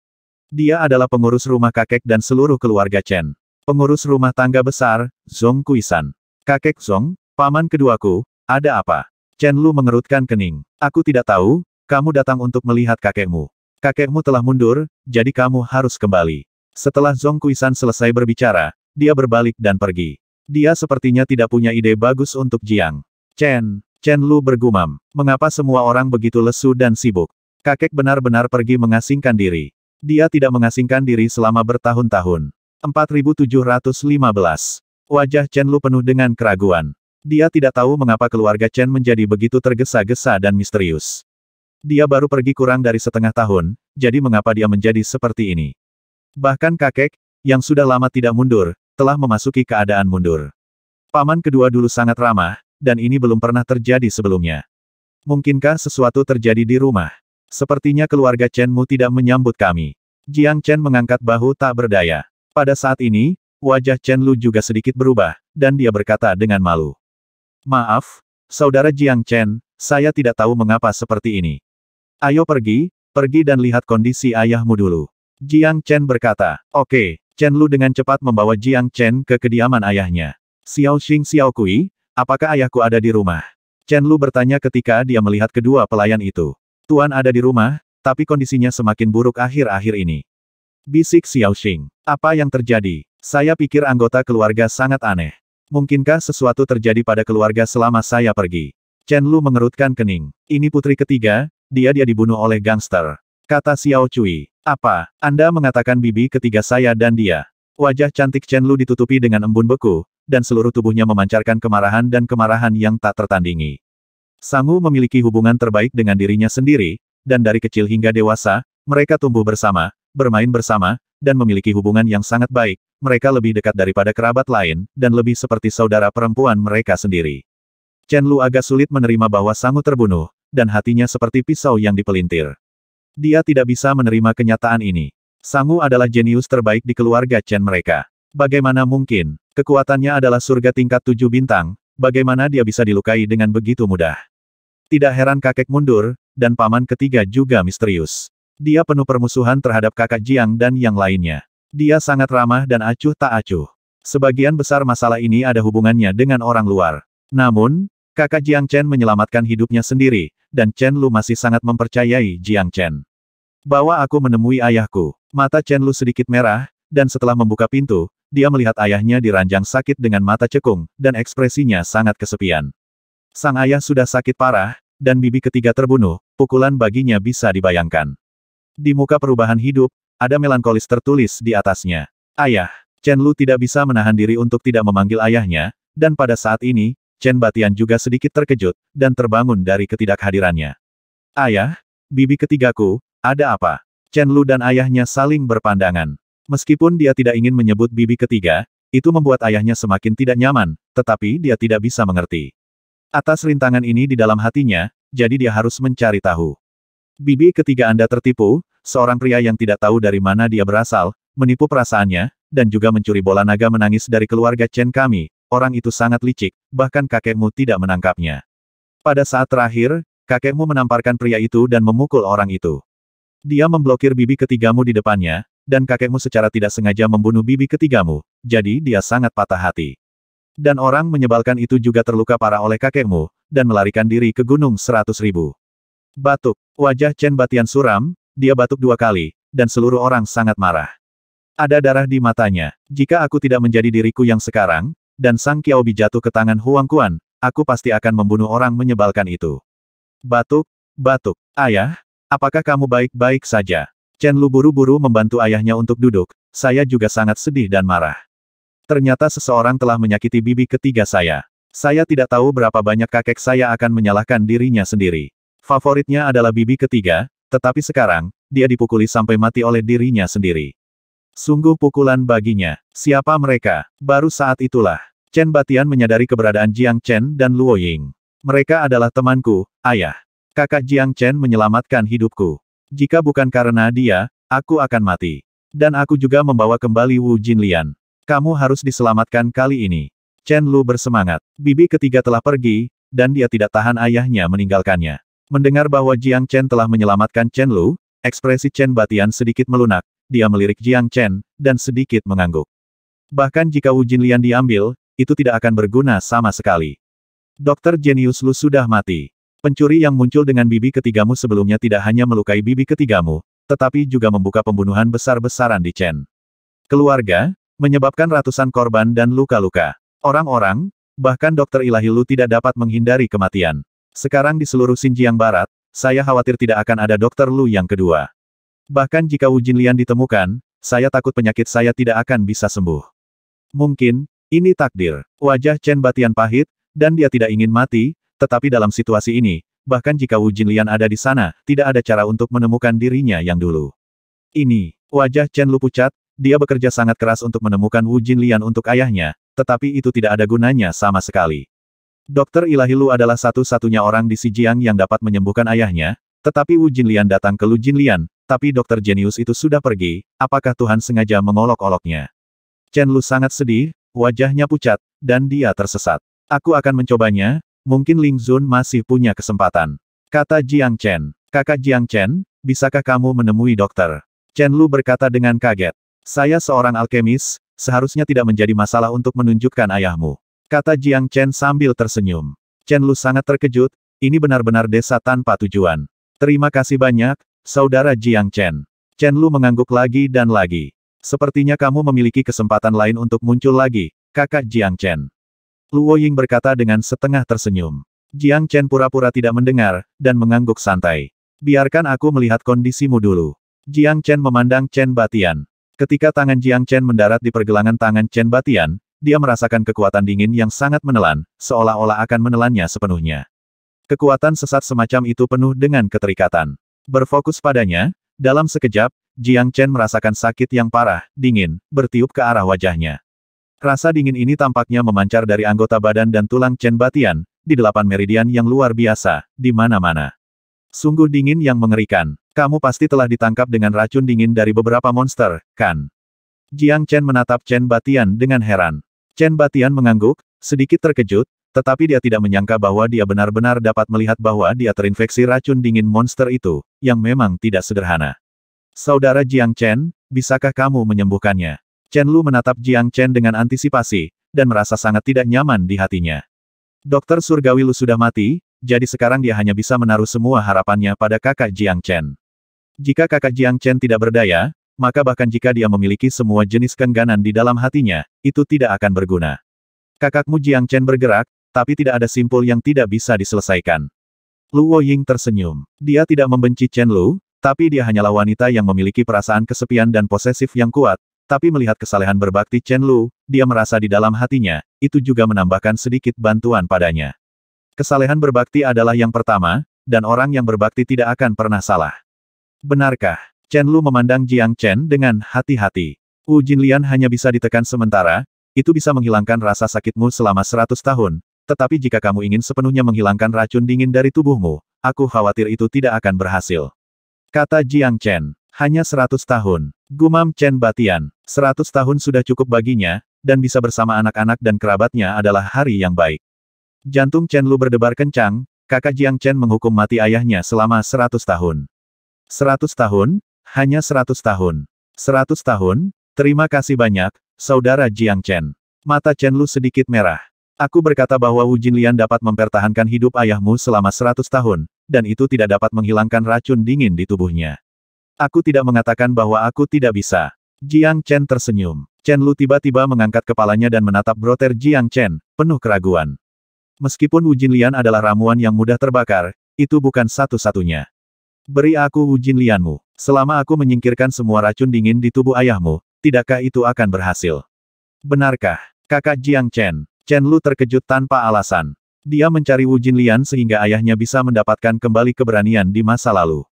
Dia adalah pengurus rumah kakek dan seluruh keluarga Chen. Pengurus rumah tangga besar, Zhong Kuisan. Kakek Zong, paman keduaku, ada apa? Chen Lu mengerutkan kening. Aku tidak tahu, kamu datang untuk melihat kakekmu. Kakekmu telah mundur, jadi kamu harus kembali. Setelah Zong Kuisan selesai berbicara, dia berbalik dan pergi. Dia sepertinya tidak punya ide bagus untuk Jiang. Chen, Chen Lu bergumam. Mengapa semua orang begitu lesu dan sibuk? Kakek benar-benar pergi mengasingkan diri. Dia tidak mengasingkan diri selama bertahun-tahun. 4715 Wajah Chen Lu penuh dengan keraguan. Dia tidak tahu mengapa keluarga Chen menjadi begitu tergesa-gesa dan misterius. Dia baru pergi kurang dari setengah tahun, jadi mengapa dia menjadi seperti ini? Bahkan kakek, yang sudah lama tidak mundur, telah memasuki keadaan mundur. Paman kedua dulu sangat ramah, dan ini belum pernah terjadi sebelumnya. Mungkinkah sesuatu terjadi di rumah? Sepertinya keluarga Chen Mu tidak menyambut kami. Jiang Chen mengangkat bahu tak berdaya. Pada saat ini, Wajah Chen Lu juga sedikit berubah, dan dia berkata dengan malu. Maaf, Saudara Jiang Chen, saya tidak tahu mengapa seperti ini. Ayo pergi, pergi dan lihat kondisi ayahmu dulu. Jiang Chen berkata, oke, okay. Chen Lu dengan cepat membawa Jiang Chen ke kediaman ayahnya. Xiao Xing Xiao Kui, apakah ayahku ada di rumah? Chen Lu bertanya ketika dia melihat kedua pelayan itu. Tuan ada di rumah, tapi kondisinya semakin buruk akhir-akhir ini. Bisik Xiao Xing, apa yang terjadi? Saya pikir anggota keluarga sangat aneh. Mungkinkah sesuatu terjadi pada keluarga selama saya pergi? Chen Lu mengerutkan kening. Ini putri ketiga, dia dia dibunuh oleh gangster. Kata Xiao Cui. Apa, Anda mengatakan bibi ketiga saya dan dia? Wajah cantik Chen Lu ditutupi dengan embun beku, dan seluruh tubuhnya memancarkan kemarahan dan kemarahan yang tak tertandingi. Sangu memiliki hubungan terbaik dengan dirinya sendiri, dan dari kecil hingga dewasa, mereka tumbuh bersama, bermain bersama, dan memiliki hubungan yang sangat baik, mereka lebih dekat daripada kerabat lain, dan lebih seperti saudara perempuan mereka sendiri. Chen Lu agak sulit menerima bahwa Sangu terbunuh, dan hatinya seperti pisau yang dipelintir. Dia tidak bisa menerima kenyataan ini. Sangu adalah jenius terbaik di keluarga Chen mereka. Bagaimana mungkin, kekuatannya adalah surga tingkat tujuh bintang, bagaimana dia bisa dilukai dengan begitu mudah. Tidak heran kakek mundur, dan paman ketiga juga misterius. Dia penuh permusuhan terhadap kakak Jiang dan yang lainnya. Dia sangat ramah dan acuh tak acuh. Sebagian besar masalah ini ada hubungannya dengan orang luar. Namun, kakak Jiang Chen menyelamatkan hidupnya sendiri, dan Chen Lu masih sangat mempercayai Jiang Chen. Bawa aku menemui ayahku. Mata Chen Lu sedikit merah, dan setelah membuka pintu, dia melihat ayahnya diranjang sakit dengan mata cekung, dan ekspresinya sangat kesepian. Sang ayah sudah sakit parah, dan bibi ketiga terbunuh, pukulan baginya bisa dibayangkan. Di muka perubahan hidup, ada melankolis tertulis di atasnya. Ayah. Chen Lu tidak bisa menahan diri untuk tidak memanggil ayahnya, dan pada saat ini, Chen Batian juga sedikit terkejut, dan terbangun dari ketidakhadirannya. Ayah? Bibi ketigaku, ada apa? Chen Lu dan ayahnya saling berpandangan. Meskipun dia tidak ingin menyebut bibi ketiga, itu membuat ayahnya semakin tidak nyaman, tetapi dia tidak bisa mengerti. Atas rintangan ini di dalam hatinya, jadi dia harus mencari tahu. Bibi ketiga Anda tertipu, seorang pria yang tidak tahu dari mana dia berasal, menipu perasaannya, dan juga mencuri bola naga menangis dari keluarga Chen kami, orang itu sangat licik, bahkan kakekmu tidak menangkapnya. Pada saat terakhir, kakekmu menamparkan pria itu dan memukul orang itu. Dia memblokir bibi ketigamu di depannya, dan kakekmu secara tidak sengaja membunuh bibi ketigamu, jadi dia sangat patah hati. Dan orang menyebalkan itu juga terluka parah oleh kakekmu, dan melarikan diri ke gunung seratus ribu. Batuk, wajah Chen Batian suram, dia batuk dua kali, dan seluruh orang sangat marah. Ada darah di matanya. Jika aku tidak menjadi diriku yang sekarang, dan Sang Kiaobi jatuh ke tangan Huang Kuan, aku pasti akan membunuh orang menyebalkan itu. Batuk, batuk. Ayah, apakah kamu baik-baik saja? Chen Lu buru-buru membantu ayahnya untuk duduk, saya juga sangat sedih dan marah. Ternyata seseorang telah menyakiti bibi ketiga saya. Saya tidak tahu berapa banyak kakek saya akan menyalahkan dirinya sendiri. Favoritnya adalah bibi ketiga, tetapi sekarang, dia dipukuli sampai mati oleh dirinya sendiri. Sungguh pukulan baginya. Siapa mereka? Baru saat itulah, Chen Batian menyadari keberadaan Jiang Chen dan Luo Ying. Mereka adalah temanku, ayah. Kakak Jiang Chen menyelamatkan hidupku. Jika bukan karena dia, aku akan mati. Dan aku juga membawa kembali Wu Jinlian. Kamu harus diselamatkan kali ini. Chen Lu bersemangat. Bibi ketiga telah pergi, dan dia tidak tahan ayahnya meninggalkannya. Mendengar bahwa Jiang Chen telah menyelamatkan Chen Lu, ekspresi Chen Batian sedikit melunak, dia melirik Jiang Chen, dan sedikit mengangguk. Bahkan jika Wu Jinlian diambil, itu tidak akan berguna sama sekali. Dokter Genius Lu sudah mati. Pencuri yang muncul dengan bibi ketigamu sebelumnya tidak hanya melukai bibi ketigamu, tetapi juga membuka pembunuhan besar-besaran di Chen. Keluarga, menyebabkan ratusan korban dan luka-luka. Orang-orang, bahkan dokter Ilahi Lu tidak dapat menghindari kematian. Sekarang di seluruh Xinjiang Barat, saya khawatir tidak akan ada dokter Lu yang kedua. Bahkan jika Wu Jinlian ditemukan, saya takut penyakit saya tidak akan bisa sembuh. Mungkin, ini takdir. Wajah Chen Batian pahit, dan dia tidak ingin mati, tetapi dalam situasi ini, bahkan jika Wu Jinlian ada di sana, tidak ada cara untuk menemukan dirinya yang dulu. Ini, wajah Chen Lu pucat, dia bekerja sangat keras untuk menemukan Wu Jinlian untuk ayahnya, tetapi itu tidak ada gunanya sama sekali. Dokter Ilahilu adalah satu-satunya orang di Sijiang yang dapat menyembuhkan ayahnya, tetapi Wu Jinlian datang ke Lu Jinlian, tapi dokter jenius itu sudah pergi, apakah Tuhan sengaja mengolok-oloknya? Chen Lu sangat sedih, wajahnya pucat, dan dia tersesat. Aku akan mencobanya, mungkin Ling Zun masih punya kesempatan. Kata Jiang Chen. Kakak Jiang Chen, bisakah kamu menemui dokter? Chen Lu berkata dengan kaget. Saya seorang alkemis, seharusnya tidak menjadi masalah untuk menunjukkan ayahmu. Kata Jiang Chen sambil tersenyum. Chen Lu sangat terkejut, ini benar-benar desa tanpa tujuan. Terima kasih banyak, saudara Jiang Chen. Chen Lu mengangguk lagi dan lagi. Sepertinya kamu memiliki kesempatan lain untuk muncul lagi, kakak Jiang Chen. Luo Ying berkata dengan setengah tersenyum. Jiang Chen pura-pura tidak mendengar, dan mengangguk santai. Biarkan aku melihat kondisimu dulu. Jiang Chen memandang Chen Batian. Ketika tangan Jiang Chen mendarat di pergelangan tangan Chen Batian, dia merasakan kekuatan dingin yang sangat menelan, seolah-olah akan menelannya sepenuhnya. Kekuatan sesat semacam itu penuh dengan keterikatan. Berfokus padanya, dalam sekejap, Jiang Chen merasakan sakit yang parah, dingin, bertiup ke arah wajahnya. Rasa dingin ini tampaknya memancar dari anggota badan dan tulang Chen Batian, di delapan meridian yang luar biasa, di mana-mana. Sungguh dingin yang mengerikan. Kamu pasti telah ditangkap dengan racun dingin dari beberapa monster, kan? Jiang Chen menatap Chen Batian dengan heran. Chen Batian mengangguk, sedikit terkejut, tetapi dia tidak menyangka bahwa dia benar-benar dapat melihat bahwa dia terinfeksi racun dingin monster itu, yang memang tidak sederhana. Saudara Jiang Chen, bisakah kamu menyembuhkannya? Chen Lu menatap Jiang Chen dengan antisipasi, dan merasa sangat tidak nyaman di hatinya. Dokter Surgawi Lu sudah mati, jadi sekarang dia hanya bisa menaruh semua harapannya pada kakak Jiang Chen. Jika kakak Jiang Chen tidak berdaya, maka bahkan jika dia memiliki semua jenis kengganan di dalam hatinya, itu tidak akan berguna. Kakakmu Jiang Chen bergerak, tapi tidak ada simpul yang tidak bisa diselesaikan. Luo Ying tersenyum. Dia tidak membenci Chen Lu, tapi dia hanyalah wanita yang memiliki perasaan kesepian dan posesif yang kuat, tapi melihat kesalehan berbakti Chen Lu, dia merasa di dalam hatinya, itu juga menambahkan sedikit bantuan padanya. Kesalehan berbakti adalah yang pertama, dan orang yang berbakti tidak akan pernah salah. Benarkah? Chen Lu memandang Jiang Chen dengan hati-hati. Wu Jinlian hanya bisa ditekan sementara, itu bisa menghilangkan rasa sakitmu selama seratus tahun, tetapi jika kamu ingin sepenuhnya menghilangkan racun dingin dari tubuhmu, aku khawatir itu tidak akan berhasil. Kata Jiang Chen, hanya seratus tahun. Gumam Chen Batian, Seratus tahun sudah cukup baginya, dan bisa bersama anak-anak dan kerabatnya adalah hari yang baik. Jantung Chen Lu berdebar kencang, kakak Jiang Chen menghukum mati ayahnya selama seratus tahun. 100 tahun, hanya seratus tahun. 100 tahun? Terima kasih banyak, Saudara Jiang Chen. Mata Chen Lu sedikit merah. Aku berkata bahwa Wu Jinlian dapat mempertahankan hidup ayahmu selama seratus tahun, dan itu tidak dapat menghilangkan racun dingin di tubuhnya. Aku tidak mengatakan bahwa aku tidak bisa. Jiang Chen tersenyum. Chen Lu tiba-tiba mengangkat kepalanya dan menatap broter Jiang Chen, penuh keraguan. Meskipun Wu Jinlian adalah ramuan yang mudah terbakar, itu bukan satu-satunya. Beri aku ujin lianmu. Selama aku menyingkirkan semua racun dingin di tubuh ayahmu, tidakkah itu akan berhasil? Benarkah? Kakak Jiang Chen. Chen Lu terkejut tanpa alasan. Dia mencari Wujin Lian sehingga ayahnya bisa mendapatkan kembali keberanian di masa lalu.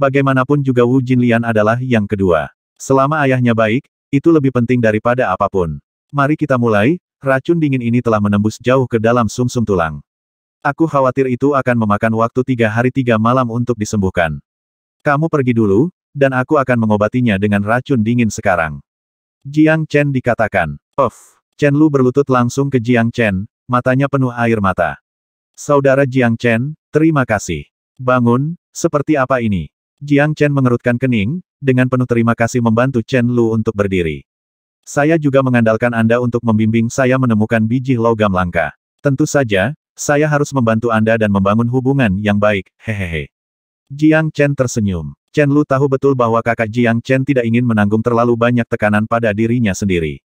Bagaimanapun juga Wujin Lian adalah yang kedua. Selama ayahnya baik, itu lebih penting daripada apapun. Mari kita mulai, racun dingin ini telah menembus jauh ke dalam sumsum -sum tulang. Aku khawatir itu akan memakan waktu tiga hari tiga malam untuk disembuhkan. Kamu pergi dulu, dan aku akan mengobatinya dengan racun dingin sekarang. Jiang Chen dikatakan. Of. Chen Lu berlutut langsung ke Jiang Chen, matanya penuh air mata. Saudara Jiang Chen, terima kasih. Bangun, seperti apa ini? Jiang Chen mengerutkan kening, dengan penuh terima kasih membantu Chen Lu untuk berdiri. Saya juga mengandalkan Anda untuk membimbing saya menemukan biji logam langka. Tentu saja, saya harus membantu Anda dan membangun hubungan yang baik, hehehe. Jiang Chen tersenyum. Chen Lu tahu betul bahwa kakak Jiang Chen tidak ingin menanggung terlalu banyak tekanan pada dirinya sendiri.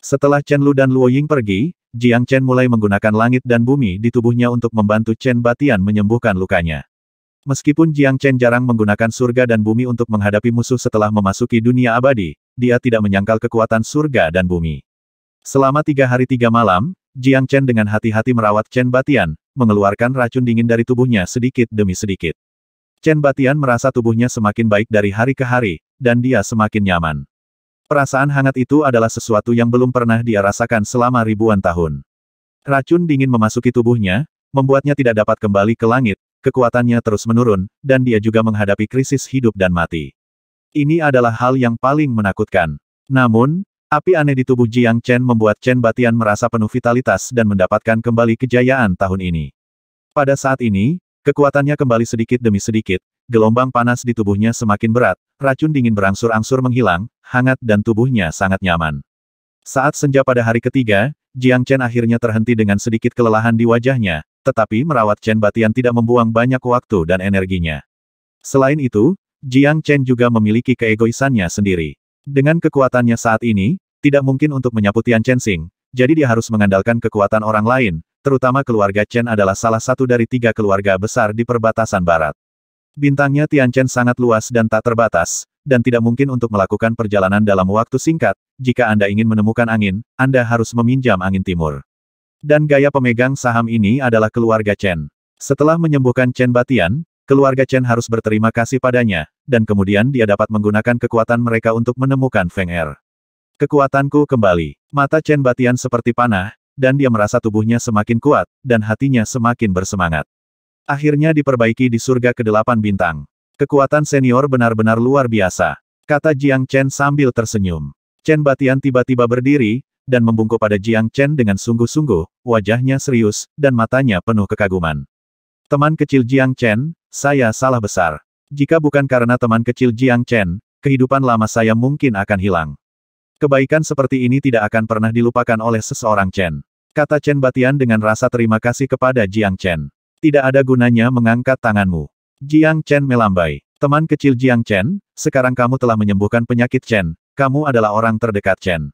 Setelah Chen Lu dan Luo Ying pergi, Jiang Chen mulai menggunakan langit dan bumi di tubuhnya untuk membantu Chen Batian menyembuhkan lukanya. Meskipun Jiang Chen jarang menggunakan surga dan bumi untuk menghadapi musuh setelah memasuki dunia abadi, dia tidak menyangkal kekuatan surga dan bumi. Selama tiga hari tiga malam, Jiang Chen dengan hati-hati merawat Chen Batian, mengeluarkan racun dingin dari tubuhnya sedikit demi sedikit. Chen Batian merasa tubuhnya semakin baik dari hari ke hari, dan dia semakin nyaman. Perasaan hangat itu adalah sesuatu yang belum pernah dia rasakan selama ribuan tahun. Racun dingin memasuki tubuhnya, membuatnya tidak dapat kembali ke langit, kekuatannya terus menurun, dan dia juga menghadapi krisis hidup dan mati. Ini adalah hal yang paling menakutkan. Namun, Api aneh di tubuh Jiang Chen membuat Chen Batian merasa penuh vitalitas dan mendapatkan kembali kejayaan tahun ini. Pada saat ini, kekuatannya kembali sedikit demi sedikit, gelombang panas di tubuhnya semakin berat, racun dingin berangsur-angsur menghilang, hangat dan tubuhnya sangat nyaman. Saat senja pada hari ketiga, Jiang Chen akhirnya terhenti dengan sedikit kelelahan di wajahnya, tetapi merawat Chen Batian tidak membuang banyak waktu dan energinya. Selain itu, Jiang Chen juga memiliki keegoisannya sendiri. Dengan kekuatannya saat ini, tidak mungkin untuk menyapu Tian Chensing, jadi dia harus mengandalkan kekuatan orang lain, terutama keluarga Chen adalah salah satu dari tiga keluarga besar di perbatasan barat. Bintangnya Tian Chen sangat luas dan tak terbatas, dan tidak mungkin untuk melakukan perjalanan dalam waktu singkat, jika Anda ingin menemukan angin, Anda harus meminjam angin timur. Dan gaya pemegang saham ini adalah keluarga Chen. Setelah menyembuhkan Chen Batian, Keluarga Chen harus berterima kasih padanya, dan kemudian dia dapat menggunakan kekuatan mereka untuk menemukan Feng Er. Kekuatanku kembali. Mata Chen Batian seperti panah, dan dia merasa tubuhnya semakin kuat, dan hatinya semakin bersemangat. Akhirnya diperbaiki di surga kedelapan bintang. Kekuatan senior benar-benar luar biasa, kata Jiang Chen sambil tersenyum. Chen Batian tiba-tiba berdiri, dan membungkuk pada Jiang Chen dengan sungguh-sungguh, wajahnya serius, dan matanya penuh kekaguman. Teman kecil Jiang Chen, saya salah besar. Jika bukan karena teman kecil Jiang Chen, kehidupan lama saya mungkin akan hilang. Kebaikan seperti ini tidak akan pernah dilupakan oleh seseorang Chen. Kata Chen Batian dengan rasa terima kasih kepada Jiang Chen. Tidak ada gunanya mengangkat tanganmu. Jiang Chen melambai. Teman kecil Jiang Chen, sekarang kamu telah menyembuhkan penyakit Chen, kamu adalah orang terdekat Chen.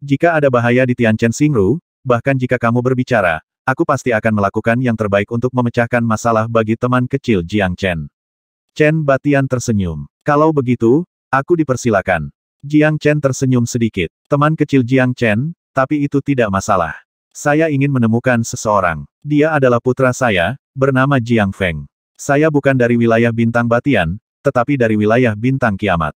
Jika ada bahaya di Tian Chen Xingru, bahkan jika kamu berbicara, Aku pasti akan melakukan yang terbaik untuk memecahkan masalah bagi teman kecil Jiang Chen. Chen Batian tersenyum. Kalau begitu, aku dipersilakan. Jiang Chen tersenyum sedikit. Teman kecil Jiang Chen, tapi itu tidak masalah. Saya ingin menemukan seseorang. Dia adalah putra saya, bernama Jiang Feng. Saya bukan dari wilayah bintang Batian, tetapi dari wilayah bintang kiamat.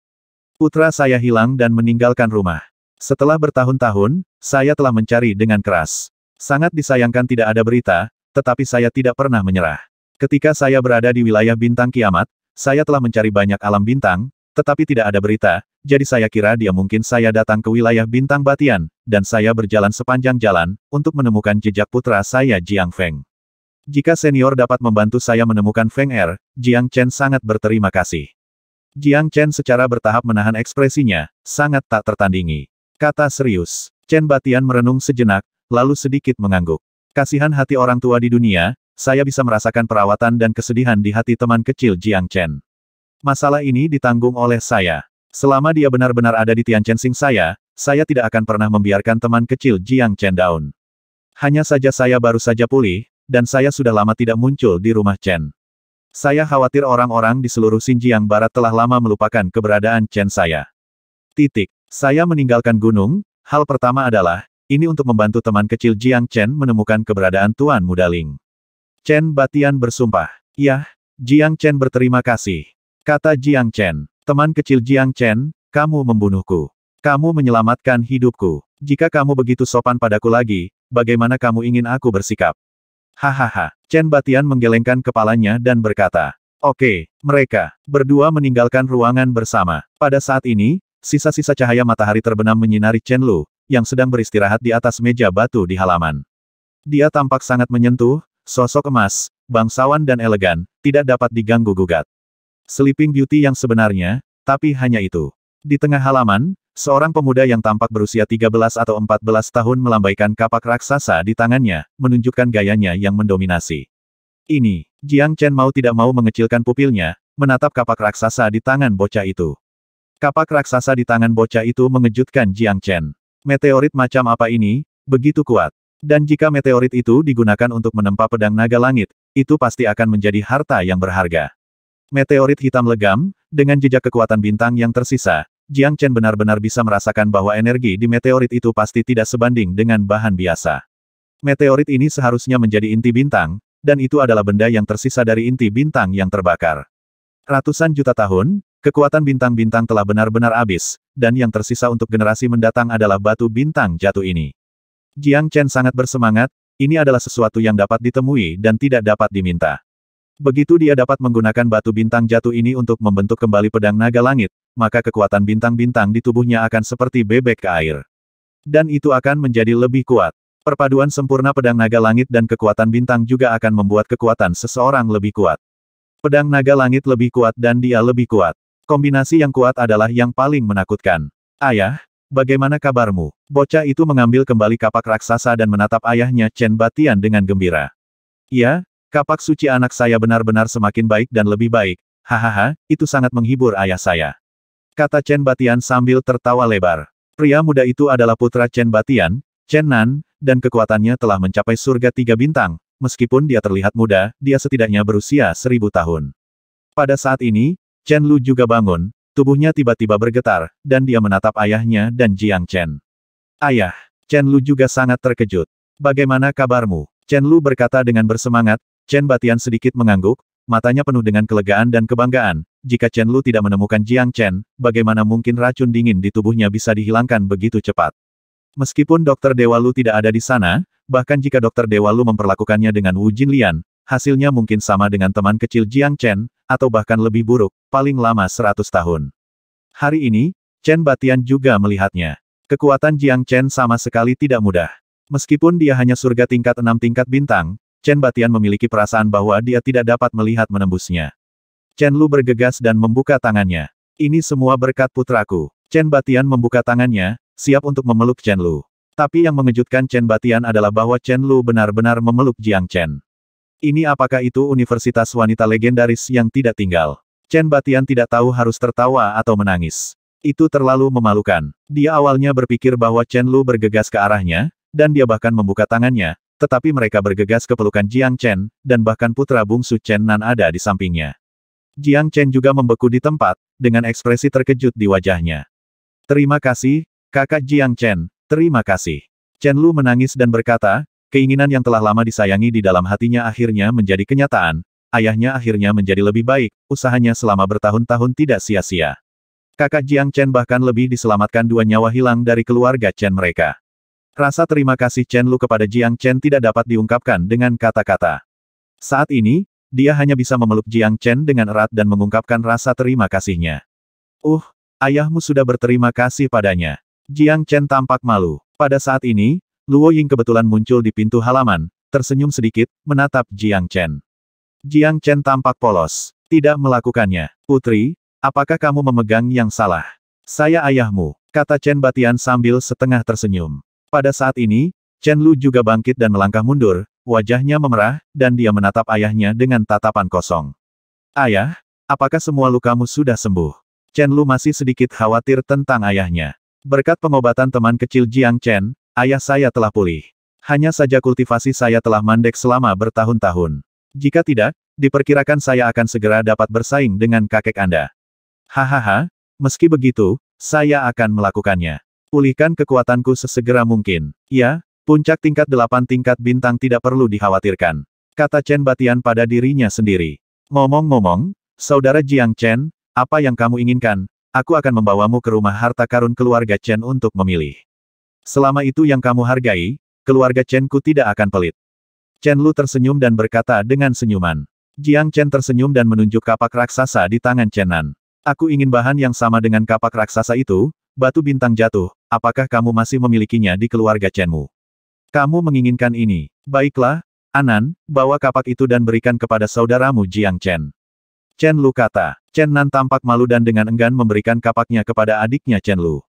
Putra saya hilang dan meninggalkan rumah. Setelah bertahun-tahun, saya telah mencari dengan keras. Sangat disayangkan tidak ada berita, tetapi saya tidak pernah menyerah. Ketika saya berada di wilayah bintang kiamat, saya telah mencari banyak alam bintang, tetapi tidak ada berita, jadi saya kira dia mungkin saya datang ke wilayah bintang batian, dan saya berjalan sepanjang jalan, untuk menemukan jejak putra saya Jiang Feng. Jika senior dapat membantu saya menemukan Feng Er, Jiang Chen sangat berterima kasih. Jiang Chen secara bertahap menahan ekspresinya, sangat tak tertandingi. Kata serius, Chen Batian merenung sejenak, lalu sedikit mengangguk. Kasihan hati orang tua di dunia, saya bisa merasakan perawatan dan kesedihan di hati teman kecil Jiang Chen. Masalah ini ditanggung oleh saya. Selama dia benar-benar ada di Tian Sing saya, saya tidak akan pernah membiarkan teman kecil Jiang Chen down. Hanya saja saya baru saja pulih, dan saya sudah lama tidak muncul di rumah Chen. Saya khawatir orang-orang di seluruh Xinjiang Barat telah lama melupakan keberadaan Chen saya. Titik. Saya meninggalkan gunung, hal pertama adalah, ini untuk membantu teman kecil Jiang Chen menemukan keberadaan Tuan Muda Ling. Chen Batian bersumpah. Yah, Jiang Chen berterima kasih. Kata Jiang Chen, teman kecil Jiang Chen, kamu membunuhku. Kamu menyelamatkan hidupku. Jika kamu begitu sopan padaku lagi, bagaimana kamu ingin aku bersikap? Hahaha, Chen Batian menggelengkan kepalanya dan berkata, Oke, mereka berdua meninggalkan ruangan bersama. Pada saat ini, sisa-sisa cahaya matahari terbenam menyinari Chen Lu, yang sedang beristirahat di atas meja batu di halaman. Dia tampak sangat menyentuh, sosok emas, bangsawan dan elegan, tidak dapat diganggu-gugat. Sleeping Beauty yang sebenarnya, tapi hanya itu. Di tengah halaman, seorang pemuda yang tampak berusia 13 atau 14 tahun melambaikan kapak raksasa di tangannya, menunjukkan gayanya yang mendominasi. Ini, Jiang Chen mau tidak mau mengecilkan pupilnya, menatap kapak raksasa di tangan bocah itu. Kapak raksasa di tangan bocah itu mengejutkan Jiang Chen. Meteorit macam apa ini, begitu kuat. Dan jika meteorit itu digunakan untuk menempa pedang naga langit, itu pasti akan menjadi harta yang berharga. Meteorit hitam legam, dengan jejak kekuatan bintang yang tersisa, Jiang Chen benar-benar bisa merasakan bahwa energi di meteorit itu pasti tidak sebanding dengan bahan biasa. Meteorit ini seharusnya menjadi inti bintang, dan itu adalah benda yang tersisa dari inti bintang yang terbakar. Ratusan juta tahun, kekuatan bintang-bintang telah benar-benar habis, dan yang tersisa untuk generasi mendatang adalah batu bintang jatuh ini. Jiang Chen sangat bersemangat, ini adalah sesuatu yang dapat ditemui dan tidak dapat diminta. Begitu dia dapat menggunakan batu bintang jatuh ini untuk membentuk kembali pedang naga langit, maka kekuatan bintang-bintang di tubuhnya akan seperti bebek ke air. Dan itu akan menjadi lebih kuat. Perpaduan sempurna pedang naga langit dan kekuatan bintang juga akan membuat kekuatan seseorang lebih kuat. Pedang naga langit lebih kuat dan dia lebih kuat. Kombinasi yang kuat adalah yang paling menakutkan. Ayah, bagaimana kabarmu? Bocah itu mengambil kembali kapak raksasa dan menatap ayahnya Chen Batian dengan gembira. Ya, kapak suci anak saya benar-benar semakin baik dan lebih baik. Hahaha, itu sangat menghibur ayah saya. Kata Chen Batian sambil tertawa lebar. Pria muda itu adalah putra Chen Batian, Chen Nan, dan kekuatannya telah mencapai surga tiga bintang, meskipun dia terlihat muda, dia setidaknya berusia seribu tahun. Pada saat ini, Chen Lu juga bangun, tubuhnya tiba-tiba bergetar, dan dia menatap ayahnya dan Jiang Chen. Ayah, Chen Lu juga sangat terkejut. Bagaimana kabarmu? Chen Lu berkata dengan bersemangat, Chen Batian sedikit mengangguk, matanya penuh dengan kelegaan dan kebanggaan. Jika Chen Lu tidak menemukan Jiang Chen, bagaimana mungkin racun dingin di tubuhnya bisa dihilangkan begitu cepat? Meskipun Dokter Dewa Lu tidak ada di sana, bahkan jika Dokter Dewa Lu memperlakukannya dengan Wu Jinlian, hasilnya mungkin sama dengan teman kecil Jiang Chen, atau bahkan lebih buruk, paling lama 100 tahun. Hari ini, Chen Batian juga melihatnya. Kekuatan Jiang Chen sama sekali tidak mudah. Meskipun dia hanya surga tingkat enam tingkat bintang, Chen Batian memiliki perasaan bahwa dia tidak dapat melihat menembusnya. Chen Lu bergegas dan membuka tangannya. Ini semua berkat putraku. Chen Batian membuka tangannya, siap untuk memeluk Chen Lu. Tapi yang mengejutkan Chen Batian adalah bahwa Chen Lu benar-benar memeluk Jiang Chen. Ini apakah itu universitas wanita legendaris yang tidak tinggal? Chen Batian tidak tahu harus tertawa atau menangis. Itu terlalu memalukan. Dia awalnya berpikir bahwa Chen Lu bergegas ke arahnya, dan dia bahkan membuka tangannya, tetapi mereka bergegas ke pelukan Jiang Chen, dan bahkan putra bungsu Chen Nan ada di sampingnya. Jiang Chen juga membeku di tempat, dengan ekspresi terkejut di wajahnya. Terima kasih, kakak Jiang Chen, terima kasih. Chen Lu menangis dan berkata, Keinginan yang telah lama disayangi di dalam hatinya akhirnya menjadi kenyataan, ayahnya akhirnya menjadi lebih baik, usahanya selama bertahun-tahun tidak sia-sia. Kakak Jiang Chen bahkan lebih diselamatkan dua nyawa hilang dari keluarga Chen mereka. Rasa terima kasih Chen Lu kepada Jiang Chen tidak dapat diungkapkan dengan kata-kata. Saat ini, dia hanya bisa memeluk Jiang Chen dengan erat dan mengungkapkan rasa terima kasihnya. Uh, ayahmu sudah berterima kasih padanya. Jiang Chen tampak malu. Pada saat ini, Luo Ying kebetulan muncul di pintu halaman, tersenyum sedikit, menatap Jiang Chen. Jiang Chen tampak polos. Tidak melakukannya. Putri, apakah kamu memegang yang salah? Saya ayahmu, kata Chen Batian sambil setengah tersenyum. Pada saat ini, Chen Lu juga bangkit dan melangkah mundur, wajahnya memerah, dan dia menatap ayahnya dengan tatapan kosong. Ayah, apakah semua lukamu sudah sembuh? Chen Lu masih sedikit khawatir tentang ayahnya. Berkat pengobatan teman kecil Jiang Chen, Ayah saya telah pulih. Hanya saja kultivasi saya telah mandek selama bertahun-tahun. Jika tidak, diperkirakan saya akan segera dapat bersaing dengan kakek Anda. Hahaha, meski begitu, saya akan melakukannya. Pulihkan kekuatanku sesegera mungkin. Ya, puncak tingkat delapan tingkat bintang tidak perlu dikhawatirkan. Kata Chen Batian pada dirinya sendiri. Ngomong-ngomong, saudara Jiang Chen, apa yang kamu inginkan? Aku akan membawamu ke rumah harta karun keluarga Chen untuk memilih. Selama itu yang kamu hargai, keluarga Chen Ku tidak akan pelit. Chen Lu tersenyum dan berkata dengan senyuman. Jiang Chen tersenyum dan menunjuk kapak raksasa di tangan Chen Nan. Aku ingin bahan yang sama dengan kapak raksasa itu, batu bintang jatuh, apakah kamu masih memilikinya di keluarga Chen Mu? Kamu menginginkan ini. Baiklah, Anan, bawa kapak itu dan berikan kepada saudaramu Jiang Chen. Chen Lu kata. Chen Nan tampak malu dan dengan enggan memberikan kapaknya kepada adiknya Chen Lu.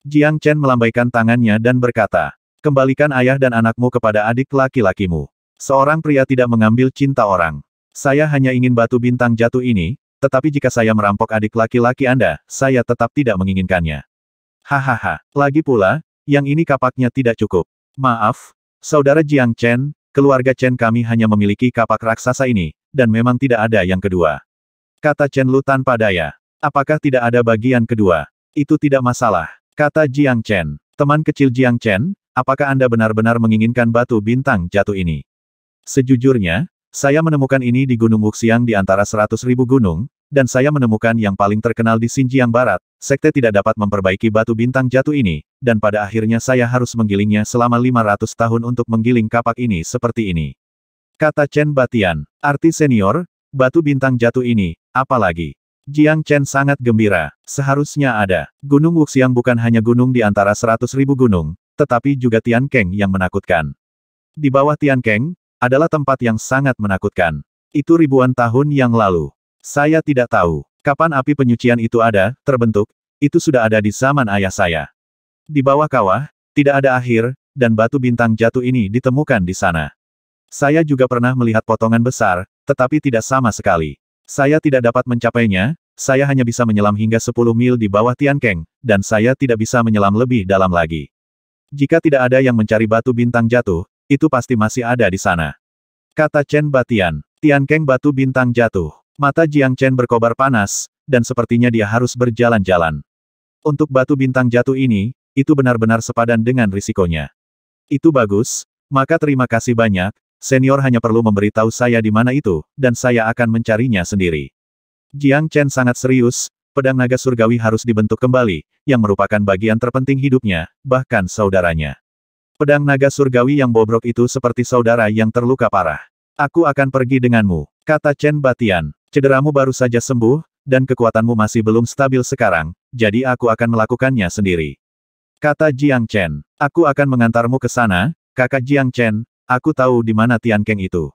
Jiang Chen melambaikan tangannya dan berkata, Kembalikan ayah dan anakmu kepada adik laki-lakimu. Seorang pria tidak mengambil cinta orang. Saya hanya ingin batu bintang jatuh ini, tetapi jika saya merampok adik laki-laki Anda, saya tetap tidak menginginkannya. Hahaha. Lagi pula, yang ini kapaknya tidak cukup. Maaf, Saudara Jiang Chen, keluarga Chen kami hanya memiliki kapak raksasa ini, dan memang tidak ada yang kedua. Kata Chen Lu tanpa daya. Apakah tidak ada bagian kedua? Itu tidak masalah. Kata Jiang Chen. Teman kecil Jiang Chen, apakah Anda benar-benar menginginkan batu bintang jatuh ini? Sejujurnya, saya menemukan ini di Gunung Wuxiang di antara seratus ribu gunung, dan saya menemukan yang paling terkenal di Xinjiang Barat, sekte tidak dapat memperbaiki batu bintang jatuh ini, dan pada akhirnya saya harus menggilingnya selama 500 tahun untuk menggiling kapak ini seperti ini. Kata Chen Batian, arti senior, batu bintang jatuh ini, apalagi. Jiang Chen sangat gembira. Seharusnya ada. Gunung Wuxiang bukan hanya gunung di antara seratus ribu gunung, tetapi juga Tian Tiankeng yang menakutkan. Di bawah Tian Tiankeng, adalah tempat yang sangat menakutkan. Itu ribuan tahun yang lalu. Saya tidak tahu, kapan api penyucian itu ada, terbentuk, itu sudah ada di zaman ayah saya. Di bawah kawah, tidak ada akhir, dan batu bintang jatuh ini ditemukan di sana. Saya juga pernah melihat potongan besar, tetapi tidak sama sekali. Saya tidak dapat mencapainya, saya hanya bisa menyelam hingga 10 mil di bawah Tiankeng, dan saya tidak bisa menyelam lebih dalam lagi. Jika tidak ada yang mencari batu bintang jatuh, itu pasti masih ada di sana. Kata Chen Batian, Tiankeng batu bintang jatuh. Mata Jiang Chen berkobar panas, dan sepertinya dia harus berjalan-jalan. Untuk batu bintang jatuh ini, itu benar-benar sepadan dengan risikonya. Itu bagus, maka terima kasih banyak, Senior hanya perlu memberitahu saya di mana itu, dan saya akan mencarinya sendiri. Jiang Chen sangat serius, pedang naga surgawi harus dibentuk kembali, yang merupakan bagian terpenting hidupnya, bahkan saudaranya. Pedang naga surgawi yang bobrok itu seperti saudara yang terluka parah. Aku akan pergi denganmu, kata Chen Batian. Cederamu baru saja sembuh, dan kekuatanmu masih belum stabil sekarang, jadi aku akan melakukannya sendiri. Kata Jiang Chen, aku akan mengantarmu ke sana, kakak Jiang Chen, Aku tahu di mana Tian Tiankeng itu.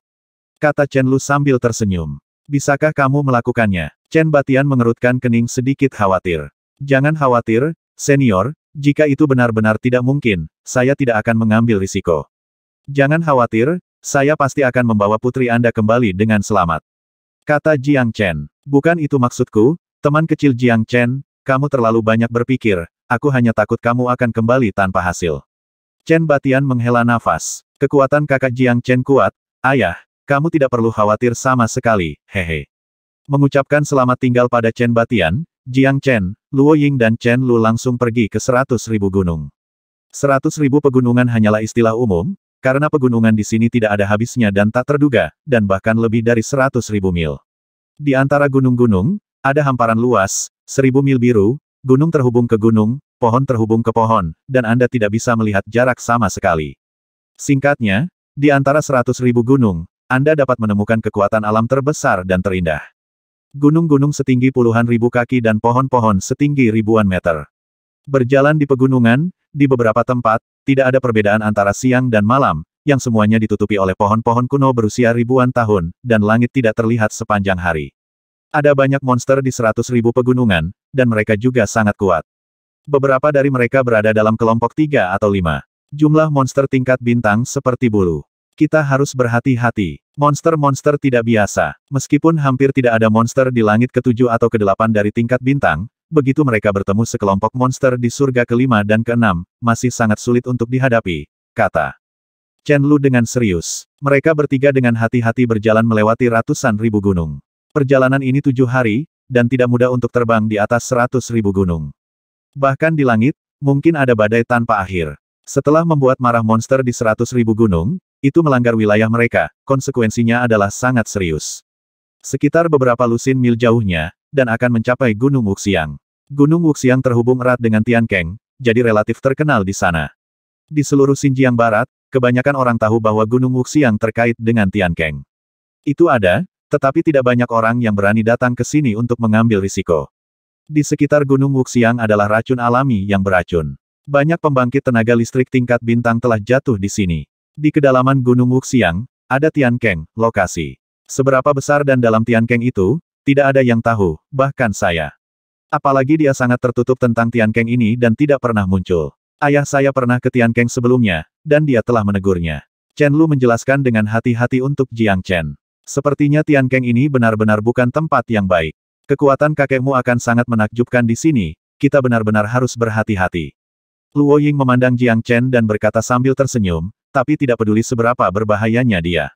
Kata Chen Lu sambil tersenyum. Bisakah kamu melakukannya? Chen Batian mengerutkan kening sedikit khawatir. Jangan khawatir, senior, jika itu benar-benar tidak mungkin, saya tidak akan mengambil risiko. Jangan khawatir, saya pasti akan membawa putri Anda kembali dengan selamat. Kata Jiang Chen. Bukan itu maksudku, teman kecil Jiang Chen, kamu terlalu banyak berpikir, aku hanya takut kamu akan kembali tanpa hasil. Chen Batian menghela nafas. Kekuatan kakak Jiang Chen kuat, ayah, kamu tidak perlu khawatir sama sekali, hehe. Mengucapkan selamat tinggal pada Chen Batian, Jiang Chen, Luo Ying dan Chen Lu langsung pergi ke seratus ribu gunung. Seratus ribu pegunungan hanyalah istilah umum, karena pegunungan di sini tidak ada habisnya dan tak terduga, dan bahkan lebih dari seratus ribu mil. Di antara gunung-gunung, ada hamparan luas, seribu mil biru, gunung terhubung ke gunung, pohon terhubung ke pohon, dan Anda tidak bisa melihat jarak sama sekali. Singkatnya, di antara seratus ribu gunung, Anda dapat menemukan kekuatan alam terbesar dan terindah. Gunung-gunung setinggi puluhan ribu kaki dan pohon-pohon setinggi ribuan meter. Berjalan di pegunungan, di beberapa tempat, tidak ada perbedaan antara siang dan malam, yang semuanya ditutupi oleh pohon-pohon kuno berusia ribuan tahun, dan langit tidak terlihat sepanjang hari. Ada banyak monster di seratus ribu pegunungan, dan mereka juga sangat kuat. Beberapa dari mereka berada dalam kelompok tiga atau lima. Jumlah monster tingkat bintang seperti bulu. Kita harus berhati-hati. Monster-monster tidak biasa. Meskipun hampir tidak ada monster di langit ketujuh atau kedelapan dari tingkat bintang, begitu mereka bertemu sekelompok monster di surga kelima dan keenam, masih sangat sulit untuk dihadapi, kata. Chen Lu dengan serius. Mereka bertiga dengan hati-hati berjalan melewati ratusan ribu gunung. Perjalanan ini tujuh hari, dan tidak mudah untuk terbang di atas seratus ribu gunung. Bahkan di langit, mungkin ada badai tanpa akhir. Setelah membuat marah monster di seratus ribu gunung, itu melanggar wilayah mereka, konsekuensinya adalah sangat serius. Sekitar beberapa lusin mil jauhnya, dan akan mencapai Gunung Wuxiang. Gunung Wuxiang terhubung erat dengan Tiankeng, jadi relatif terkenal di sana. Di seluruh Xinjiang Barat, kebanyakan orang tahu bahwa Gunung Wuxiang terkait dengan Tiankeng. Itu ada, tetapi tidak banyak orang yang berani datang ke sini untuk mengambil risiko. Di sekitar Gunung Wuxiang adalah racun alami yang beracun. Banyak pembangkit tenaga listrik tingkat bintang telah jatuh di sini. Di kedalaman Gunung Wuxiang, ada Tiankeng, lokasi. Seberapa besar dan dalam Tiankeng itu, tidak ada yang tahu, bahkan saya. Apalagi dia sangat tertutup tentang Tiankeng ini dan tidak pernah muncul. Ayah saya pernah ke Tiankeng sebelumnya, dan dia telah menegurnya. Chen Lu menjelaskan dengan hati-hati untuk Jiang Chen. Sepertinya Tiankeng ini benar-benar bukan tempat yang baik. Kekuatan kakekmu akan sangat menakjubkan di sini, kita benar-benar harus berhati-hati. Luo Ying memandang Jiang Chen dan berkata sambil tersenyum, tapi tidak peduli seberapa berbahayanya dia.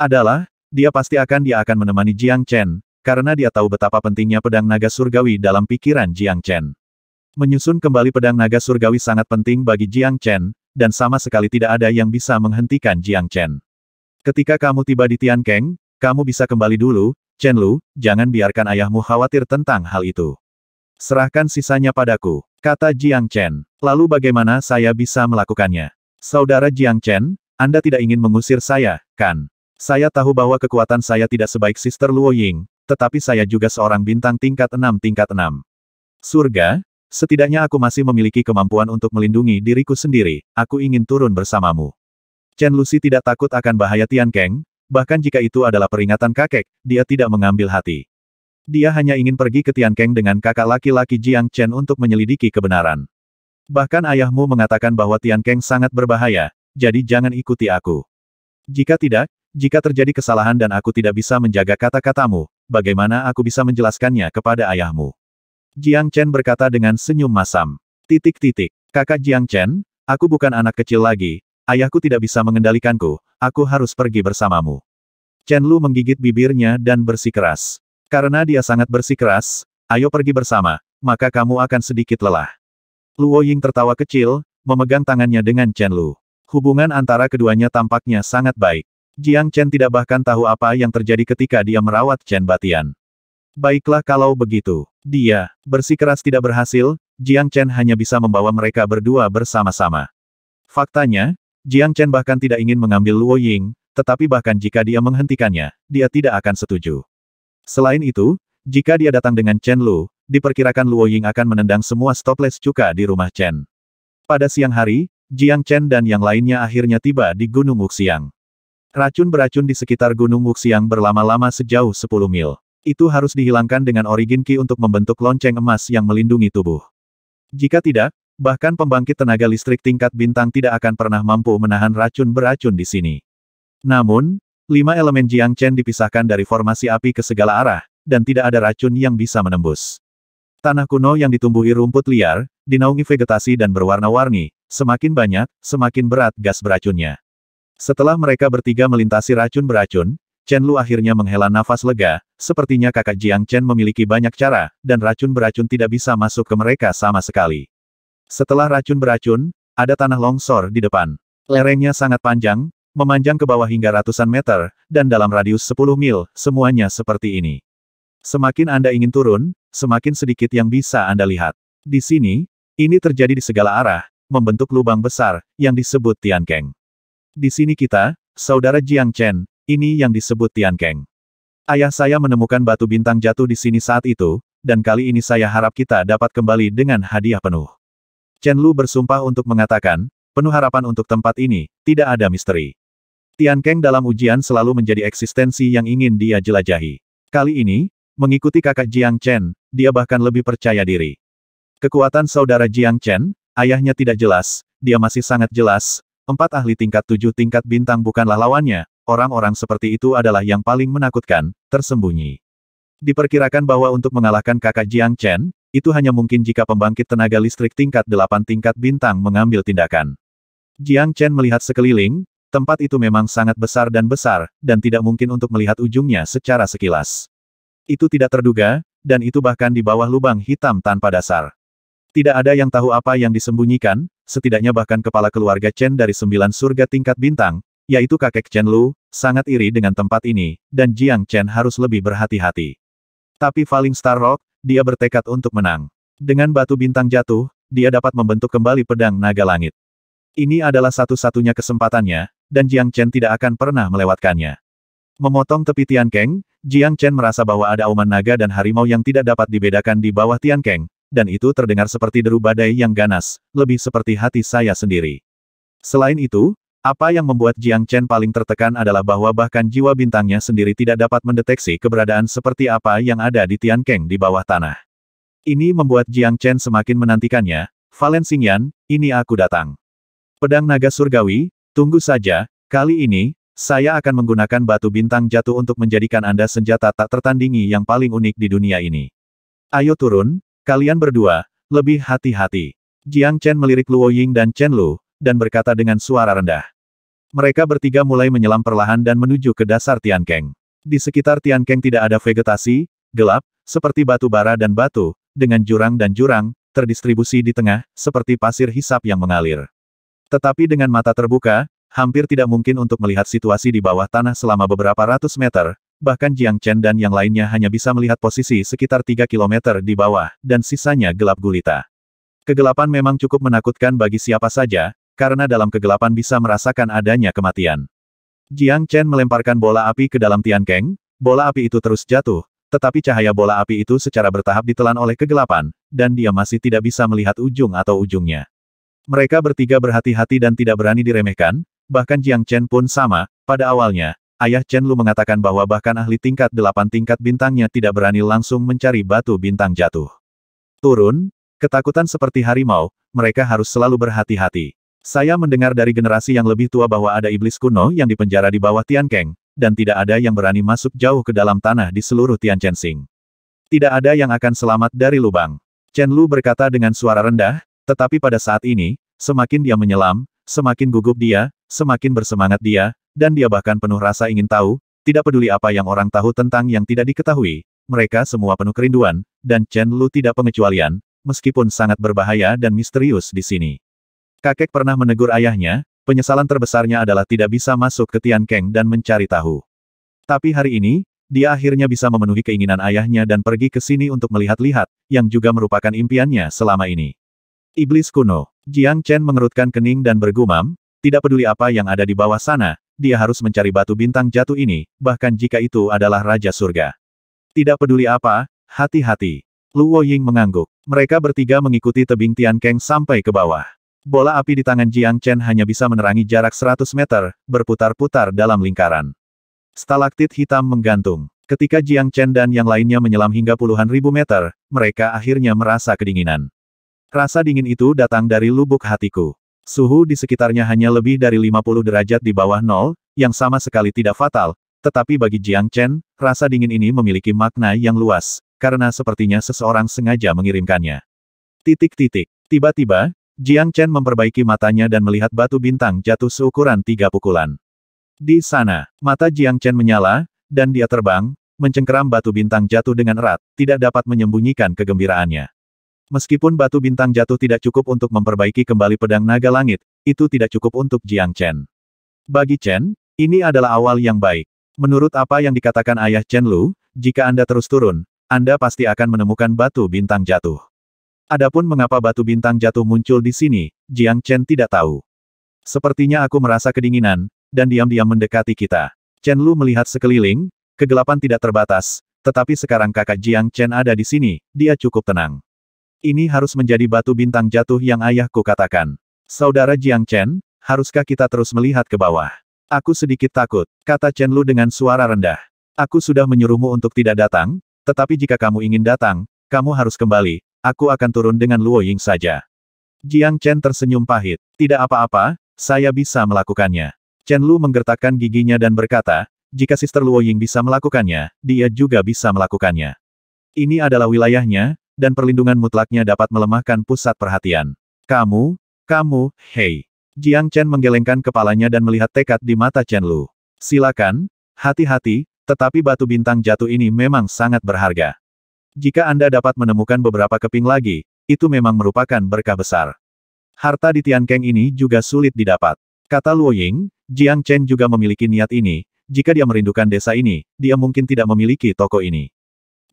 Adalah, dia pasti akan dia akan menemani Jiang Chen, karena dia tahu betapa pentingnya pedang naga surgawi dalam pikiran Jiang Chen. Menyusun kembali pedang naga surgawi sangat penting bagi Jiang Chen, dan sama sekali tidak ada yang bisa menghentikan Jiang Chen. Ketika kamu tiba di Tian Keng, kamu bisa kembali dulu, Chen Lu, jangan biarkan ayahmu khawatir tentang hal itu. Serahkan sisanya padaku, kata Jiang Chen. Lalu bagaimana saya bisa melakukannya? Saudara Jiang Chen, Anda tidak ingin mengusir saya, kan? Saya tahu bahwa kekuatan saya tidak sebaik Sister Luo Ying, tetapi saya juga seorang bintang tingkat 6 tingkat 6. Surga, setidaknya aku masih memiliki kemampuan untuk melindungi diriku sendiri, aku ingin turun bersamamu. Chen Lucy tidak takut akan bahaya Tian Kang, bahkan jika itu adalah peringatan kakek, dia tidak mengambil hati. Dia hanya ingin pergi ke Tiankeng dengan kakak laki-laki Jiang Chen untuk menyelidiki kebenaran. Bahkan ayahmu mengatakan bahwa Tiankeng sangat berbahaya, jadi jangan ikuti aku. Jika tidak, jika terjadi kesalahan dan aku tidak bisa menjaga kata-katamu, bagaimana aku bisa menjelaskannya kepada ayahmu? Jiang Chen berkata dengan senyum masam. Titik-titik, kakak Jiang Chen, aku bukan anak kecil lagi, ayahku tidak bisa mengendalikanku, aku harus pergi bersamamu. Chen Lu menggigit bibirnya dan bersikeras. Karena dia sangat bersikeras, ayo pergi bersama, maka kamu akan sedikit lelah. Luo Ying tertawa kecil, memegang tangannya dengan Chen Lu. Hubungan antara keduanya tampaknya sangat baik. Jiang Chen tidak bahkan tahu apa yang terjadi ketika dia merawat Chen Batian. Baiklah kalau begitu. Dia, bersikeras tidak berhasil, Jiang Chen hanya bisa membawa mereka berdua bersama-sama. Faktanya, Jiang Chen bahkan tidak ingin mengambil Luo Ying, tetapi bahkan jika dia menghentikannya, dia tidak akan setuju. Selain itu, jika dia datang dengan Chen Lu, diperkirakan Luo Ying akan menendang semua stoples cuka di rumah Chen. Pada siang hari, Jiang Chen dan yang lainnya akhirnya tiba di Gunung Wuxiang. Racun beracun di sekitar Gunung Wuxiang berlama-lama sejauh 10 mil. Itu harus dihilangkan dengan origin ki untuk membentuk lonceng emas yang melindungi tubuh. Jika tidak, bahkan pembangkit tenaga listrik tingkat bintang tidak akan pernah mampu menahan racun beracun di sini. Namun, Lima elemen Jiang Chen dipisahkan dari formasi api ke segala arah, dan tidak ada racun yang bisa menembus. Tanah kuno yang ditumbuhi rumput liar, dinaungi vegetasi dan berwarna-warni, semakin banyak, semakin berat gas beracunnya. Setelah mereka bertiga melintasi racun beracun, Chen Lu akhirnya menghela nafas lega, sepertinya kakak Jiang Chen memiliki banyak cara, dan racun beracun tidak bisa masuk ke mereka sama sekali. Setelah racun beracun, ada tanah longsor di depan. Lerengnya sangat panjang, memanjang ke bawah hingga ratusan meter, dan dalam radius 10 mil, semuanya seperti ini. Semakin Anda ingin turun, semakin sedikit yang bisa Anda lihat. Di sini, ini terjadi di segala arah, membentuk lubang besar, yang disebut Tiankeng. Di sini kita, saudara Jiang Chen, ini yang disebut Tiankeng. Ayah saya menemukan batu bintang jatuh di sini saat itu, dan kali ini saya harap kita dapat kembali dengan hadiah penuh. Chen Lu bersumpah untuk mengatakan, penuh harapan untuk tempat ini, tidak ada misteri. Tian Keng dalam ujian selalu menjadi eksistensi yang ingin dia jelajahi. Kali ini, mengikuti kakak Jiang Chen, dia bahkan lebih percaya diri. Kekuatan saudara Jiang Chen, ayahnya tidak jelas, dia masih sangat jelas, empat ahli tingkat tujuh tingkat bintang bukanlah lawannya, orang-orang seperti itu adalah yang paling menakutkan, tersembunyi. Diperkirakan bahwa untuk mengalahkan kakak Jiang Chen, itu hanya mungkin jika pembangkit tenaga listrik tingkat delapan tingkat bintang mengambil tindakan. Jiang Chen melihat sekeliling, Tempat itu memang sangat besar dan besar, dan tidak mungkin untuk melihat ujungnya secara sekilas. Itu tidak terduga, dan itu bahkan di bawah lubang hitam tanpa dasar. Tidak ada yang tahu apa yang disembunyikan, setidaknya bahkan kepala keluarga Chen dari sembilan surga tingkat bintang, yaitu kakek Chen Lu, sangat iri dengan tempat ini, dan Jiang Chen harus lebih berhati-hati. Tapi Falling Star Rock, dia bertekad untuk menang. Dengan batu bintang jatuh, dia dapat membentuk kembali pedang naga langit. Ini adalah satu-satunya kesempatannya, dan Jiang Chen tidak akan pernah melewatkannya. Memotong tepi Tian Keng, Jiang Chen merasa bahwa ada auman naga dan harimau yang tidak dapat dibedakan di bawah Tian Keng, dan itu terdengar seperti deru badai yang ganas, lebih seperti hati saya sendiri. Selain itu, apa yang membuat Jiang Chen paling tertekan adalah bahwa bahkan jiwa bintangnya sendiri tidak dapat mendeteksi keberadaan seperti apa yang ada di Tian Keng di bawah tanah. Ini membuat Jiang Chen semakin menantikannya, Valen Xingyan, ini aku datang. Pedang naga surgawi, Tunggu saja, kali ini, saya akan menggunakan batu bintang jatuh untuk menjadikan Anda senjata tak tertandingi yang paling unik di dunia ini. Ayo turun, kalian berdua, lebih hati-hati. Jiang Chen melirik Luo Ying dan Chen Lu, dan berkata dengan suara rendah. Mereka bertiga mulai menyelam perlahan dan menuju ke dasar Tiankeng. Di sekitar Tiankeng tidak ada vegetasi, gelap, seperti batu bara dan batu, dengan jurang dan jurang, terdistribusi di tengah, seperti pasir hisap yang mengalir. Tetapi dengan mata terbuka, hampir tidak mungkin untuk melihat situasi di bawah tanah selama beberapa ratus meter, bahkan Jiang Chen dan yang lainnya hanya bisa melihat posisi sekitar 3 km di bawah, dan sisanya gelap gulita. Kegelapan memang cukup menakutkan bagi siapa saja, karena dalam kegelapan bisa merasakan adanya kematian. Jiang Chen melemparkan bola api ke dalam Tian Tiankeng, bola api itu terus jatuh, tetapi cahaya bola api itu secara bertahap ditelan oleh kegelapan, dan dia masih tidak bisa melihat ujung atau ujungnya. Mereka bertiga berhati-hati dan tidak berani diremehkan, bahkan Jiang Chen pun sama, pada awalnya, ayah Chen Lu mengatakan bahwa bahkan ahli tingkat delapan tingkat bintangnya tidak berani langsung mencari batu bintang jatuh. Turun, ketakutan seperti harimau, mereka harus selalu berhati-hati. Saya mendengar dari generasi yang lebih tua bahwa ada iblis kuno yang dipenjara di bawah Tiankeng, dan tidak ada yang berani masuk jauh ke dalam tanah di seluruh Tian Sing. Tidak ada yang akan selamat dari lubang. Chen Lu berkata dengan suara rendah, tetapi pada saat ini, semakin dia menyelam, semakin gugup dia, semakin bersemangat dia, dan dia bahkan penuh rasa ingin tahu, tidak peduli apa yang orang tahu tentang yang tidak diketahui, mereka semua penuh kerinduan, dan Chen Lu tidak pengecualian, meskipun sangat berbahaya dan misterius di sini. Kakek pernah menegur ayahnya, penyesalan terbesarnya adalah tidak bisa masuk ke Tian Keng dan mencari tahu. Tapi hari ini, dia akhirnya bisa memenuhi keinginan ayahnya dan pergi ke sini untuk melihat-lihat, yang juga merupakan impiannya selama ini. Iblis kuno. Jiang Chen mengerutkan kening dan bergumam, tidak peduli apa yang ada di bawah sana, dia harus mencari batu bintang jatuh ini, bahkan jika itu adalah Raja Surga. Tidak peduli apa, hati-hati. Luo Ying mengangguk. Mereka bertiga mengikuti tebing Tian Keng sampai ke bawah. Bola api di tangan Jiang Chen hanya bisa menerangi jarak 100 meter, berputar-putar dalam lingkaran. Stalaktit hitam menggantung. Ketika Jiang Chen dan yang lainnya menyelam hingga puluhan ribu meter, mereka akhirnya merasa kedinginan. Rasa dingin itu datang dari lubuk hatiku. Suhu di sekitarnya hanya lebih dari 50 derajat di bawah nol, yang sama sekali tidak fatal, tetapi bagi Jiang Chen, rasa dingin ini memiliki makna yang luas, karena sepertinya seseorang sengaja mengirimkannya. Titik-titik. Tiba-tiba, Jiang Chen memperbaiki matanya dan melihat batu bintang jatuh seukuran tiga pukulan. Di sana, mata Jiang Chen menyala, dan dia terbang, mencengkeram batu bintang jatuh dengan erat, tidak dapat menyembunyikan kegembiraannya. Meskipun batu bintang jatuh tidak cukup untuk memperbaiki kembali pedang naga langit, itu tidak cukup untuk Jiang Chen. Bagi Chen, ini adalah awal yang baik. Menurut apa yang dikatakan ayah Chen Lu, jika Anda terus turun, Anda pasti akan menemukan batu bintang jatuh. Adapun mengapa batu bintang jatuh muncul di sini, Jiang Chen tidak tahu. Sepertinya aku merasa kedinginan, dan diam-diam mendekati kita. Chen Lu melihat sekeliling, kegelapan tidak terbatas, tetapi sekarang kakak Jiang Chen ada di sini, dia cukup tenang. Ini harus menjadi batu bintang jatuh yang ayahku katakan. Saudara Jiang Chen, haruskah kita terus melihat ke bawah? Aku sedikit takut, kata Chen Lu dengan suara rendah. Aku sudah menyuruhmu untuk tidak datang, tetapi jika kamu ingin datang, kamu harus kembali, aku akan turun dengan Luo Ying saja. Jiang Chen tersenyum pahit. Tidak apa-apa, saya bisa melakukannya. Chen Lu menggertakkan giginya dan berkata, jika Sister Luo Ying bisa melakukannya, dia juga bisa melakukannya. Ini adalah wilayahnya, dan perlindungan mutlaknya dapat melemahkan pusat perhatian. Kamu, kamu, hei. Jiang Chen menggelengkan kepalanya dan melihat tekad di mata Chen Lu. Silakan, hati-hati, tetapi batu bintang jatuh ini memang sangat berharga. Jika Anda dapat menemukan beberapa keping lagi, itu memang merupakan berkah besar. Harta di Tiankeng ini juga sulit didapat. Kata Luo Ying, Jiang Chen juga memiliki niat ini, jika dia merindukan desa ini, dia mungkin tidak memiliki toko ini.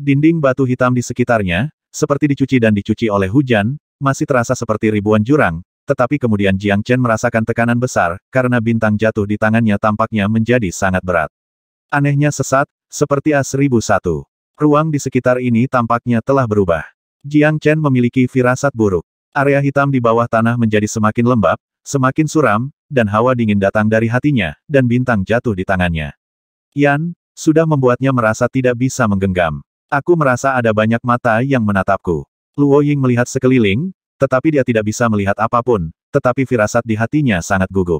Dinding batu hitam di sekitarnya, seperti dicuci dan dicuci oleh hujan, masih terasa seperti ribuan jurang, tetapi kemudian Jiang Chen merasakan tekanan besar, karena bintang jatuh di tangannya tampaknya menjadi sangat berat. Anehnya sesat, seperti A1001. Ruang di sekitar ini tampaknya telah berubah. Jiang Chen memiliki firasat buruk. Area hitam di bawah tanah menjadi semakin lembab, semakin suram, dan hawa dingin datang dari hatinya, dan bintang jatuh di tangannya. Yan, sudah membuatnya merasa tidak bisa menggenggam. Aku merasa ada banyak mata yang menatapku. Luo Ying melihat sekeliling, tetapi dia tidak bisa melihat apapun, tetapi firasat di hatinya sangat gugup.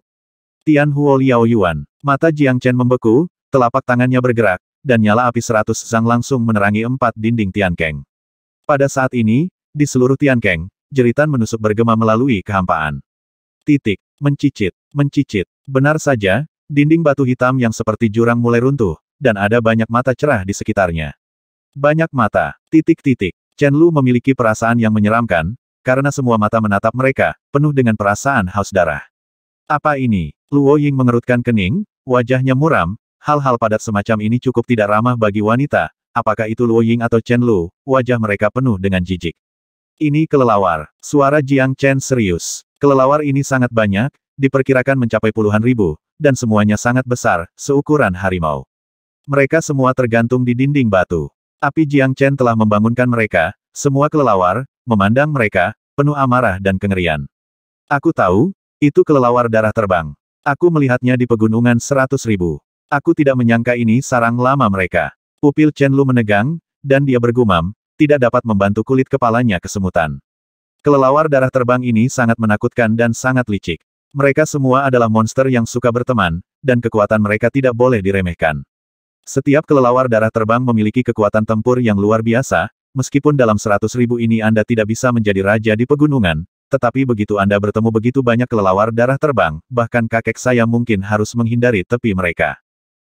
Tian Huo Liao Yuan, mata Jiang Chen membeku, telapak tangannya bergerak, dan nyala api seratus zang langsung menerangi empat dinding Tian Keng. Pada saat ini, di seluruh Tian Keng, jeritan menusuk bergema melalui kehampaan. Titik, mencicit, mencicit. Benar saja, dinding batu hitam yang seperti jurang mulai runtuh, dan ada banyak mata cerah di sekitarnya. Banyak mata, titik-titik. Chen Lu memiliki perasaan yang menyeramkan, karena semua mata menatap mereka, penuh dengan perasaan haus darah. Apa ini? Luo Ying mengerutkan kening, wajahnya muram, hal-hal padat semacam ini cukup tidak ramah bagi wanita, apakah itu Luo Ying atau Chen Lu, wajah mereka penuh dengan jijik. Ini kelelawar, suara Jiang Chen serius. Kelelawar ini sangat banyak, diperkirakan mencapai puluhan ribu, dan semuanya sangat besar, seukuran harimau. Mereka semua tergantung di dinding batu. Api Jiang Chen telah membangunkan mereka, semua kelelawar, memandang mereka, penuh amarah dan kengerian. Aku tahu, itu kelelawar darah terbang. Aku melihatnya di pegunungan seratus ribu. Aku tidak menyangka ini sarang lama mereka. Pupil Chen Lu menegang, dan dia bergumam, tidak dapat membantu kulit kepalanya kesemutan. Kelelawar darah terbang ini sangat menakutkan dan sangat licik. Mereka semua adalah monster yang suka berteman, dan kekuatan mereka tidak boleh diremehkan. Setiap kelelawar darah terbang memiliki kekuatan tempur yang luar biasa, meskipun dalam seratus ribu ini Anda tidak bisa menjadi raja di pegunungan, tetapi begitu Anda bertemu begitu banyak kelelawar darah terbang, bahkan kakek saya mungkin harus menghindari tepi mereka.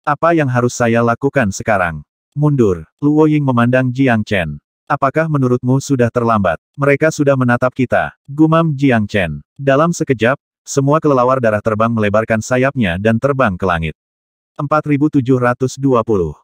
Apa yang harus saya lakukan sekarang? Mundur, Luo Ying memandang Jiang Chen. Apakah menurutmu sudah terlambat? Mereka sudah menatap kita, gumam Jiang Chen. Dalam sekejap, semua kelelawar darah terbang melebarkan sayapnya dan terbang ke langit. 4720